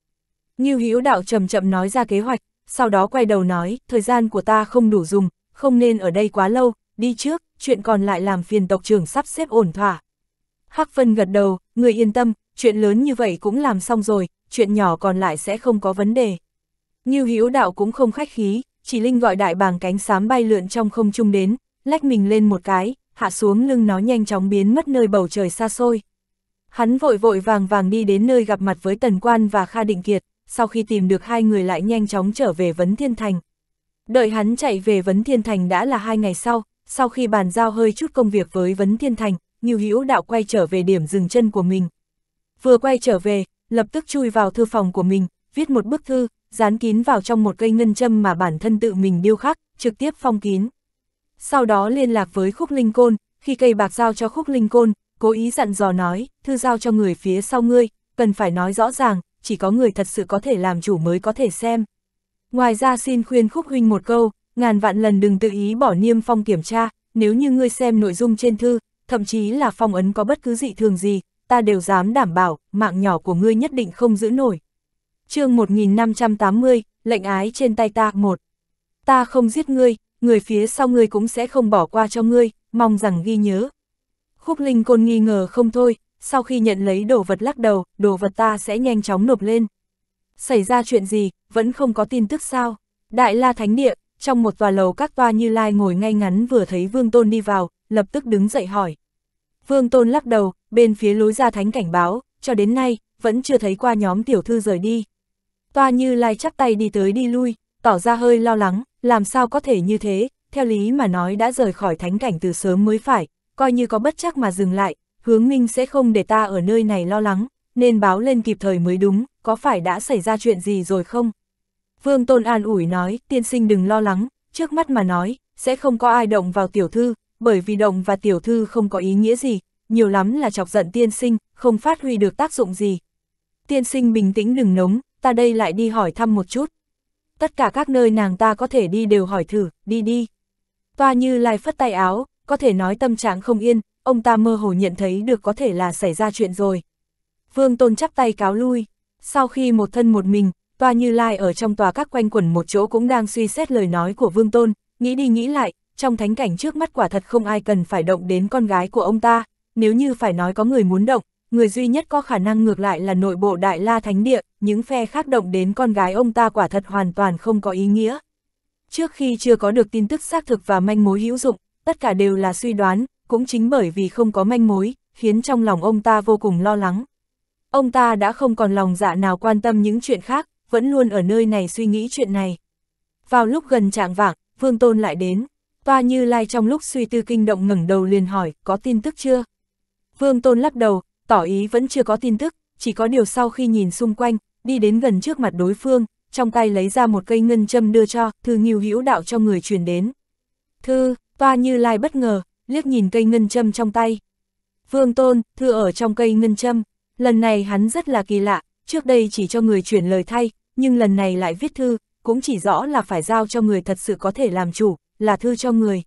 Như Hữu đạo chậm chậm nói ra kế hoạch, sau đó quay đầu nói, thời gian của ta không đủ dùng, không nên ở đây quá lâu, đi trước, chuyện còn lại làm phiền tộc trưởng sắp xếp ổn thỏa. Hắc Vân gật đầu, người yên tâm, chuyện lớn như vậy cũng làm xong rồi, chuyện nhỏ còn lại sẽ không có vấn đề. Như Hữu đạo cũng không khách khí, chỉ Linh gọi đại bàng cánh xám bay lượn trong không trung đến, lách mình lên một cái, hạ xuống lưng nó nhanh chóng biến mất nơi bầu trời xa xôi. Hắn vội vội vàng vàng đi đến nơi gặp mặt với Tần Quan và Kha Định Kiệt, sau khi tìm được hai người lại nhanh chóng trở về Vấn Thiên Thành. Đợi hắn chạy về Vấn Thiên Thành đã là hai ngày sau, sau khi bàn giao hơi chút công việc với Vấn Thiên Thành, Ngưu Hữu Đạo quay trở về điểm dừng chân của mình. Vừa quay trở về, lập tức chui vào thư phòng của mình, viết một bức thư, dán kín vào trong một cây ngân châm mà bản thân tự mình điêu khắc, trực tiếp phong kín. Sau đó liên lạc với Khúc Linh Côn, khi cây bạc giao cho Khúc Linh Côn, cố ý dặn dò nói, thư giao cho người phía sau ngươi, cần phải nói rõ ràng, chỉ có người thật sự có thể làm chủ mới có thể xem. Ngoài ra xin khuyên Khúc Huynh một câu, ngàn vạn lần đừng tự ý bỏ niêm phong kiểm tra, nếu như ngươi xem nội dung trên thư, thậm chí là phong ấn có bất cứ dị thường gì, ta đều dám đảm bảo, mạng nhỏ của ngươi nhất định không giữ nổi. chương 1580, lệnh ái trên tay ta một Ta không giết ngươi, người phía sau ngươi cũng sẽ không bỏ qua cho ngươi, mong rằng ghi nhớ. Khúc Linh Côn nghi ngờ không thôi, sau khi nhận lấy đồ vật lắc đầu, đồ vật ta sẽ nhanh chóng nộp lên. Xảy ra chuyện gì, vẫn không có tin tức sao? Đại La Thánh Địa, trong một tòa lầu các toa như lai ngồi ngay ngắn vừa thấy Vương Tôn đi vào, lập tức đứng dậy hỏi. Vương Tôn lắc đầu, bên phía lối ra thánh cảnh báo, cho đến nay, vẫn chưa thấy qua nhóm tiểu thư rời đi. Toa như lai chắp tay đi tới đi lui, tỏ ra hơi lo lắng, làm sao có thể như thế, theo lý mà nói đã rời khỏi thánh cảnh từ sớm mới phải, coi như có bất chắc mà dừng lại, hướng minh sẽ không để ta ở nơi này lo lắng, nên báo lên kịp thời mới đúng, có phải đã xảy ra chuyện gì rồi không? Vương Tôn An ủi nói, tiên sinh đừng lo lắng, trước mắt mà nói, sẽ không có ai động vào tiểu thư, bởi vì động và tiểu thư không có ý nghĩa gì, nhiều lắm là chọc giận tiên sinh, không phát huy được tác dụng gì. Tiên sinh bình tĩnh đừng nóng, ta đây lại đi hỏi thăm một chút. Tất cả các nơi nàng ta có thể đi đều hỏi thử, đi đi. Toa như lai phất tay áo, có thể nói tâm trạng không yên, ông ta mơ hồ nhận thấy được có thể là xảy ra chuyện rồi. Vương Tôn chắp tay cáo lui, sau khi một thân một mình, Toa Như Lai ở trong tòa các quanh quẩn một chỗ cũng đang suy xét lời nói của Vương Tôn, nghĩ đi nghĩ lại, trong thánh cảnh trước mắt quả thật không ai cần phải động đến con gái của ông ta, nếu như phải nói có người muốn động, người duy nhất có khả năng ngược lại là nội bộ Đại La Thánh Địa, những phe khác động đến con gái ông ta quả thật hoàn toàn không có ý nghĩa. Trước khi chưa có được tin tức xác thực và manh mối hữu dụng, tất cả đều là suy đoán, cũng chính bởi vì không có manh mối, khiến trong lòng ông ta vô cùng lo lắng. Ông ta đã không còn lòng dạ nào quan tâm những chuyện khác, vẫn luôn ở nơi này suy nghĩ chuyện này. Vào lúc gần trạng vạng, Vương Tôn lại đến. Toa Như Lai trong lúc suy tư kinh động ngẩng đầu liền hỏi, có tin tức chưa? Vương Tôn lắc đầu, tỏ ý vẫn chưa có tin tức, chỉ có điều sau khi nhìn xung quanh, đi đến gần trước mặt đối phương, trong tay lấy ra một cây ngân châm đưa cho, thư nghiêu hữu đạo cho người truyền đến. Thư, Toa Như Lai bất ngờ, liếc nhìn cây ngân châm trong tay. Vương Tôn, thư ở trong cây ngân châm, lần này hắn rất là kỳ lạ, trước đây chỉ cho người chuyển lời thay, nhưng lần này lại viết thư, cũng chỉ rõ là phải giao cho người thật sự có thể làm chủ, là thư cho người.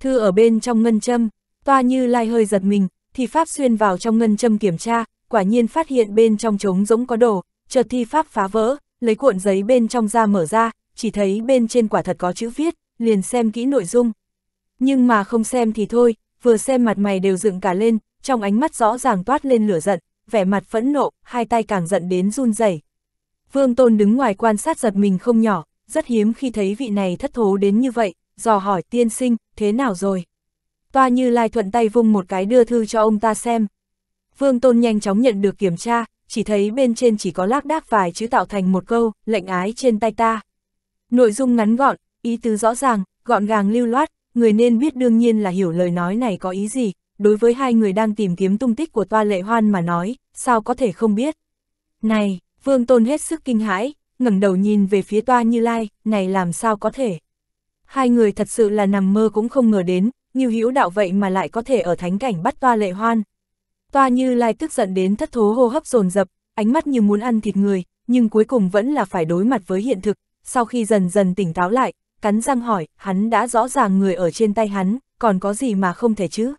Thư ở bên trong ngân châm, toa như lai hơi giật mình, thì pháp xuyên vào trong ngân châm kiểm tra, quả nhiên phát hiện bên trong trống rỗng có đồ, chợt thi pháp phá vỡ, lấy cuộn giấy bên trong ra mở ra, chỉ thấy bên trên quả thật có chữ viết, liền xem kỹ nội dung. Nhưng mà không xem thì thôi, vừa xem mặt mày đều dựng cả lên, trong ánh mắt rõ ràng toát lên lửa giận, vẻ mặt phẫn nộ, hai tay càng giận đến run rẩy. Vương Tôn đứng ngoài quan sát giật mình không nhỏ, rất hiếm khi thấy vị này thất thố đến như vậy dò hỏi tiên sinh, thế nào rồi? Toa Như Lai thuận tay vung một cái đưa thư cho ông ta xem. Vương Tôn nhanh chóng nhận được kiểm tra, chỉ thấy bên trên chỉ có lác đác vài chữ tạo thành một câu, lệnh ái trên tay ta. Nội dung ngắn gọn, ý tứ rõ ràng, gọn gàng lưu loát, người nên biết đương nhiên là hiểu lời nói này có ý gì, đối với hai người đang tìm kiếm tung tích của toa lệ hoan mà nói, sao có thể không biết. Này, Vương Tôn hết sức kinh hãi, ngẩng đầu nhìn về phía toa Như Lai, này làm sao có thể. Hai người thật sự là nằm mơ cũng không ngờ đến, như hữu đạo vậy mà lại có thể ở thánh cảnh bắt toa lệ hoan. Toa như lai tức giận đến thất thố hô hấp dồn dập, ánh mắt như muốn ăn thịt người, nhưng cuối cùng vẫn là phải đối mặt với hiện thực, sau khi dần dần tỉnh táo lại, cắn răng hỏi, hắn đã rõ ràng người ở trên tay hắn, còn có gì mà không thể chứ?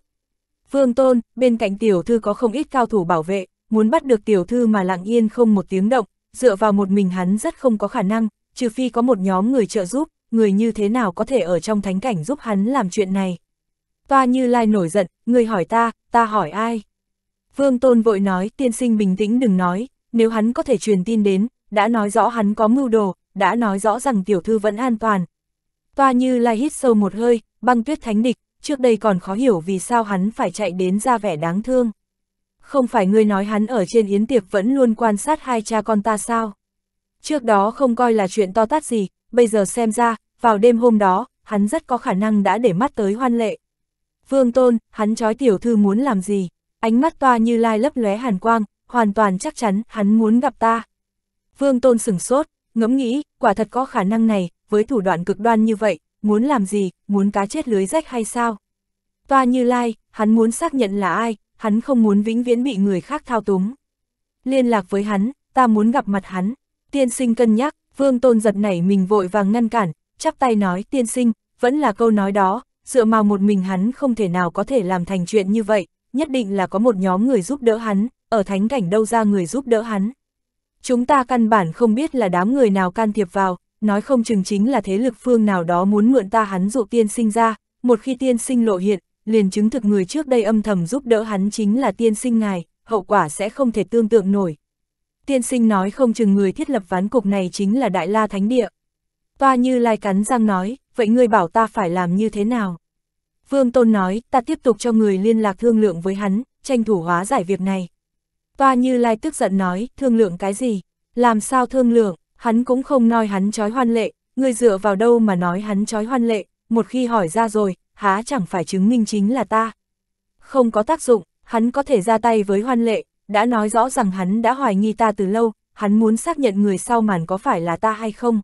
Vương Tôn, bên cạnh tiểu thư có không ít cao thủ bảo vệ, muốn bắt được tiểu thư mà lặng yên không một tiếng động, dựa vào một mình hắn rất không có khả năng, trừ phi có một nhóm người trợ giúp, người như thế nào có thể ở trong thánh cảnh giúp hắn làm chuyện này. Toa Như Lai nổi giận, người hỏi ta, ta hỏi ai? Vương Tôn vội nói, tiên sinh bình tĩnh đừng nói, nếu hắn có thể truyền tin đến, đã nói rõ hắn có mưu đồ, đã nói rõ rằng tiểu thư vẫn an toàn. Toa Như Lai hít sâu một hơi, băng tuyết thánh địch, trước đây còn khó hiểu vì sao hắn phải chạy đến ra vẻ đáng thương. Không phải ngươi nói hắn ở trên yến tiệc vẫn luôn quan sát hai cha con ta sao? Trước đó không coi là chuyện to tát gì, bây giờ xem ra, vào đêm hôm đó, hắn rất có khả năng đã để mắt tới hoan lệ. Vương Tôn, hắn trói tiểu thư muốn làm gì? Ánh mắt toa như lai lấp lóe hàn quang, hoàn toàn chắc chắn hắn muốn gặp ta. Vương Tôn sửng sốt, ngẫm nghĩ, quả thật có khả năng này, với thủ đoạn cực đoan như vậy, muốn làm gì, muốn cá chết lưới rách hay sao? Toa như lai, hắn muốn xác nhận là ai, hắn không muốn vĩnh viễn bị người khác thao túng. Liên lạc với hắn, ta muốn gặp mặt hắn, tiên sinh cân nhắc, Vương Tôn giật nảy mình vội vàng ngăn cản, chắp tay nói tiên sinh, vẫn là câu nói đó, dựa vào một mình hắn không thể nào có thể làm thành chuyện như vậy, nhất định là có một nhóm người giúp đỡ hắn, ở thánh cảnh đâu ra người giúp đỡ hắn. Chúng ta căn bản không biết là đám người nào can thiệp vào, nói không chừng chính là thế lực phương nào đó muốn mượn ta hắn dụ tiên sinh ra, một khi tiên sinh lộ hiện, liền chứng thực người trước đây âm thầm giúp đỡ hắn chính là tiên sinh ngài, hậu quả sẽ không thể tương tượng nổi, tiên sinh nói không chừng người thiết lập ván cục này chính là Đại La Thánh Địa. Toa Như Lai cắn răng nói, vậy ngươi bảo ta phải làm như thế nào? Vương Tôn nói, ta tiếp tục cho người liên lạc thương lượng với hắn, tranh thủ hóa giải việc này. Toa Như Lai tức giận nói, thương lượng cái gì? Làm sao thương lượng? Hắn cũng không nói hắn trói hoan lệ, ngươi dựa vào đâu mà nói hắn trói hoan lệ, một khi hỏi ra rồi, há chẳng phải chứng minh chính là ta. Không có tác dụng, hắn có thể ra tay với hoan lệ, đã nói rõ rằng hắn đã hoài nghi ta từ lâu, hắn muốn xác nhận người sau màn có phải là ta hay không.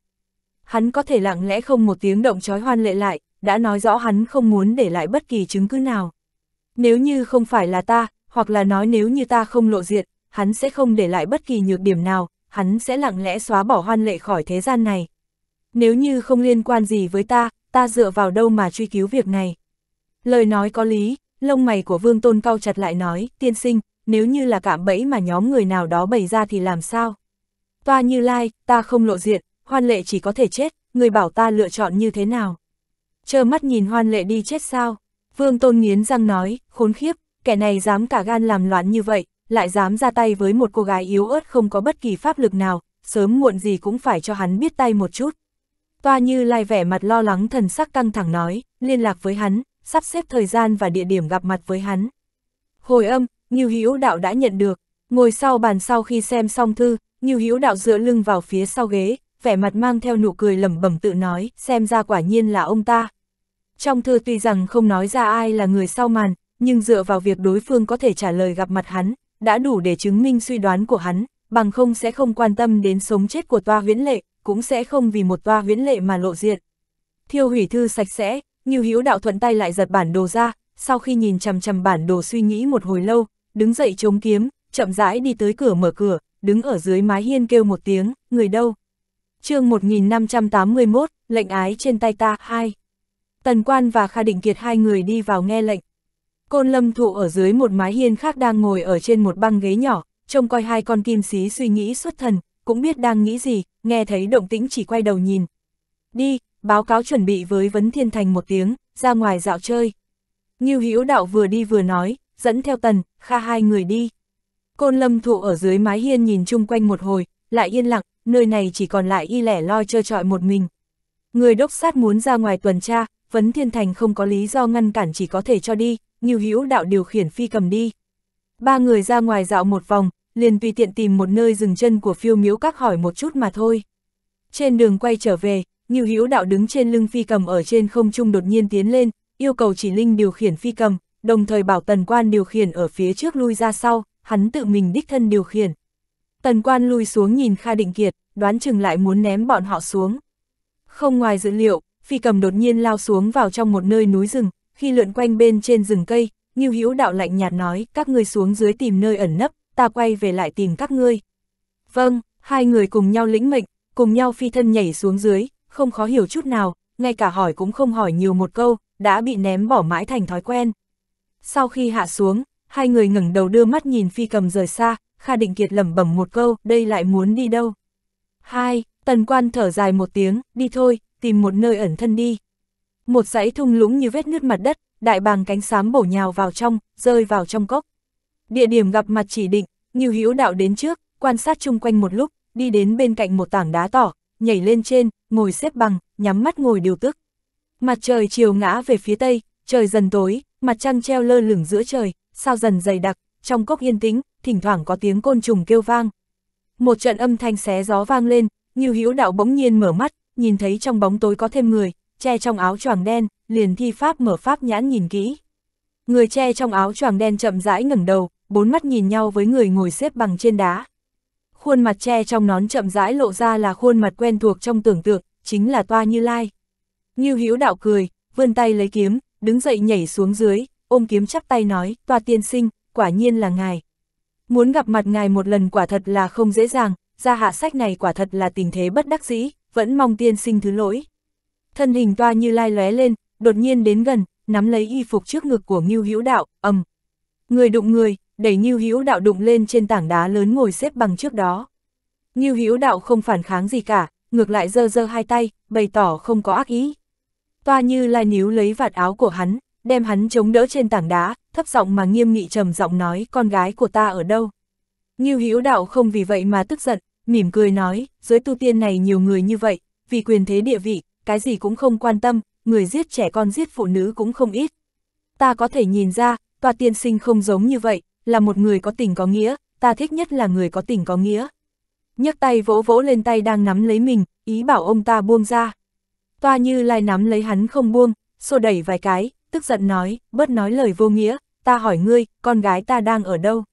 Hắn có thể lặng lẽ không một tiếng động trói hoan lệ lại, đã nói rõ hắn không muốn để lại bất kỳ chứng cứ nào. Nếu như không phải là ta, hoặc là nói nếu như ta không lộ diện, hắn sẽ không để lại bất kỳ nhược điểm nào, hắn sẽ lặng lẽ xóa bỏ hoan lệ khỏi thế gian này. Nếu như không liên quan gì với ta, ta dựa vào đâu mà truy cứu việc này. Lời nói có lý, lông mày của vương tôn cau chặt lại nói, tiên sinh, nếu như là cạm bẫy mà nhóm người nào đó bày ra thì làm sao? Toa Như Lai, ta không lộ diện, hoan lệ chỉ có thể chết, người bảo ta lựa chọn như thế nào? Chờ mắt nhìn hoan lệ đi chết sao? Vương Tôn nghiến răng nói, khốn khiếp, kẻ này dám cả gan làm loạn như vậy, lại dám ra tay với một cô gái yếu ớt không có bất kỳ pháp lực nào, sớm muộn gì cũng phải cho hắn biết tay một chút. Toa Như Lai vẻ mặt lo lắng thần sắc căng thẳng nói, liên lạc với hắn, sắp xếp thời gian và địa điểm gặp mặt với hắn. Hồi âm, Ngưu Hữu Đạo đã nhận được, ngồi sau bàn sau khi xem xong thư, Ngưu Hữu Đạo dựa lưng vào phía sau ghế, vẻ mặt mang theo nụ cười lẩm bẩm tự nói, xem ra quả nhiên là ông ta. Trong thư tuy rằng không nói ra ai là người sau màn, nhưng dựa vào việc đối phương có thể trả lời gặp mặt hắn, đã đủ để chứng minh suy đoán của hắn, bằng không sẽ không quan tâm đến sống chết của toa huyễn lệ, cũng sẽ không vì một toa huyễn lệ mà lộ diện. Thiêu hủy thư sạch sẽ, Ngưu Hữu Đạo thuận tay lại giật bản đồ ra, sau khi nhìn chằm chằm bản đồ suy nghĩ một hồi lâu, đứng dậy chống kiếm, chậm rãi đi tới cửa mở cửa, đứng ở dưới mái hiên kêu một tiếng, người đâu? chương 1581, lệnh ái trên tay ta, hai Tần Quan và Kha Định Kiệt hai người đi vào nghe lệnh. Côn Lâm Thụ ở dưới một mái hiên khác đang ngồi ở trên một băng ghế nhỏ, trông coi hai con kim xí suy nghĩ xuất thần, cũng biết đang nghĩ gì, nghe thấy động tĩnh chỉ quay đầu nhìn. Đi, báo cáo chuẩn bị với Vấn Thiên Thành một tiếng, ra ngoài dạo chơi. Ngưu Hữu Đạo vừa đi vừa nói, dẫn theo tần, kha hai người đi. Côn lâm thụ ở dưới mái hiên nhìn chung quanh một hồi, lại yên lặng, nơi này chỉ còn lại y lẻ loi trơ trọi một mình. Người đốc sát muốn ra ngoài tuần tra, vấn thiên thành không có lý do ngăn cản chỉ có thể cho đi, như hữu đạo điều khiển phi cầm đi. Ba người ra ngoài dạo một vòng, liền tùy tiện tìm một nơi dừng chân của phiêu miếu các hỏi một chút mà thôi. Trên đường quay trở về, Ngưu Hữu Đạo đứng trên lưng phi cầm ở trên không trung đột nhiên tiến lên, yêu cầu chỉ linh điều khiển phi cầm, đồng thời bảo tần quan điều khiển ở phía trước lui ra sau, hắn tự mình đích thân điều khiển. Tần quan lui xuống nhìn Kha Định Kiệt, đoán chừng lại muốn ném bọn họ xuống. Không ngoài dữ liệu, phi cầm đột nhiên lao xuống vào trong một nơi núi rừng, khi lượn quanh bên trên rừng cây, Ngưu Hữu đạo lạnh nhạt nói, các ngươi xuống dưới tìm nơi ẩn nấp, ta quay về lại tìm các ngươi. Vâng, hai người cùng nhau lĩnh mệnh, cùng nhau phi thân nhảy xuống dưới, không khó hiểu chút nào, ngay cả hỏi cũng không hỏi nhiều một câu, đã bị ném bỏ mãi thành thói quen. Sau khi hạ xuống, hai người ngẩng đầu đưa mắt nhìn phi cầm rời xa, Kha Định Kiệt lẩm bẩm một câu, đây lại muốn đi đâu. Hai, tần quan thở dài một tiếng, đi thôi, tìm một nơi ẩn thân đi. Một dãy thung lũng như vết nứt mặt đất, đại bàng cánh xám bổ nhào vào trong, rơi vào trong cốc. Địa điểm gặp mặt chỉ định, Ngưu Hữu đạo đến trước, quan sát chung quanh một lúc, đi đến bên cạnh một tảng đá tỏ, nhảy lên trên, ngồi xếp bằng, nhắm mắt ngồi điều tức. Mặt trời chiều ngã về phía tây, trời dần tối, mặt trăng treo lơ lửng giữa trời, sao dần dày đặc, trong cốc yên tĩnh, thỉnh thoảng có tiếng côn trùng kêu vang. Một trận âm thanh xé gió vang lên, Ngưu Hữu Đạo bỗng nhiên mở mắt, nhìn thấy trong bóng tối có thêm người, che trong áo choàng đen, liền thi pháp mở pháp nhãn nhìn kỹ. Người che trong áo choàng đen chậm rãi ngẩng đầu, bốn mắt nhìn nhau với người ngồi xếp bằng trên đá. Khuôn mặt che trong nón chậm rãi lộ ra là khuôn mặt quen thuộc trong tưởng tượng, chính là Toa Như Lai. Ngưu Hữu Đạo cười, vươn tay lấy kiếm, đứng dậy nhảy xuống dưới, ôm kiếm chắp tay nói, toa tiên sinh, quả nhiên là ngài. Muốn gặp mặt ngài một lần quả thật là không dễ dàng, ra hạ sách này quả thật là tình thế bất đắc dĩ, vẫn mong tiên sinh thứ lỗi. Thân hình toa như lai lóe lên, đột nhiên đến gần, nắm lấy y phục trước ngực của Ngưu Hữu Đạo, ầm. Người đụng người, đẩy Ngưu Hữu Đạo đụng lên trên tảng đá lớn ngồi xếp bằng trước đó. Ngưu Hữu Đạo không phản kháng gì cả, ngược lại giơ giơ hai tay, bày tỏ không có ác ý. Toa Như Lai níu lấy vạt áo của hắn, đem hắn chống đỡ trên tảng đá, thấp giọng mà nghiêm nghị trầm giọng nói con gái của ta ở đâu. Ngưu Hữu Đạo không vì vậy mà tức giận, mỉm cười nói, giới tu tiên này nhiều người như vậy, vì quyền thế địa vị, cái gì cũng không quan tâm, người giết trẻ con giết phụ nữ cũng không ít. Ta có thể nhìn ra, toa tiên sinh không giống như vậy, là một người có tình có nghĩa, ta thích nhất là người có tình có nghĩa. nhấc tay vỗ vỗ lên tay đang nắm lấy mình, ý bảo ông ta buông ra. Toa Như Lai nắm lấy hắn không buông, xô đẩy vài cái, tức giận nói, bớt nói lời vô nghĩa, ta hỏi ngươi, con gái ta đang ở đâu?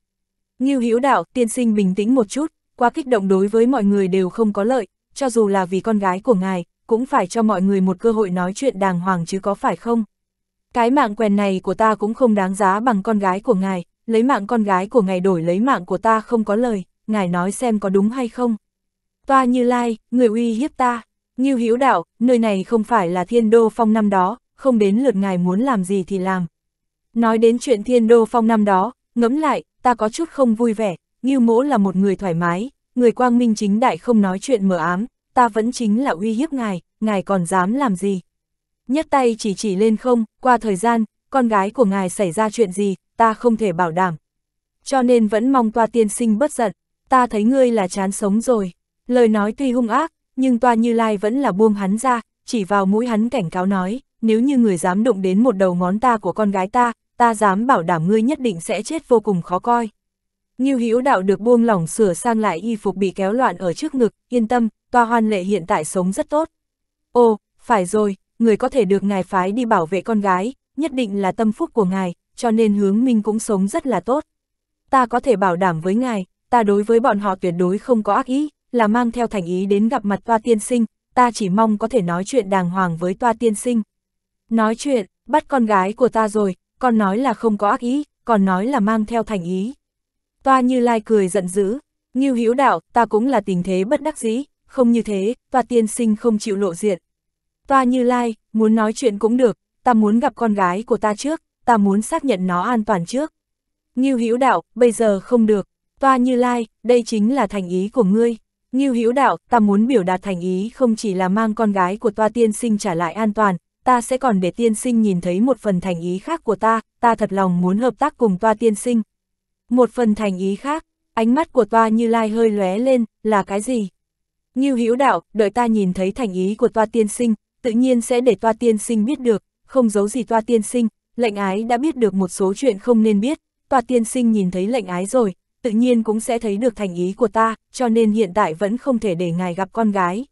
Ngưu Hữu Đạo, tiên sinh bình tĩnh một chút, quá kích động đối với mọi người đều không có lợi, cho dù là vì con gái của ngài, cũng phải cho mọi người một cơ hội nói chuyện đàng hoàng chứ có phải không? Cái mạng quèn này của ta cũng không đáng giá bằng con gái của ngài, lấy mạng con gái của ngài đổi lấy mạng của ta không có lời, ngài nói xem có đúng hay không? Toa Như Lai, người uy hiếp ta, Ngưu Hiếu Đạo, nơi này không phải là thiên đô phong năm đó, không đến lượt ngài muốn làm gì thì làm. Nói đến chuyện thiên đô phong năm đó, ngẫm lại, ta có chút không vui vẻ, Ngưu Mỗ là một người thoải mái, người quang minh chính đại không nói chuyện mờ ám, ta vẫn chính là uy hiếp ngài, ngài còn dám làm gì. Nhất tay chỉ chỉ lên không, qua thời gian, con gái của ngài xảy ra chuyện gì, ta không thể bảo đảm. Cho nên vẫn mong toa tiên sinh bất giận, ta thấy ngươi là chán sống rồi. Lời nói tuy hung ác, nhưng toa như lai vẫn là buông hắn ra, chỉ vào mũi hắn cảnh cáo nói, nếu như người dám đụng đến một đầu ngón ta của con gái ta, ta dám bảo đảm ngươi nhất định sẽ chết vô cùng khó coi. Ngưu Hữu Đạo được buông lỏng sửa sang lại y phục bị kéo loạn ở trước ngực, yên tâm, toa hoan lệ hiện tại sống rất tốt. Ồ, phải rồi, người có thể được ngài phái đi bảo vệ con gái, nhất định là tâm phúc của ngài, cho nên hướng minh cũng sống rất là tốt. Ta có thể bảo đảm với ngài, ta đối với bọn họ tuyệt đối không có ác ý là mang theo thành ý đến gặp mặt toa tiên sinh, ta chỉ mong có thể nói chuyện đàng hoàng với toa tiên sinh. Nói chuyện, bắt con gái của ta rồi, còn nói là không có ác ý, còn nói là mang theo thành ý. Toa như lai cười giận dữ, nghiêu hữu đạo, ta cũng là tình thế bất đắc dĩ, không như thế, toa tiên sinh không chịu lộ diện. Toa như lai, muốn nói chuyện cũng được, ta muốn gặp con gái của ta trước, ta muốn xác nhận nó an toàn trước. Nghiêu hữu đạo, bây giờ không được, toa như lai, đây chính là thành ý của ngươi. Ngưu Hữu Đạo, ta muốn biểu đạt thành ý không chỉ là mang con gái của toa tiên sinh trả lại an toàn, ta sẽ còn để tiên sinh nhìn thấy một phần thành ý khác của ta, ta thật lòng muốn hợp tác cùng toa tiên sinh. Một phần thành ý khác, ánh mắt của toa như lai hơi lóe lên, là cái gì? Ngưu Hữu Đạo, đợi ta nhìn thấy thành ý của toa tiên sinh, tự nhiên sẽ để toa tiên sinh biết được, không giấu gì toa tiên sinh, lệnh ái đã biết được một số chuyện không nên biết, toa tiên sinh nhìn thấy lệnh ái rồi, tự nhiên cũng sẽ thấy được thành ý của ta, cho nên hiện tại vẫn không thể để ngài gặp con gái.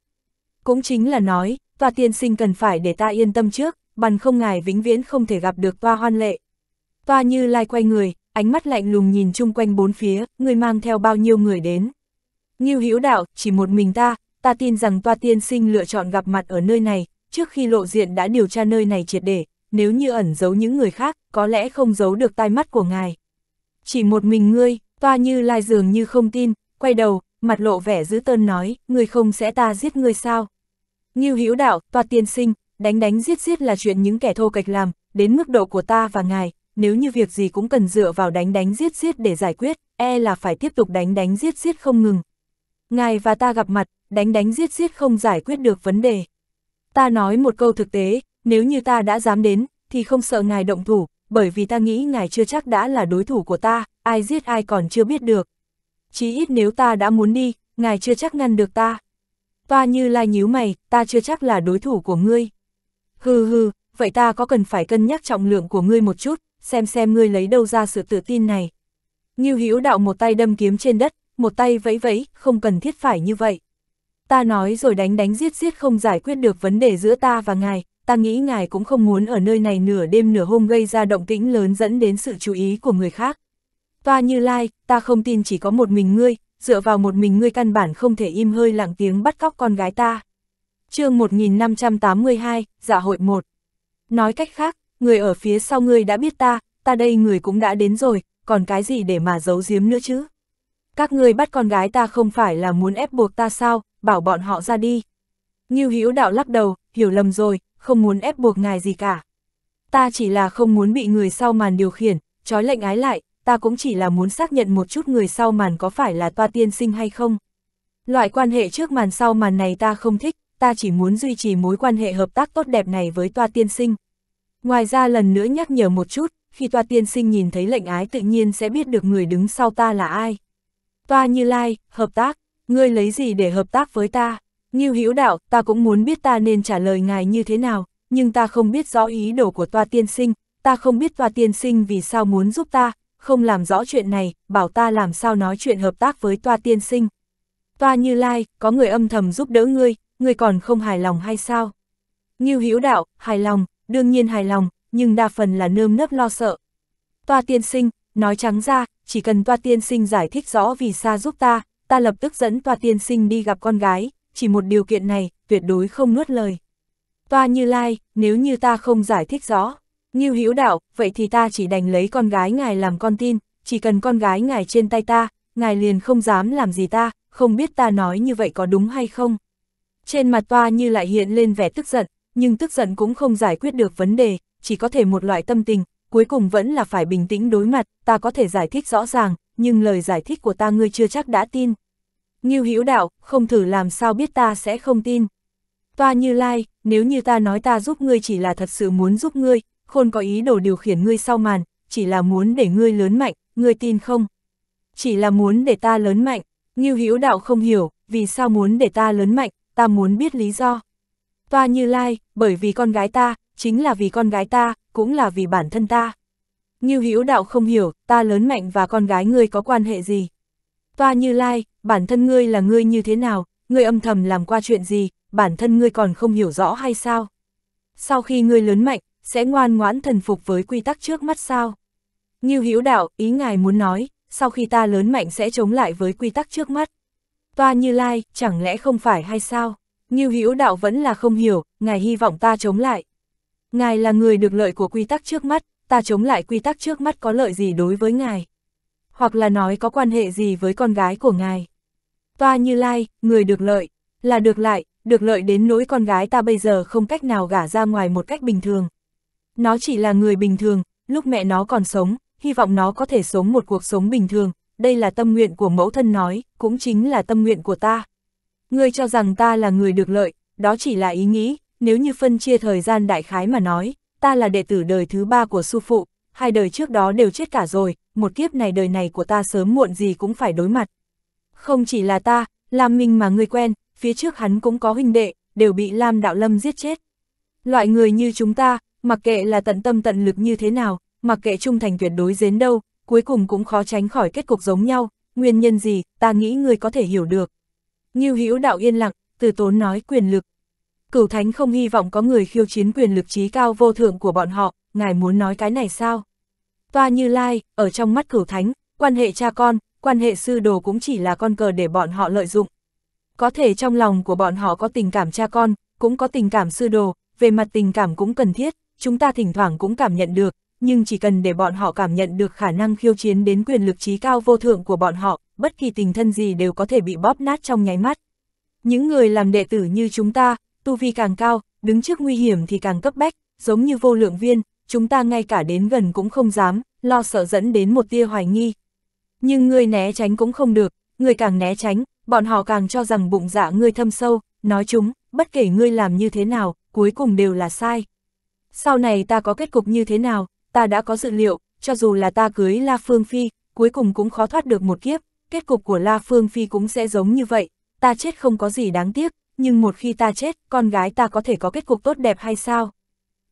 Cũng chính là nói, tòa tiên sinh cần phải để ta yên tâm trước, bằng không ngài vĩnh viễn không thể gặp được toa hoan lệ. Toa như lai quay người, ánh mắt lạnh lùng nhìn chung quanh bốn phía, người mang theo bao nhiêu người đến. Nghiêu hữu đạo, chỉ một mình ta, ta tin rằng toa tiên sinh lựa chọn gặp mặt ở nơi này, trước khi lộ diện đã điều tra nơi này triệt để, nếu như ẩn giấu những người khác, có lẽ không giấu được tai mắt của ngài. Chỉ một mình ngươi, Toa như lai dường như không tin, quay đầu, mặt lộ vẻ giữ tơn nói, người không sẽ ta giết người sao. Như Hữu đạo, toa tiên sinh, đánh đánh giết giết là chuyện những kẻ thô kệch làm, đến mức độ của ta và ngài, nếu như việc gì cũng cần dựa vào đánh đánh giết giết để giải quyết, e là phải tiếp tục đánh đánh giết giết không ngừng. Ngài và ta gặp mặt, đánh đánh giết giết không giải quyết được vấn đề. Ta nói một câu thực tế, nếu như ta đã dám đến, thì không sợ ngài động thủ, bởi vì ta nghĩ ngài chưa chắc đã là đối thủ của ta, ai giết ai còn chưa biết được. Chí ít nếu ta đã muốn đi, ngài chưa chắc ngăn được ta. Toa như lai nhíu mày, ta chưa chắc là đối thủ của ngươi. Hừ hừ, vậy ta có cần phải cân nhắc trọng lượng của ngươi một chút, xem xem ngươi lấy đâu ra sự tự tin này. Như Hữu đạo một tay đâm kiếm trên đất, một tay vẫy vẫy, không cần thiết phải như vậy. Ta nói rồi đánh đánh giết giết không giải quyết được vấn đề giữa ta và ngài, ta nghĩ ngài cũng không muốn ở nơi này nửa đêm nửa hôm gây ra động tĩnh lớn dẫn đến sự chú ý của người khác. Toa Như Lai, ta không tin chỉ có một mình ngươi, dựa vào một mình ngươi căn bản không thể im hơi lặng tiếng bắt cóc con gái ta. chương 1582, dạ hội 1. Nói cách khác, người ở phía sau ngươi đã biết ta, ta đây người cũng đã đến rồi, còn cái gì để mà giấu giếm nữa chứ? Các ngươi bắt con gái ta không phải là muốn ép buộc ta sao, bảo bọn họ ra đi. Như Hữu đạo lắc đầu, hiểu lầm rồi, không muốn ép buộc ngài gì cả. Ta chỉ là không muốn bị người sau màn điều khiển, trói lệnh ái lại, ta cũng chỉ là muốn xác nhận một chút người sau màn có phải là toa tiên sinh hay không. Loại quan hệ trước màn sau màn này ta không thích, ta chỉ muốn duy trì mối quan hệ hợp tác tốt đẹp này với toa tiên sinh. Ngoài ra lần nữa nhắc nhở một chút, khi toa tiên sinh nhìn thấy lệnh ái tự nhiên sẽ biết được người đứng sau ta là ai. Toa như lai, hợp tác, ngươi lấy gì để hợp tác với ta? Như Hữu đạo, ta cũng muốn biết ta nên trả lời ngài như thế nào, nhưng ta không biết rõ ý đồ của toa tiên sinh, ta không biết toa tiên sinh vì sao muốn giúp ta, không làm rõ chuyện này, bảo ta làm sao nói chuyện hợp tác với toa tiên sinh. Toa như lai, có người âm thầm giúp đỡ ngươi, ngươi còn không hài lòng hay sao? Như hiếu đạo, hài lòng, đương nhiên hài lòng, nhưng đa phần là nơm nớp lo sợ. Toa tiên sinh, nói trắng ra, chỉ cần toa tiên sinh giải thích rõ vì xa giúp ta, ta lập tức dẫn toa tiên sinh đi gặp con gái, chỉ một điều kiện này, tuyệt đối không nuốt lời. Toa như lai, nếu như ta không giải thích rõ. Ngưu Hữu Đạo, vậy thì ta chỉ đành lấy con gái ngài làm con tin, chỉ cần con gái ngài trên tay ta, ngài liền không dám làm gì ta, không biết ta nói như vậy có đúng hay không. Trên mặt toa như lại hiện lên vẻ tức giận, nhưng tức giận cũng không giải quyết được vấn đề, chỉ có thể một loại tâm tình, cuối cùng vẫn là phải bình tĩnh đối mặt, ta có thể giải thích rõ ràng, nhưng lời giải thích của ta ngươi chưa chắc đã tin. Ngưu Hữu Đạo, không thử làm sao biết ta sẽ không tin. Toa Như Lai, nếu như ta nói ta giúp ngươi chỉ là thật sự muốn giúp ngươi, khôn có ý đồ điều khiển ngươi sau màn, chỉ là muốn để ngươi lớn mạnh, ngươi tin không? Chỉ là muốn để ta lớn mạnh, Ngưu Hữu Đạo không hiểu, vì sao muốn để ta lớn mạnh, ta muốn biết lý do. Toa Như Lai, bởi vì con gái ta, chính là vì con gái ta, cũng là vì bản thân ta. Ngưu Hữu Đạo không hiểu, ta lớn mạnh và con gái ngươi có quan hệ gì? Toa Như Lai, bản thân ngươi là ngươi như thế nào, ngươi âm thầm làm qua chuyện gì, bản thân ngươi còn không hiểu rõ hay sao? Sau khi ngươi lớn mạnh, sẽ ngoan ngoãn thần phục với quy tắc trước mắt sao? Như Hữu đạo, ý ngài muốn nói, sau khi ta lớn mạnh sẽ chống lại với quy tắc trước mắt. Toa Như Lai, chẳng lẽ không phải hay sao? Như Hữu đạo vẫn là không hiểu, ngài hy vọng ta chống lại. Ngài là người được lợi của quy tắc trước mắt, ta chống lại quy tắc trước mắt có lợi gì đối với ngài? Hoặc là nói có quan hệ gì với con gái của ngài? Toa Như Lai, người được lợi, là được lại, được lợi đến nỗi con gái ta bây giờ không cách nào gả ra ngoài một cách bình thường. Nó chỉ là người bình thường, lúc mẹ nó còn sống, hy vọng nó có thể sống một cuộc sống bình thường, đây là tâm nguyện của mẫu thân nói, cũng chính là tâm nguyện của ta. Ngươi cho rằng ta là người được lợi, đó chỉ là ý nghĩ, nếu như phân chia thời gian đại khái mà nói, ta là đệ tử đời thứ ba của sư phụ, hai đời trước đó đều chết cả rồi, một kiếp này đời này của ta sớm muộn gì cũng phải đối mặt. Không chỉ là ta, Lam Minh mà ngươi quen, phía trước hắn cũng có huynh đệ, đều bị Lam Đạo Lâm giết chết. Loại người như chúng ta, mặc kệ là tận tâm tận lực như thế nào, mặc kệ trung thành tuyệt đối đến đâu, cuối cùng cũng khó tránh khỏi kết cục giống nhau, nguyên nhân gì, ta nghĩ người có thể hiểu được. Như Hữu đạo yên lặng, từ tốn nói quyền lực. Cửu Thánh không hy vọng có người khiêu chiến quyền lực trí cao vô thượng của bọn họ, ngài muốn nói cái này sao? Toa Như Lai, ở trong mắt Cửu Thánh, quan hệ cha con, quan hệ sư đồ cũng chỉ là con cờ để bọn họ lợi dụng. Có thể trong lòng của bọn họ có tình cảm cha con, cũng có tình cảm sư đồ, về mặt tình cảm cũng cần thiết, chúng ta thỉnh thoảng cũng cảm nhận được, nhưng chỉ cần để bọn họ cảm nhận được khả năng khiêu chiến đến quyền lực trí cao vô thượng của bọn họ, bất kỳ tình thân gì đều có thể bị bóp nát trong nháy mắt. Những người làm đệ tử như chúng ta, tu vi càng cao, đứng trước nguy hiểm thì càng cấp bách, giống như vô lượng viên, chúng ta ngay cả đến gần cũng không dám, lo sợ dẫn đến một tia hoài nghi. Nhưng người né tránh cũng không được, người càng né tránh, bọn họ càng cho rằng bụng dạ ngươi thâm sâu, nói chúng, bất kể ngươi làm như thế nào, cuối cùng đều là sai sau này ta có kết cục như thế nào, ta đã có dự liệu, cho dù là ta cưới La Phương Phi, cuối cùng cũng khó thoát được một kiếp, kết cục của La Phương Phi cũng sẽ giống như vậy, ta chết không có gì đáng tiếc, nhưng một khi ta chết, con gái ta có thể có kết cục tốt đẹp hay sao?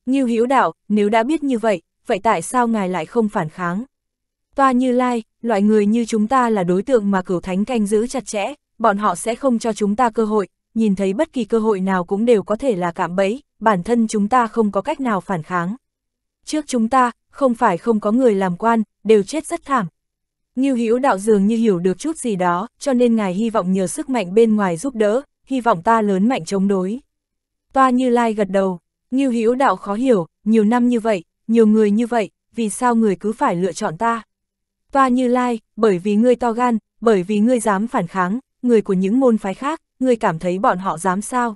Như Hiếu Đạo, nếu đã biết như vậy, vậy tại sao ngài lại không phản kháng? Toa Như Lai, loại người như chúng ta là đối tượng mà cửu thánh canh giữ chặt chẽ, bọn họ sẽ không cho chúng ta cơ hội, nhìn thấy bất kỳ cơ hội nào cũng đều có thể là cạm bẫy, bản thân chúng ta không có cách nào phản kháng. Trước chúng ta, không phải không có người làm quan, đều chết rất thảm. như hữu đạo dường như hiểu được chút gì đó, cho nên ngài hy vọng nhờ sức mạnh bên ngoài giúp đỡ, hy vọng ta lớn mạnh chống đối. Toa Như Lai gật đầu, như hữu đạo khó hiểu, nhiều năm như vậy, nhiều người như vậy, vì sao người cứ phải lựa chọn ta? Toa Như Lai, bởi vì ngươi to gan, bởi vì ngươi dám phản kháng, người của những môn phái khác, ngươi cảm thấy bọn họ dám sao?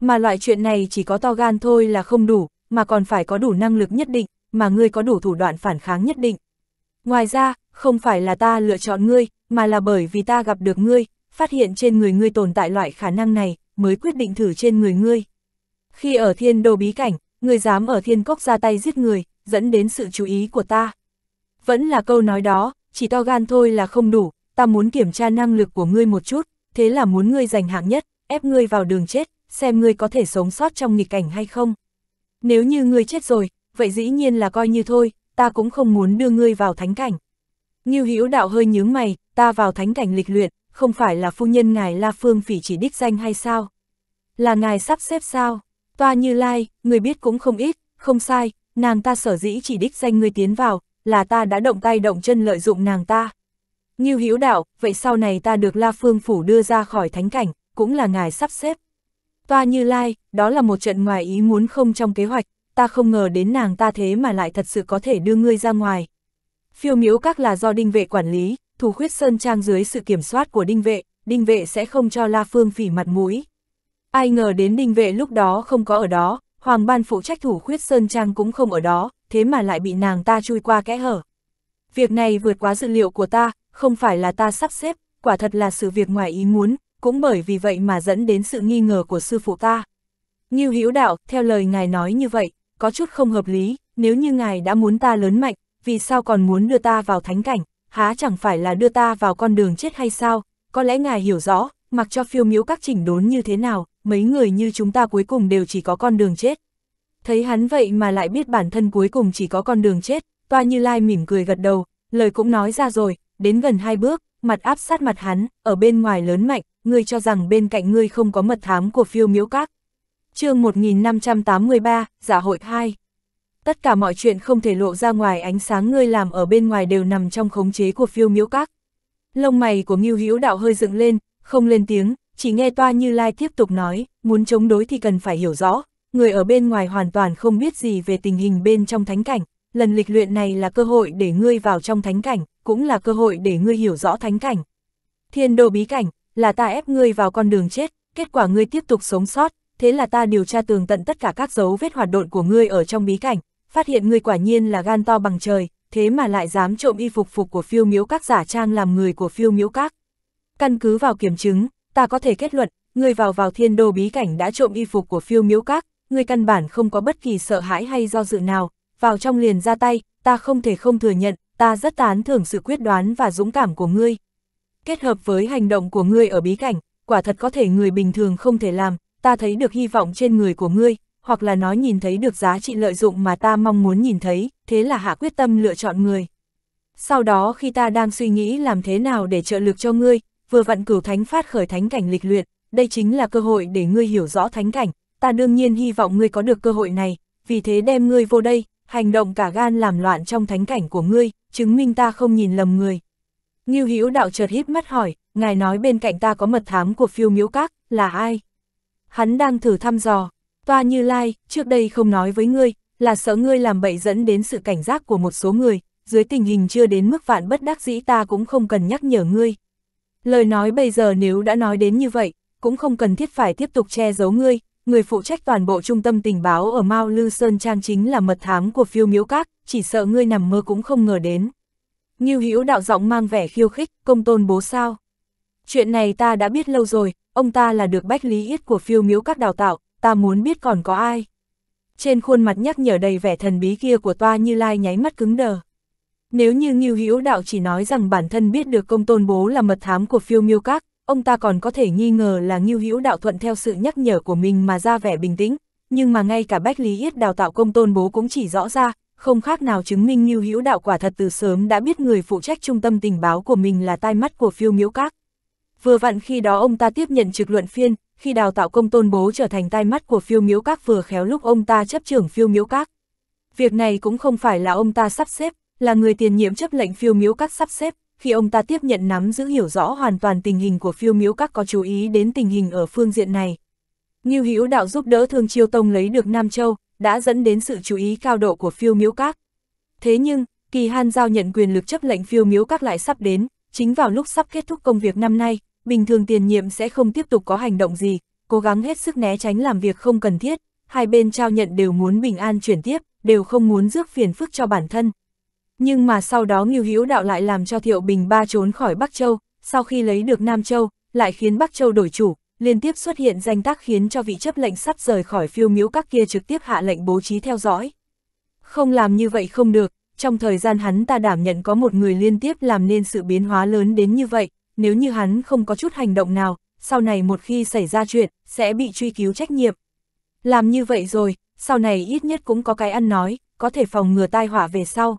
Mà loại chuyện này chỉ có to gan thôi là không đủ, mà còn phải có đủ năng lực nhất định, mà ngươi có đủ thủ đoạn phản kháng nhất định. Ngoài ra, không phải là ta lựa chọn ngươi, mà là bởi vì ta gặp được ngươi, phát hiện trên người ngươi tồn tại loại khả năng này, mới quyết định thử trên người ngươi. Khi ở thiên đô bí cảnh, ngươi dám ở thiên cốc ra tay giết người, dẫn đến sự chú ý của ta. Vẫn là câu nói đó, chỉ to gan thôi là không đủ, ta muốn kiểm tra năng lực của ngươi một chút, thế là muốn ngươi giành hạng nhất, ép ngươi vào đường chết, xem ngươi có thể sống sót trong nghịch cảnh hay không. Nếu như ngươi chết rồi, vậy dĩ nhiên là coi như thôi, ta cũng không muốn đưa ngươi vào thánh cảnh. Ngưu Hữu đạo hơi nhướng mày, ta vào thánh cảnh lịch luyện, không phải là phu nhân ngài La Phương phỉ chỉ đích danh hay sao? Là ngài sắp xếp sao? Toa Như Lai, người biết cũng không ít, không sai, nàng ta sở dĩ chỉ đích danh ngươi tiến vào, là ta đã động tay động chân lợi dụng nàng ta. Như Hiếu đạo, vậy sau này ta được La Phương Phủ đưa ra khỏi thánh cảnh, cũng là ngài sắp xếp. Toa Như Lai, đó là một trận ngoài ý muốn không trong kế hoạch, ta không ngờ đến nàng ta thế mà lại thật sự có thể đưa ngươi ra ngoài. Phiêu miếu các là do đinh vệ quản lý, thủ khuyết sơn trang dưới sự kiểm soát của đinh vệ, đinh vệ sẽ không cho La Phương phỉ mặt mũi. Ai ngờ đến đinh vệ lúc đó không có ở đó, hoàng ban phụ trách thủ khuyết sơn trang cũng không ở đó, thế mà lại bị nàng ta chui qua kẽ hở. Việc này vượt quá dự liệu của ta, không phải là ta sắp xếp, quả thật là sự việc ngoài ý muốn, cũng bởi vì vậy mà dẫn đến sự nghi ngờ của sư phụ ta. Như Hữu Đạo, theo lời ngài nói như vậy, có chút không hợp lý, nếu như ngài đã muốn ta lớn mạnh, vì sao còn muốn đưa ta vào thánh cảnh, há chẳng phải là đưa ta vào con đường chết hay sao, có lẽ ngài hiểu rõ, mặc cho phiêu miếu các chỉnh đốn như thế nào, mấy người như chúng ta cuối cùng đều chỉ có con đường chết. Thấy hắn vậy mà lại biết bản thân cuối cùng chỉ có con đường chết, toa như lai mỉm cười gật đầu, lời cũng nói ra rồi, đến gần hai bước, mặt áp sát mặt hắn, ở bên ngoài lớn mạnh, ngươi cho rằng bên cạnh ngươi không có mật thám của phiêu miếu các. chương 1583, giả dạ hội 2 Tất cả mọi chuyện không thể lộ ra ngoài ánh sáng ngươi làm ở bên ngoài đều nằm trong khống chế của phiêu miếu các. Lông mày của Ngưu Hữu Đạo hơi dựng lên, không lên tiếng, chỉ nghe Toa Như Lai tiếp tục nói, muốn chống đối thì cần phải hiểu rõ, người ở bên ngoài hoàn toàn không biết gì về tình hình bên trong thánh cảnh, lần lịch luyện này là cơ hội để ngươi vào trong thánh cảnh cũng là cơ hội để ngươi hiểu rõ thánh cảnh. Thiên đồ bí cảnh, là ta ép ngươi vào con đường chết, kết quả ngươi tiếp tục sống sót, thế là ta điều tra tường tận tất cả các dấu vết hoạt độn của ngươi ở trong bí cảnh, phát hiện ngươi quả nhiên là gan to bằng trời, thế mà lại dám trộm y phục phục của phiêu miếu các giả trang làm người của phiêu miếu các. Căn cứ vào kiểm chứng, ta có thể kết luận, ngươi vào vào thiên đồ bí cảnh đã trộm y phục của phiêu miếu các, ngươi căn bản không có bất kỳ sợ hãi hay do dự nào, vào trong liền ra tay, ta không thể không thừa nhận, ta rất tán thưởng sự quyết đoán và dũng cảm của ngươi. Kết hợp với hành động của ngươi ở bí cảnh, quả thật có thể người bình thường không thể làm, ta thấy được hy vọng trên người của ngươi, hoặc là nói nhìn thấy được giá trị lợi dụng mà ta mong muốn nhìn thấy, thế là hạ quyết tâm lựa chọn người. Sau đó khi ta đang suy nghĩ làm thế nào để trợ lực cho ngươi, vừa vặn cửu thánh phát khởi thánh cảnh lịch luyện, đây chính là cơ hội để ngươi hiểu rõ thánh cảnh, ta đương nhiên hy vọng ngươi có được cơ hội này, vì thế đem ngươi vô đây, hành động cả gan làm loạn trong thánh cảnh của ngươi, chứng minh ta không nhìn lầm người. Ngưu Hữu đạo chợt hít mắt hỏi, ngài nói bên cạnh ta có mật thám của phiêu miếu các, là ai? Hắn đang thử thăm dò, toa như lai, trước đây không nói với ngươi, là sợ ngươi làm bậy dẫn đến sự cảnh giác của một số người, dưới tình hình chưa đến mức vạn bất đắc dĩ ta cũng không cần nhắc nhở ngươi. Lời nói bây giờ nếu đã nói đến như vậy, cũng không cần thiết phải tiếp tục che giấu ngươi, người phụ trách toàn bộ trung tâm tình báo ở Mao Lư Sơn Trang chính là mật thám của phiêu miếu các, chỉ sợ ngươi nằm mơ cũng không ngờ đến. Như Hữu đạo giọng mang vẻ khiêu khích, công tôn bố sao. Chuyện này ta đã biết lâu rồi, ông ta là được bách lý yết của phiêu miếu các đào tạo, ta muốn biết còn có ai. Trên khuôn mặt nhắc nhở đầy vẻ thần bí kia của toa như lai nháy mắt cứng đờ. Nếu như Ngưu Hữu đạo chỉ nói rằng bản thân biết được công tôn bố là mật thám của phiêu miêu các, ông ta còn có thể nghi ngờ là Ngưu Hữu Đạo thuận theo sự nhắc nhở của mình mà ra vẻ bình tĩnh, nhưng mà ngay cả Bách Lý Yết đào tạo công tôn bố cũng chỉ rõ ra, không khác nào chứng minh Ngưu Hữu Đạo quả thật từ sớm đã biết người phụ trách trung tâm tình báo của mình là tai mắt của phiêu Miếu các. Vừa vặn khi đó ông ta tiếp nhận trực luận phiên, khi đào tạo công tôn bố trở thành tai mắt của phiêu miếu các vừa khéo lúc ông ta chấp trưởng phiêu miếu các. Việc này cũng không phải là ông ta sắp xếp, là người tiền nhiệm chấp lệnh phiêu miếu các sắp xếp, khi ông ta tiếp nhận nắm giữ hiểu rõ hoàn toàn tình hình của phiêu miếu các có chú ý đến tình hình ở phương diện này. Ngưu Hữu Đạo giúp đỡ Thương Chiêu Tông lấy được Nam Châu, đã dẫn đến sự chú ý cao độ của phiêu miếu các. Thế nhưng, kỳ han giao nhận quyền lực chấp lệnh phiêu miếu các lại sắp đến, chính vào lúc sắp kết thúc công việc năm nay, bình thường tiền nhiệm sẽ không tiếp tục có hành động gì, cố gắng hết sức né tránh làm việc không cần thiết, hai bên trao nhận đều muốn bình an chuyển tiếp, đều không muốn rước phiền phức cho bản thân, nhưng mà sau đó Ngưu Hữu Đạo lại làm cho Thiệu Bình Ba trốn khỏi Bắc Châu, sau khi lấy được Nam Châu, lại khiến Bắc Châu đổi chủ, liên tiếp xuất hiện danh tác khiến cho vị chấp lệnh sắp rời khỏi phiêu miếu các kia trực tiếp hạ lệnh bố trí theo dõi. Không làm như vậy không được, trong thời gian hắn ta đảm nhận có một người liên tiếp làm nên sự biến hóa lớn đến như vậy, nếu như hắn không có chút hành động nào, sau này một khi xảy ra chuyện, sẽ bị truy cứu trách nhiệm. Làm như vậy rồi, sau này ít nhất cũng có cái ăn nói, có thể phòng ngừa tai họa về sau.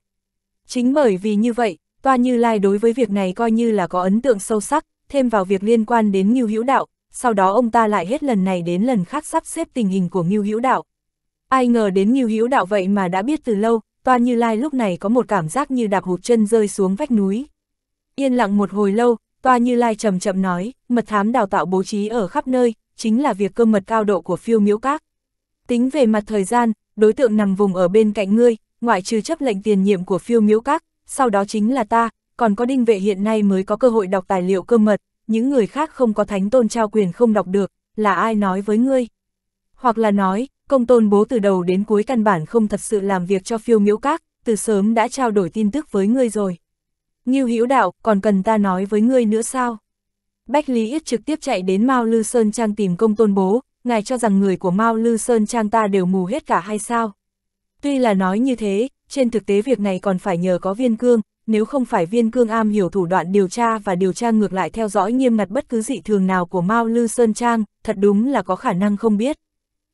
Chính bởi vì như vậy, Toa Như Lai đối với việc này coi như là có ấn tượng sâu sắc, thêm vào việc liên quan đến Ngưu Hữu Đạo, sau đó ông ta lại hết lần này đến lần khác sắp xếp tình hình của Ngưu Hữu Đạo. Ai ngờ đến Ngưu Hữu Đạo vậy mà đã biết từ lâu, Toa Như Lai lúc này có một cảm giác như đạp hụt chân rơi xuống vách núi. Yên lặng một hồi lâu, Toa Như Lai chậm chậm nói, mật thám đào tạo bố trí ở khắp nơi, chính là việc cơ mật cao độ của phiêu miếu các. Tính về mặt thời gian, đối tượng nằm vùng ở bên cạnh ngươi, ngoại trừ chấp lệnh tiền nhiệm của phiêu miễu các, sau đó chính là ta, còn có đinh vệ hiện nay mới có cơ hội đọc tài liệu cơ mật, những người khác không có thánh tôn trao quyền không đọc được, là ai nói với ngươi? Hoặc là nói, công tôn bố từ đầu đến cuối căn bản không thật sự làm việc cho phiêu miễu các, từ sớm đã trao đổi tin tức với ngươi rồi. Nghiêu Hữu đạo, còn cần ta nói với ngươi nữa sao? Bách Lý Yết trực tiếp chạy đến Mao Lư Sơn Trang tìm công tôn bố, ngài cho rằng người của Mao Lư Sơn Trang ta đều mù hết cả hay sao? Tuy là nói như thế, trên thực tế việc này còn phải nhờ có viên cương, nếu không phải viên cương am hiểu thủ đoạn điều tra và điều tra ngược lại theo dõi nghiêm ngặt bất cứ dị thường nào của Mao Lư Sơn Trang, thật đúng là có khả năng không biết.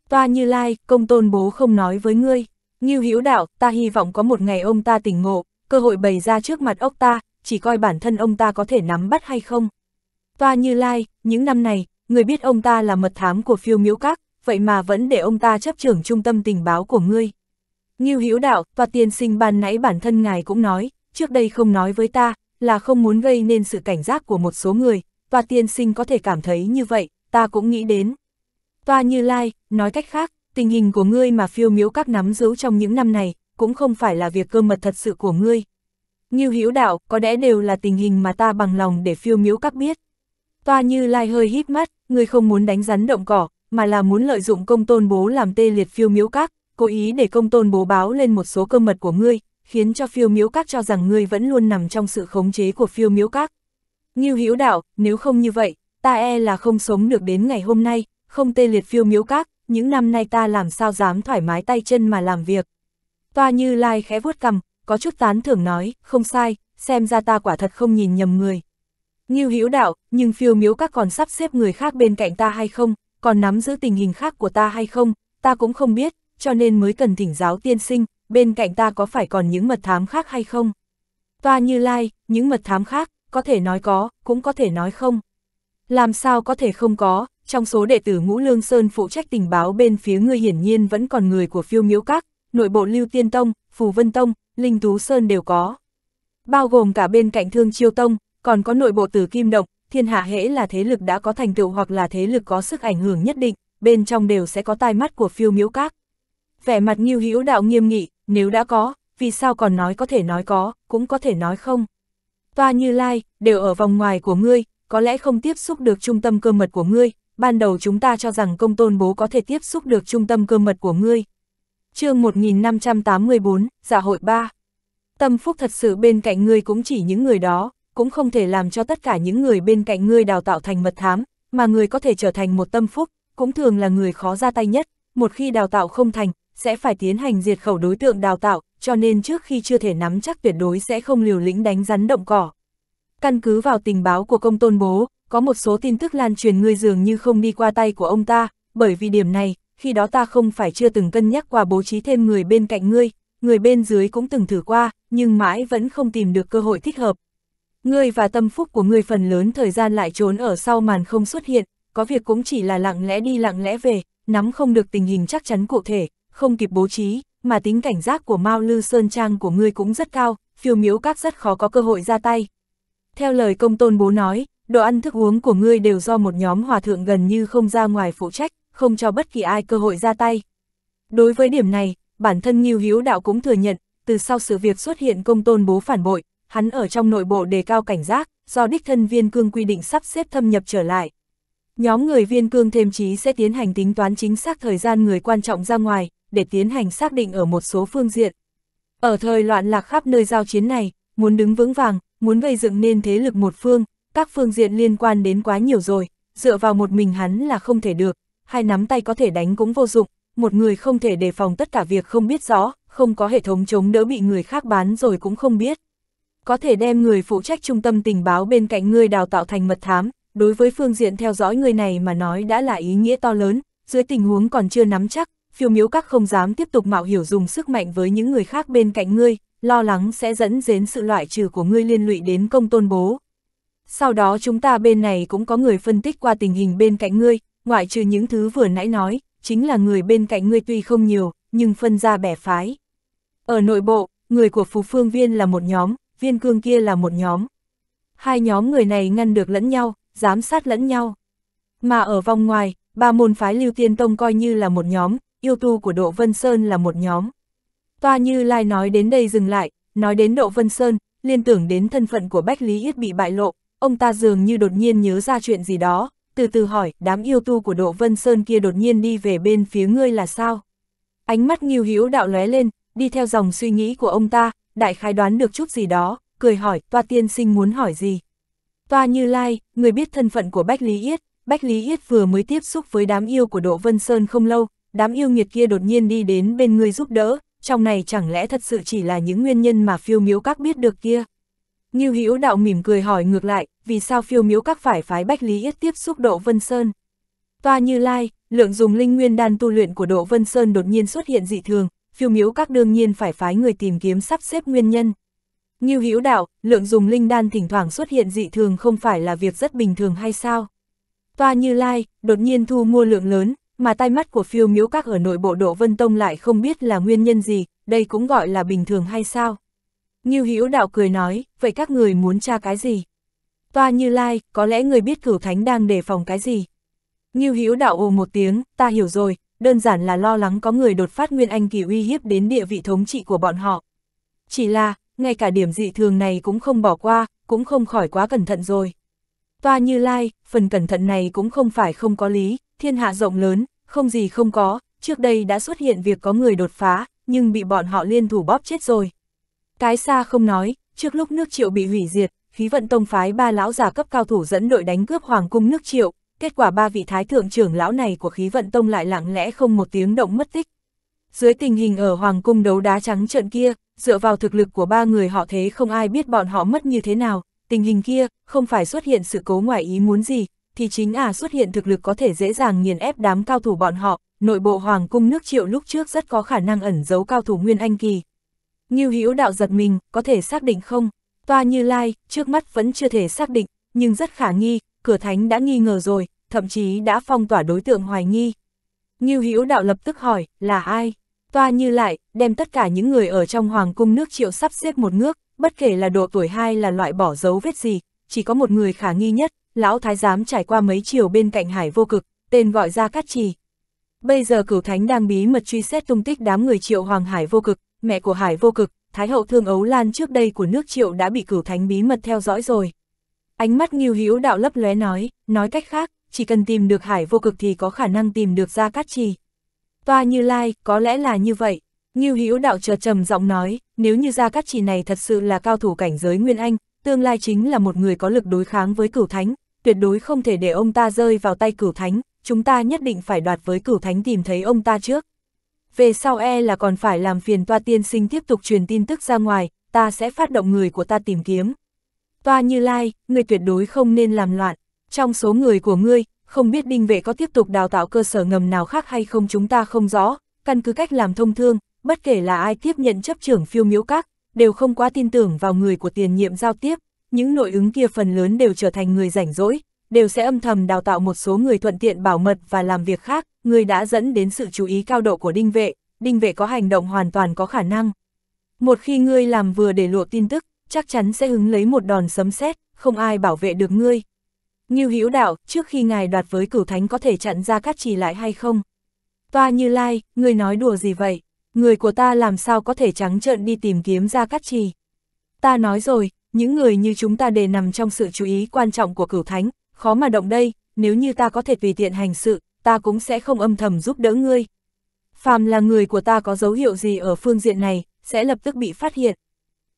Toa Như Lai, công tôn bố không nói với ngươi, Như Hữu Đạo, ta hy vọng có một ngày ông ta tỉnh ngộ, cơ hội bày ra trước mặt ốc ta, chỉ coi bản thân ông ta có thể nắm bắt hay không. Toa Như Lai, những năm này, người biết ông ta là mật thám của phiêu miễu các, vậy mà vẫn để ông ta chấp trưởng trung tâm tình báo của ngươi. Ngưu Hữu Đạo và Tiên sinh ban nãy bản thân ngài cũng nói, trước đây không nói với ta, là không muốn gây nên sự cảnh giác của một số người, và tiên sinh có thể cảm thấy như vậy, ta cũng nghĩ đến. Toa Như Lai, nói cách khác, tình hình của ngươi mà phiêu miếu các nắm giữ trong những năm này, cũng không phải là việc cơ mật thật sự của ngươi. Ngưu Hữu Đạo, có lẽ đều là tình hình mà ta bằng lòng để phiêu miếu các biết. Toa Như Lai hơi híp mắt, ngươi không muốn đánh rắn động cỏ, mà là muốn lợi dụng công tôn bố làm tê liệt phiêu miếu các, cố ý để công tôn bố báo lên một số cơ mật của ngươi, khiến cho phiêu miếu các cho rằng ngươi vẫn luôn nằm trong sự khống chế của phiêu miếu các. Ngưu Hữu đạo, nếu không như vậy, ta e là không sống được đến ngày hôm nay, không tê liệt phiêu miếu các, những năm nay ta làm sao dám thoải mái tay chân mà làm việc. Toa Như Lai khẽ vuốt cằm, có chút tán thưởng nói, không sai, xem ra ta quả thật không nhìn nhầm người. Ngưu Hữu đạo, nhưng phiêu miếu các còn sắp xếp người khác bên cạnh ta hay không, còn nắm giữ tình hình khác của ta hay không, ta cũng không biết, cho nên mới cần thỉnh giáo tiên sinh, bên cạnh ta có phải còn những mật thám khác hay không? Toa Như Lai, những mật thám khác, có thể nói có, cũng có thể nói không. Làm sao có thể không có, trong số đệ tử Ngũ Lương Sơn phụ trách tình báo bên phía ngươi hiển nhiên vẫn còn người của phiêu miếu các, nội bộ Lưu Tiên Tông, Phù Vân Tông, Linh Tú Sơn đều có. Bao gồm cả bên cạnh Thương Chiêu Tông, còn có nội bộ Tử Kim Động, thiên hạ hễ là thế lực đã có thành tựu hoặc là thế lực có sức ảnh hưởng nhất định, bên trong đều sẽ có tai mắt của phiêu miếu các vẻ mặt Ngưu Hữu Đạo nghiêm nghị, nếu đã có, vì sao còn nói có thể nói có, cũng có thể nói không. Toa Như Lai, đều ở vòng ngoài của ngươi, có lẽ không tiếp xúc được trung tâm cơ mật của ngươi, ban đầu chúng ta cho rằng công tôn bố có thể tiếp xúc được trung tâm cơ mật của ngươi. chương 1584, Dạ hội 3 Tâm phúc thật sự bên cạnh ngươi cũng chỉ những người đó, cũng không thể làm cho tất cả những người bên cạnh ngươi đào tạo thành mật thám, mà người có thể trở thành một tâm phúc, cũng thường là người khó ra tay nhất, một khi đào tạo không thành, sẽ phải tiến hành diệt khẩu đối tượng đào tạo, cho nên trước khi chưa thể nắm chắc tuyệt đối sẽ không liều lĩnh đánh rắn động cỏ. Căn cứ vào tình báo của công tôn bố, có một số tin tức lan truyền ngươi dường như không đi qua tay của ông ta, bởi vì điểm này, khi đó ta không phải chưa từng cân nhắc qua bố trí thêm người bên cạnh ngươi, người bên dưới cũng từng thử qua, nhưng mãi vẫn không tìm được cơ hội thích hợp. Ngươi và tâm phúc của ngươi phần lớn thời gian lại trốn ở sau màn không xuất hiện, có việc cũng chỉ là lặng lẽ đi lặng lẽ về, nắm không được tình hình chắc chắn cụ thể, không kịp bố trí, mà tính cảnh giác của Mao Lư Sơn Trang của ngươi cũng rất cao, phiêu miếu các rất khó có cơ hội ra tay. Theo lời công tôn bố nói, đồ ăn thức uống của ngươi đều do một nhóm hòa thượng gần như không ra ngoài phụ trách, không cho bất kỳ ai cơ hội ra tay. Đối với điểm này, bản thân Nghiêu Hiếu Đạo cũng thừa nhận, từ sau sự việc xuất hiện công tôn bố phản bội, hắn ở trong nội bộ đề cao cảnh giác, do đích thân viên cương quy định sắp xếp thâm nhập trở lại. Nhóm người viên cương thêm trí sẽ tiến hành tính toán chính xác thời gian người quan trọng ra ngoài, để tiến hành xác định ở một số phương diện. Ở thời loạn lạc khắp nơi giao chiến này, muốn đứng vững vàng, muốn gây dựng nên thế lực một phương, các phương diện liên quan đến quá nhiều rồi, dựa vào một mình hắn là không thể được, hai nắm tay có thể đánh cũng vô dụng, một người không thể đề phòng tất cả việc không biết rõ, không có hệ thống chống đỡ bị người khác bán rồi cũng không biết. Có thể đem người phụ trách trung tâm tình báo bên cạnh người đào tạo thành mật thám, đối với phương diện theo dõi người này mà nói đã là ý nghĩa to lớn, dưới tình huống còn chưa nắm chắc, phiêu miếu các không dám tiếp tục mạo hiểu dùng sức mạnh với những người khác bên cạnh ngươi, lo lắng sẽ dẫn đến sự loại trừ của ngươi liên lụy đến công tôn bố. Sau đó chúng ta bên này cũng có người phân tích qua tình hình bên cạnh ngươi, ngoại trừ những thứ vừa nãy nói, chính là người bên cạnh ngươi tuy không nhiều, nhưng phân ra bẻ phái. Ở nội bộ, người của Phú Phương Viên là một nhóm, Viên Cương kia là một nhóm. Hai nhóm người này ngăn được lẫn nhau, giám sát lẫn nhau. Mà ở vòng ngoài, ba môn phái Lưu Tiên Tông coi như là một nhóm, yêu tu của Độ Vân Sơn là một nhóm. Toa Như Lai nói đến đây dừng lại, nói đến Độ Vân Sơn, liên tưởng đến thân phận của Bách Lý Yết bị bại lộ, ông ta dường như đột nhiên nhớ ra chuyện gì đó, từ từ hỏi, đám yêu tu của Độ Vân Sơn kia đột nhiên đi về bên phía ngươi là sao? Ánh mắt nghiêu hữu đạo lóe lên, đi theo dòng suy nghĩ của ông ta, đại khái đoán được chút gì đó, cười hỏi, toa tiên sinh muốn hỏi gì? Toa Như Lai, người biết thân phận của Bách Lý Yết, Bách Lý Yết vừa mới tiếp xúc với đám yêu của Độ Vân Sơn không lâu, đám yêu nghiệt kia đột nhiên đi đến bên ngươi giúp đỡ, trong này chẳng lẽ thật sự chỉ là những nguyên nhân mà phiêu miếu các biết được kia. Ngưu Hữu đạo mỉm cười hỏi ngược lại, vì sao phiêu miếu các phải phái Bách Lý Yết tiếp xúc Độ Vân Sơn. Toa Như Lai, lượng dùng linh nguyên đan tu luyện của Độ Vân Sơn đột nhiên xuất hiện dị thường, phiêu miếu các đương nhiên phải phái người tìm kiếm sắp xếp nguyên nhân. Ngưu Hữu đạo, lượng dùng linh đan thỉnh thoảng xuất hiện dị thường không phải là việc rất bình thường hay sao? Toa Như Lai, đột nhiên thu mua lượng lớn, mà tai mắt của phiêu miếu các ở nội bộ độ Vân Tông lại không biết là nguyên nhân gì, đây cũng gọi là bình thường hay sao. Như Hữu đạo cười nói, vậy các người muốn tra cái gì? Toa Như Lai, có lẽ người biết cửu thánh đang đề phòng cái gì? Như Hữu đạo ồ một tiếng, ta hiểu rồi, đơn giản là lo lắng có người đột phát nguyên anh kỳ uy hiếp đến địa vị thống trị của bọn họ. Chỉ là, ngay cả điểm dị thường này cũng không bỏ qua, cũng không khỏi quá cẩn thận rồi. Toa Như Lai, phần cẩn thận này cũng không phải không có lý, thiên hạ rộng lớn, không gì không có, trước đây đã xuất hiện việc có người đột phá, nhưng bị bọn họ liên thủ bóp chết rồi. Cái xa không nói, trước lúc nước triệu bị hủy diệt, khí vận tông phái ba lão giả cấp cao thủ dẫn đội đánh cướp hoàng cung nước triệu, kết quả ba vị thái thượng trưởng lão này của khí vận tông lại lặng lẽ không một tiếng động mất tích. Dưới tình hình ở hoàng cung đấu đá trắng trận kia, dựa vào thực lực của ba người họ thế không ai biết bọn họ mất như thế nào, tình hình kia, không phải xuất hiện sự cố ngoài ý muốn gì, thì chính à xuất hiện thực lực có thể dễ dàng nghiền ép đám cao thủ bọn họ, nội bộ hoàng cung nước triệu lúc trước rất có khả năng ẩn giấu cao thủ Nguyên Anh Kỳ. Như hữu đạo giật mình, có thể xác định không? Toa như lai, trước mắt vẫn chưa thể xác định, nhưng rất khả nghi, cửa thánh đã nghi ngờ rồi, thậm chí đã phong tỏa đối tượng hoài nghi. Như hữu đạo lập tức hỏi, là ai? Toa như lại, đem tất cả những người ở trong hoàng cung nước triệu sắp xếp một ngước, bất kể là độ tuổi hay là loại bỏ dấu vết gì, chỉ có một người khả nghi nhất, lão thái giám trải qua mấy chiều bên cạnh hải vô cực, tên gọi ra cát trì. Bây giờ cửu thánh đang bí mật truy xét tung tích đám người triệu hoàng hải vô cực, mẹ của hải vô cực, thái hậu thương ấu lan trước đây của nước triệu đã bị cửu thánh bí mật theo dõi rồi. Ánh mắt nghiêu hữu đạo lấp lóe nói, nói cách khác, chỉ cần tìm được hải vô cực thì có khả năng tìm được ra cát trì. Toa như lai, có lẽ là như vậy. Ngưu Hữu Đạo chợt trầm giọng nói, nếu như gia các chỉ này thật sự là cao thủ cảnh giới Nguyên Anh, tương lai chính là một người có lực đối kháng với cửu thánh, tuyệt đối không thể để ông ta rơi vào tay cửu thánh, chúng ta nhất định phải đoạt với cửu thánh tìm thấy ông ta trước. Về sau e là còn phải làm phiền toa tiên sinh tiếp tục truyền tin tức ra ngoài, ta sẽ phát động người của ta tìm kiếm. Toa như lai, người tuyệt đối không nên làm loạn. Trong số người của ngươi, không biết đinh vệ có tiếp tục đào tạo cơ sở ngầm nào khác hay không chúng ta không rõ, căn cứ cách làm thông thương, bất kể là ai tiếp nhận chấp trưởng phiêu miếu các, đều không quá tin tưởng vào người của tiền nhiệm giao tiếp, những nội ứng kia phần lớn đều trở thành người rảnh rỗi, đều sẽ âm thầm đào tạo một số người thuận tiện bảo mật và làm việc khác, người đã dẫn đến sự chú ý cao độ của đinh vệ, đinh vệ có hành động hoàn toàn có khả năng. Một khi ngươi làm vừa để lộ tin tức, chắc chắn sẽ hứng lấy một đòn sấm sét, không ai bảo vệ được ngươi. Như hữu đạo, trước khi ngài đoạt với cửu thánh có thể chặn ra cát trì lại hay không? Toa như lai, ngươi nói đùa gì vậy? người của ta làm sao có thể trắng trợn đi tìm kiếm ra cắt trì. Ta nói rồi, những người như chúng ta để nằm trong sự chú ý quan trọng của cửu thánh, khó mà động đây, nếu như ta có thể tùy tiện hành sự, ta cũng sẽ không âm thầm giúp đỡ ngươi. Phàm là người của ta có dấu hiệu gì ở phương diện này, sẽ lập tức bị phát hiện.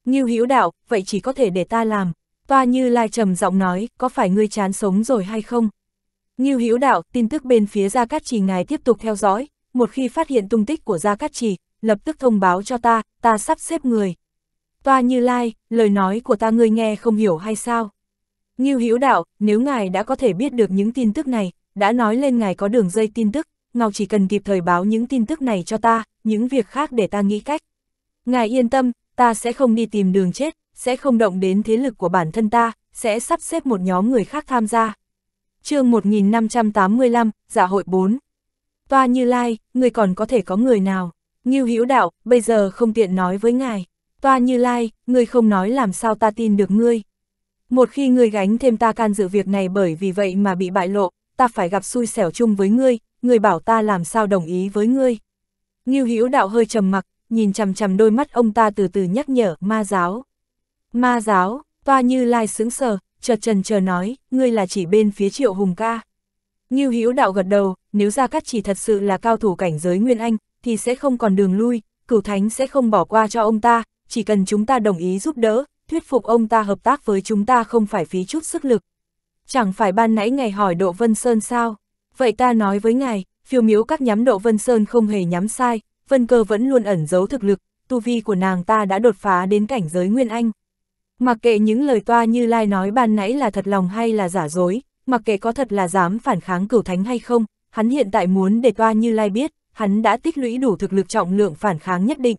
Ngưu hữu đạo, vậy chỉ có thể để ta làm. Toa như lai trầm giọng nói, có phải ngươi chán sống rồi hay không? Ngưu hữu đạo, tin tức bên phía Gia Cát Trì ngài tiếp tục theo dõi, một khi phát hiện tung tích của Gia Cát Trì, lập tức thông báo cho ta, ta sắp xếp người. Toa Như Lai, lời nói của ta ngươi nghe không hiểu hay sao? Ngưu Hữu Đạo, nếu ngài đã có thể biết được những tin tức này, đã nói lên ngài có đường dây tin tức, Ngọc chỉ cần kịp thời báo những tin tức này cho ta, những việc khác để ta nghĩ cách. Ngài yên tâm, ta sẽ không đi tìm đường chết, sẽ không động đến thế lực của bản thân ta, sẽ sắp xếp một nhóm người khác tham gia. chương 1585, Dạ hội 4 Toa Như Lai, người còn có thể có người nào? Ngưu Hữu đạo, bây giờ không tiện nói với ngài. Toa Như Lai, ngươi không nói làm sao ta tin được ngươi. Một khi ngươi gánh thêm ta can dự việc này bởi vì vậy mà bị bại lộ, ta phải gặp xui xẻo chung với ngươi, ngươi bảo ta làm sao đồng ý với ngươi. Ngưu Hữu đạo hơi trầm mặc, nhìn chằm chằm đôi mắt ông ta từ từ nhắc nhở, ma giáo. Ma giáo, Toa Như Lai sững sờ, chợt trần chờ nói, ngươi là chỉ bên phía Triệu Hùng ca. Ngưu Hữu đạo gật đầu, nếu ra cắt chỉ thật sự là cao thủ cảnh giới Nguyên Anh, thì sẽ không còn đường lui, cửu thánh sẽ không bỏ qua cho ông ta, chỉ cần chúng ta đồng ý giúp đỡ, thuyết phục ông ta hợp tác với chúng ta không phải phí chút sức lực. Chẳng phải ban nãy ngày hỏi Độ Vân Sơn sao? Vậy ta nói với ngài, phiêu miếu các nhắm Độ Vân Sơn không hề nhắm sai, Vân Cơ vẫn luôn ẩn giấu thực lực, tu vi của nàng ta đã đột phá đến cảnh giới Nguyên Anh. Mặc kệ những lời toa như Lai nói ban nãy là thật lòng hay là giả dối, mặc kệ có thật là dám phản kháng cửu thánh hay không, hắn hiện tại muốn để toa như Lai biết, hắn đã tích lũy đủ thực lực trọng lượng phản kháng nhất định.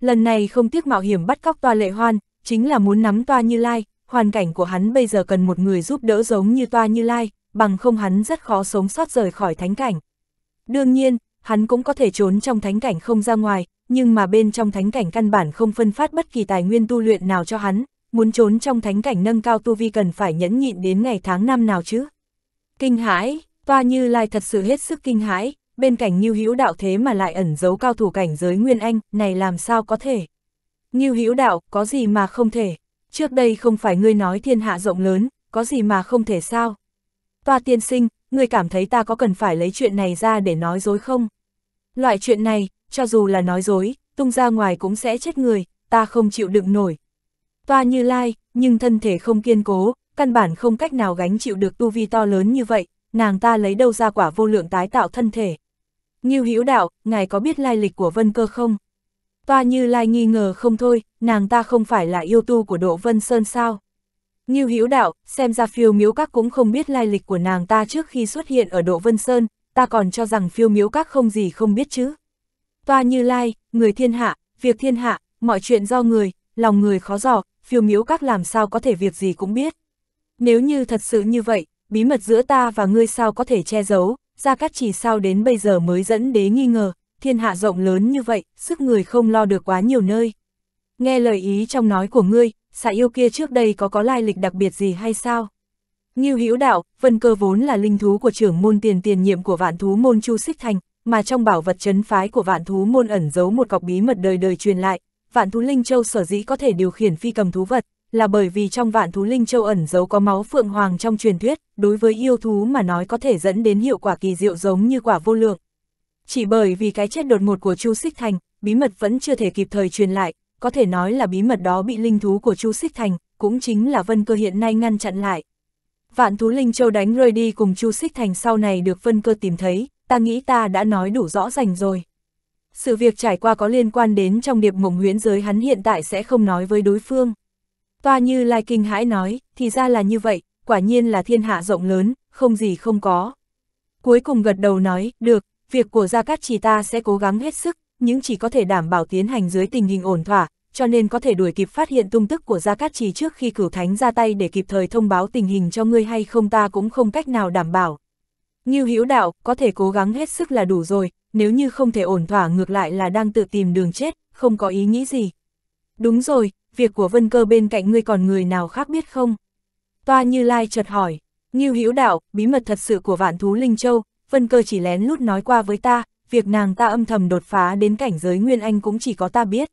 Lần này không tiếc mạo hiểm bắt cóc toa lệ hoan, chính là muốn nắm toa Như Lai, hoàn cảnh của hắn bây giờ cần một người giúp đỡ giống như toa Như Lai, bằng không hắn rất khó sống sót rời khỏi thánh cảnh. Đương nhiên, hắn cũng có thể trốn trong thánh cảnh không ra ngoài, nhưng mà bên trong thánh cảnh căn bản không phân phát bất kỳ tài nguyên tu luyện nào cho hắn, muốn trốn trong thánh cảnh nâng cao tu vi cần phải nhẫn nhịn đến ngày tháng năm nào chứ. Kinh hãi, toa Như Lai thật sự hết sức kinh hãi, bên cạnh Ngưu Hữu Đạo thế mà lại ẩn giấu cao thủ cảnh giới Nguyên Anh, này làm sao có thể? Ngưu Hữu Đạo, có gì mà không thể? Trước đây không phải ngươi nói thiên hạ rộng lớn, có gì mà không thể sao? Toa tiên sinh, ngươi cảm thấy ta có cần phải lấy chuyện này ra để nói dối không? Loại chuyện này, cho dù là nói dối, tung ra ngoài cũng sẽ chết người, ta không chịu đựng nổi. Toa như lai, nhưng thân thể không kiên cố, căn bản không cách nào gánh chịu được tu vi to lớn như vậy, nàng ta lấy đâu ra quả vô lượng tái tạo thân thể. Ngưu Hữu Đạo, ngài có biết lai lịch của Vân Cơ không? Toa Như Lai nghi ngờ không thôi, nàng ta không phải là yêu tu của Độ Vân Sơn sao? Ngưu Hữu Đạo, xem ra phiêu miếu các cũng không biết lai lịch của nàng ta trước khi xuất hiện ở Độ Vân Sơn, ta còn cho rằng phiêu miếu các không gì không biết chứ. Toa Như Lai, người thiên hạ, việc thiên hạ, mọi chuyện do người, lòng người khó dò, phiêu miếu các làm sao có thể việc gì cũng biết. Nếu như thật sự như vậy, bí mật giữa ta và ngươi sao có thể che giấu, Gia Cát Chỉ sao đến bây giờ mới dẫn đế nghi ngờ, thiên hạ rộng lớn như vậy, sức người không lo được quá nhiều nơi. Nghe lời ý trong nói của ngươi, xạ yêu kia trước đây có có lai lịch đặc biệt gì hay sao? Nghiêu hữu đạo, vân cơ vốn là linh thú của trưởng môn tiền tiền nhiệm của vạn thú môn Chu Xích Thành, mà trong bảo vật chấn phái của vạn thú môn ẩn giấu một cọc bí mật đời đời truyền lại, vạn thú linh châu sở dĩ có thể điều khiển phi cầm thú vật, là bởi vì trong vạn thú linh châu ẩn giấu có máu phượng hoàng trong truyền thuyết, đối với yêu thú mà nói có thể dẫn đến hiệu quả kỳ diệu giống như quả vô lượng. Chỉ bởi vì cái chết đột ngột của Chu Xích Thành, bí mật vẫn chưa thể kịp thời truyền lại, có thể nói là bí mật đó bị linh thú của Chu Xích Thành, cũng chính là Vân Cơ hiện nay ngăn chặn lại. Vạn thú linh châu đánh rơi đi cùng Chu Xích Thành sau này được Vân Cơ tìm thấy, ta nghĩ ta đã nói đủ rõ ràng rồi. Sự việc trải qua có liên quan đến trong điệp mộng huyễn giới hắn hiện tại sẽ không nói với đối phương. Toa Như Lai kinh hãi nói, thì ra là như vậy, quả nhiên là thiên hạ rộng lớn, không gì không có. Cuối cùng gật đầu nói, được, việc của Gia Cát Trì ta sẽ cố gắng hết sức, nhưng chỉ có thể đảm bảo tiến hành dưới tình hình ổn thỏa, cho nên có thể đuổi kịp phát hiện tung tức của Gia Cát Trì trước khi cửu thánh ra tay để kịp thời thông báo tình hình cho ngươi hay không ta cũng không cách nào đảm bảo. Như Hữu đạo, có thể cố gắng hết sức là đủ rồi, nếu như không thể ổn thỏa ngược lại là đang tự tìm đường chết, không có ý nghĩ gì. Đúng rồi, việc của vân cơ bên cạnh ngươi còn người nào khác biết không? Toa Như Lai chợt hỏi, như Hữu Đạo, bí mật thật sự của vạn thú Linh Châu, vân cơ chỉ lén lút nói qua với ta, việc nàng ta âm thầm đột phá đến cảnh giới Nguyên Anh cũng chỉ có ta biết.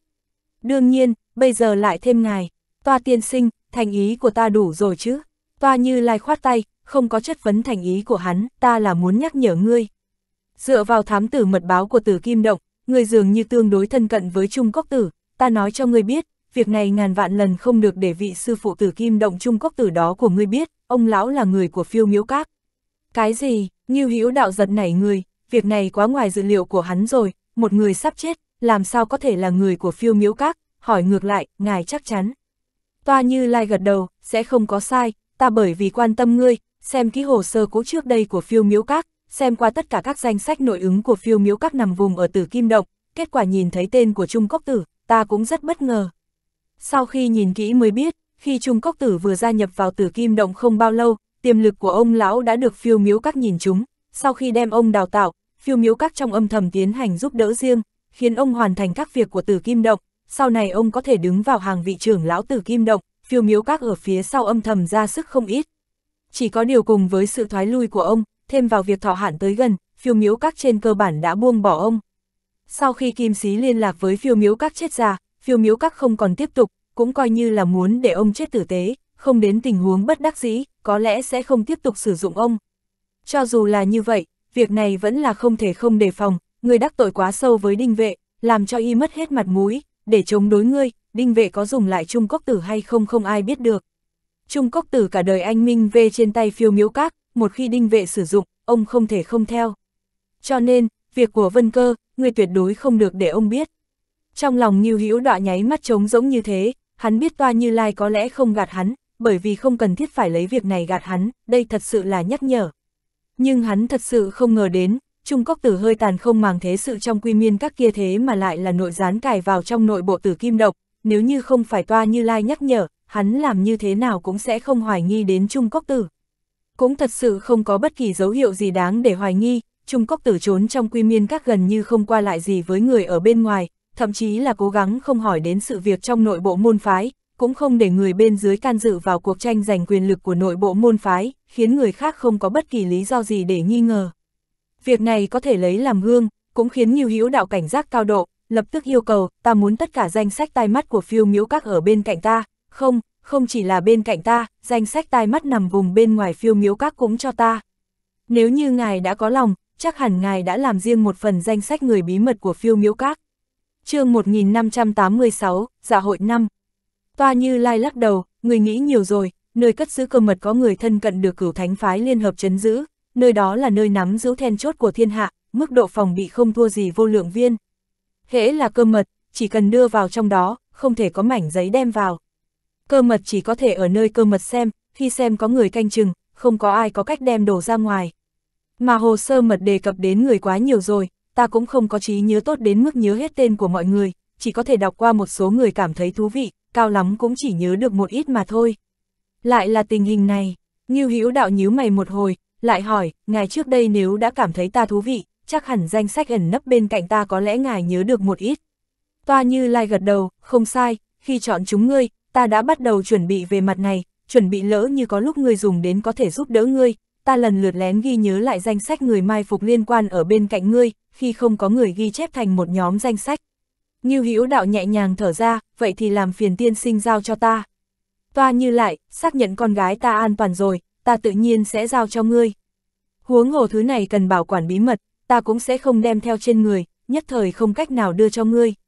Đương nhiên, bây giờ lại thêm ngài, Toa Tiên Sinh, thành ý của ta đủ rồi chứ? Toa Như Lai khoát tay, không có chất vấn thành ý của hắn, ta là muốn nhắc nhở ngươi. Dựa vào thám tử mật báo của tử Kim Động, người dường như tương đối thân cận với Trung quốc Tử, ta nói cho ngươi biết, việc này ngàn vạn lần không được để vị sư phụ tử kim động trung cốc tử đó của ngươi biết, ông lão là người của phiêu miếu các. Cái gì, như hữu đạo giật nảy người, việc này quá ngoài dự liệu của hắn rồi, một người sắp chết, làm sao có thể là người của phiêu miếu các, hỏi ngược lại, ngài chắc chắn. Toa như lai gật đầu, sẽ không có sai, ta bởi vì quan tâm ngươi, xem kỹ hồ sơ cũ trước đây của phiêu miếu các, xem qua tất cả các danh sách nội ứng của phiêu miếu các nằm vùng ở tử kim động, kết quả nhìn thấy tên của Trung Cốc Tử, ta cũng rất bất ngờ. Sau khi nhìn kỹ mới biết, khi Trung Cốc Tử vừa gia nhập vào tử kim động không bao lâu, tiềm lực của ông lão đã được phiêu miếu các nhìn chúng. Sau khi đem ông đào tạo, phiêu miếu các trong âm thầm tiến hành giúp đỡ riêng, khiến ông hoàn thành các việc của tử kim động. Sau này ông có thể đứng vào hàng vị trưởng lão tử kim động, phiêu miếu các ở phía sau âm thầm ra sức không ít. Chỉ có điều cùng với sự thoái lui của ông, thêm vào việc thọ hạn tới gần, phiêu miếu các trên cơ bản đã buông bỏ ông. Sau khi kim sĩ liên lạc với phiêu miếu các chết già, phiêu miếu các không còn tiếp tục, cũng coi như là muốn để ông chết tử tế, không đến tình huống bất đắc dĩ, có lẽ sẽ không tiếp tục sử dụng ông. Cho dù là như vậy, việc này vẫn là không thể không đề phòng, người đắc tội quá sâu với đinh vệ, làm cho y mất hết mặt mũi, để chống đối ngươi, đinh vệ có dùng lại trung cốc tử hay không không ai biết được. Trung cốc tử cả đời anh Minh về trên tay phiêu miếu các, một khi đinh vệ sử dụng, ông không thể không theo. Cho nên, việc của Vân Cơ, người tuyệt đối không được để ông biết. Trong lòng như Hữu đọa nháy mắt trống rỗng như thế, hắn biết Toa Như Lai có lẽ không gạt hắn, bởi vì không cần thiết phải lấy việc này gạt hắn, đây thật sự là nhắc nhở. Nhưng hắn thật sự không ngờ đến, Trung quốc Tử hơi tàn không màng thế sự trong quy miên các kia thế mà lại là nội gián cài vào trong nội bộ tử kim độc, nếu như không phải Toa Như Lai nhắc nhở, hắn làm như thế nào cũng sẽ không hoài nghi đến Trung quốc Tử. Cũng thật sự không có bất kỳ dấu hiệu gì đáng để hoài nghi, Trung quốc Tử trốn trong quy miên các gần như không qua lại gì với người ở bên ngoài, thậm chí là cố gắng không hỏi đến sự việc trong nội bộ môn phái, cũng không để người bên dưới can dự vào cuộc tranh giành quyền lực của nội bộ môn phái, khiến người khác không có bất kỳ lý do gì để nghi ngờ. Việc này có thể lấy làm gương, cũng khiến Nhiêu Hữu Đạo cảnh giác cao độ, lập tức yêu cầu, ta muốn tất cả danh sách tai mắt của phiêu miễu các ở bên cạnh ta, không, không chỉ là bên cạnh ta, danh sách tai mắt nằm vùng bên ngoài phiêu miễu các cũng cho ta. Nếu như ngài đã có lòng, chắc hẳn ngài đã làm riêng một phần danh sách người bí mật của phiêu miễu các chương 1586, dạ hội năm Toa Như Lai lắc đầu, người nghĩ nhiều rồi, nơi cất giữ cơ mật có người thân cận được cửu thánh phái liên hợp chấn giữ, nơi đó là nơi nắm giữ then chốt của thiên hạ, mức độ phòng bị không thua gì vô lượng viên. Hễ là cơ mật, chỉ cần đưa vào trong đó, không thể có mảnh giấy đem vào. Cơ mật chỉ có thể ở nơi cơ mật xem, khi xem có người canh chừng, không có ai có cách đem đồ ra ngoài. Mà hồ sơ mật đề cập đến người quá nhiều rồi, ta cũng không có trí nhớ tốt đến mức nhớ hết tên của mọi người, chỉ có thể đọc qua một số người cảm thấy thú vị, cao lắm cũng chỉ nhớ được một ít mà thôi. Lại là tình hình này, Ngưu Hữu Đạo nhíu mày một hồi, lại hỏi, ngài trước đây nếu đã cảm thấy ta thú vị, chắc hẳn danh sách ẩn nấp bên cạnh ta có lẽ ngài nhớ được một ít. Toa Như Lai gật đầu, không sai, khi chọn chúng ngươi, ta đã bắt đầu chuẩn bị về mặt này, chuẩn bị lỡ như có lúc ngươi dùng đến có thể giúp đỡ ngươi, ta lần lượt lén ghi nhớ lại danh sách người mai phục liên quan ở bên cạnh ngươi, khi không có người ghi chép thành một nhóm danh sách. Như hữu đạo nhẹ nhàng thở ra, vậy thì làm phiền tiên sinh giao cho ta. Toa như lại, xác nhận con gái ta an toàn rồi, ta tự nhiên sẽ giao cho ngươi. Huống hồ thứ này cần bảo quản bí mật, ta cũng sẽ không đem theo trên người, nhất thời không cách nào đưa cho ngươi.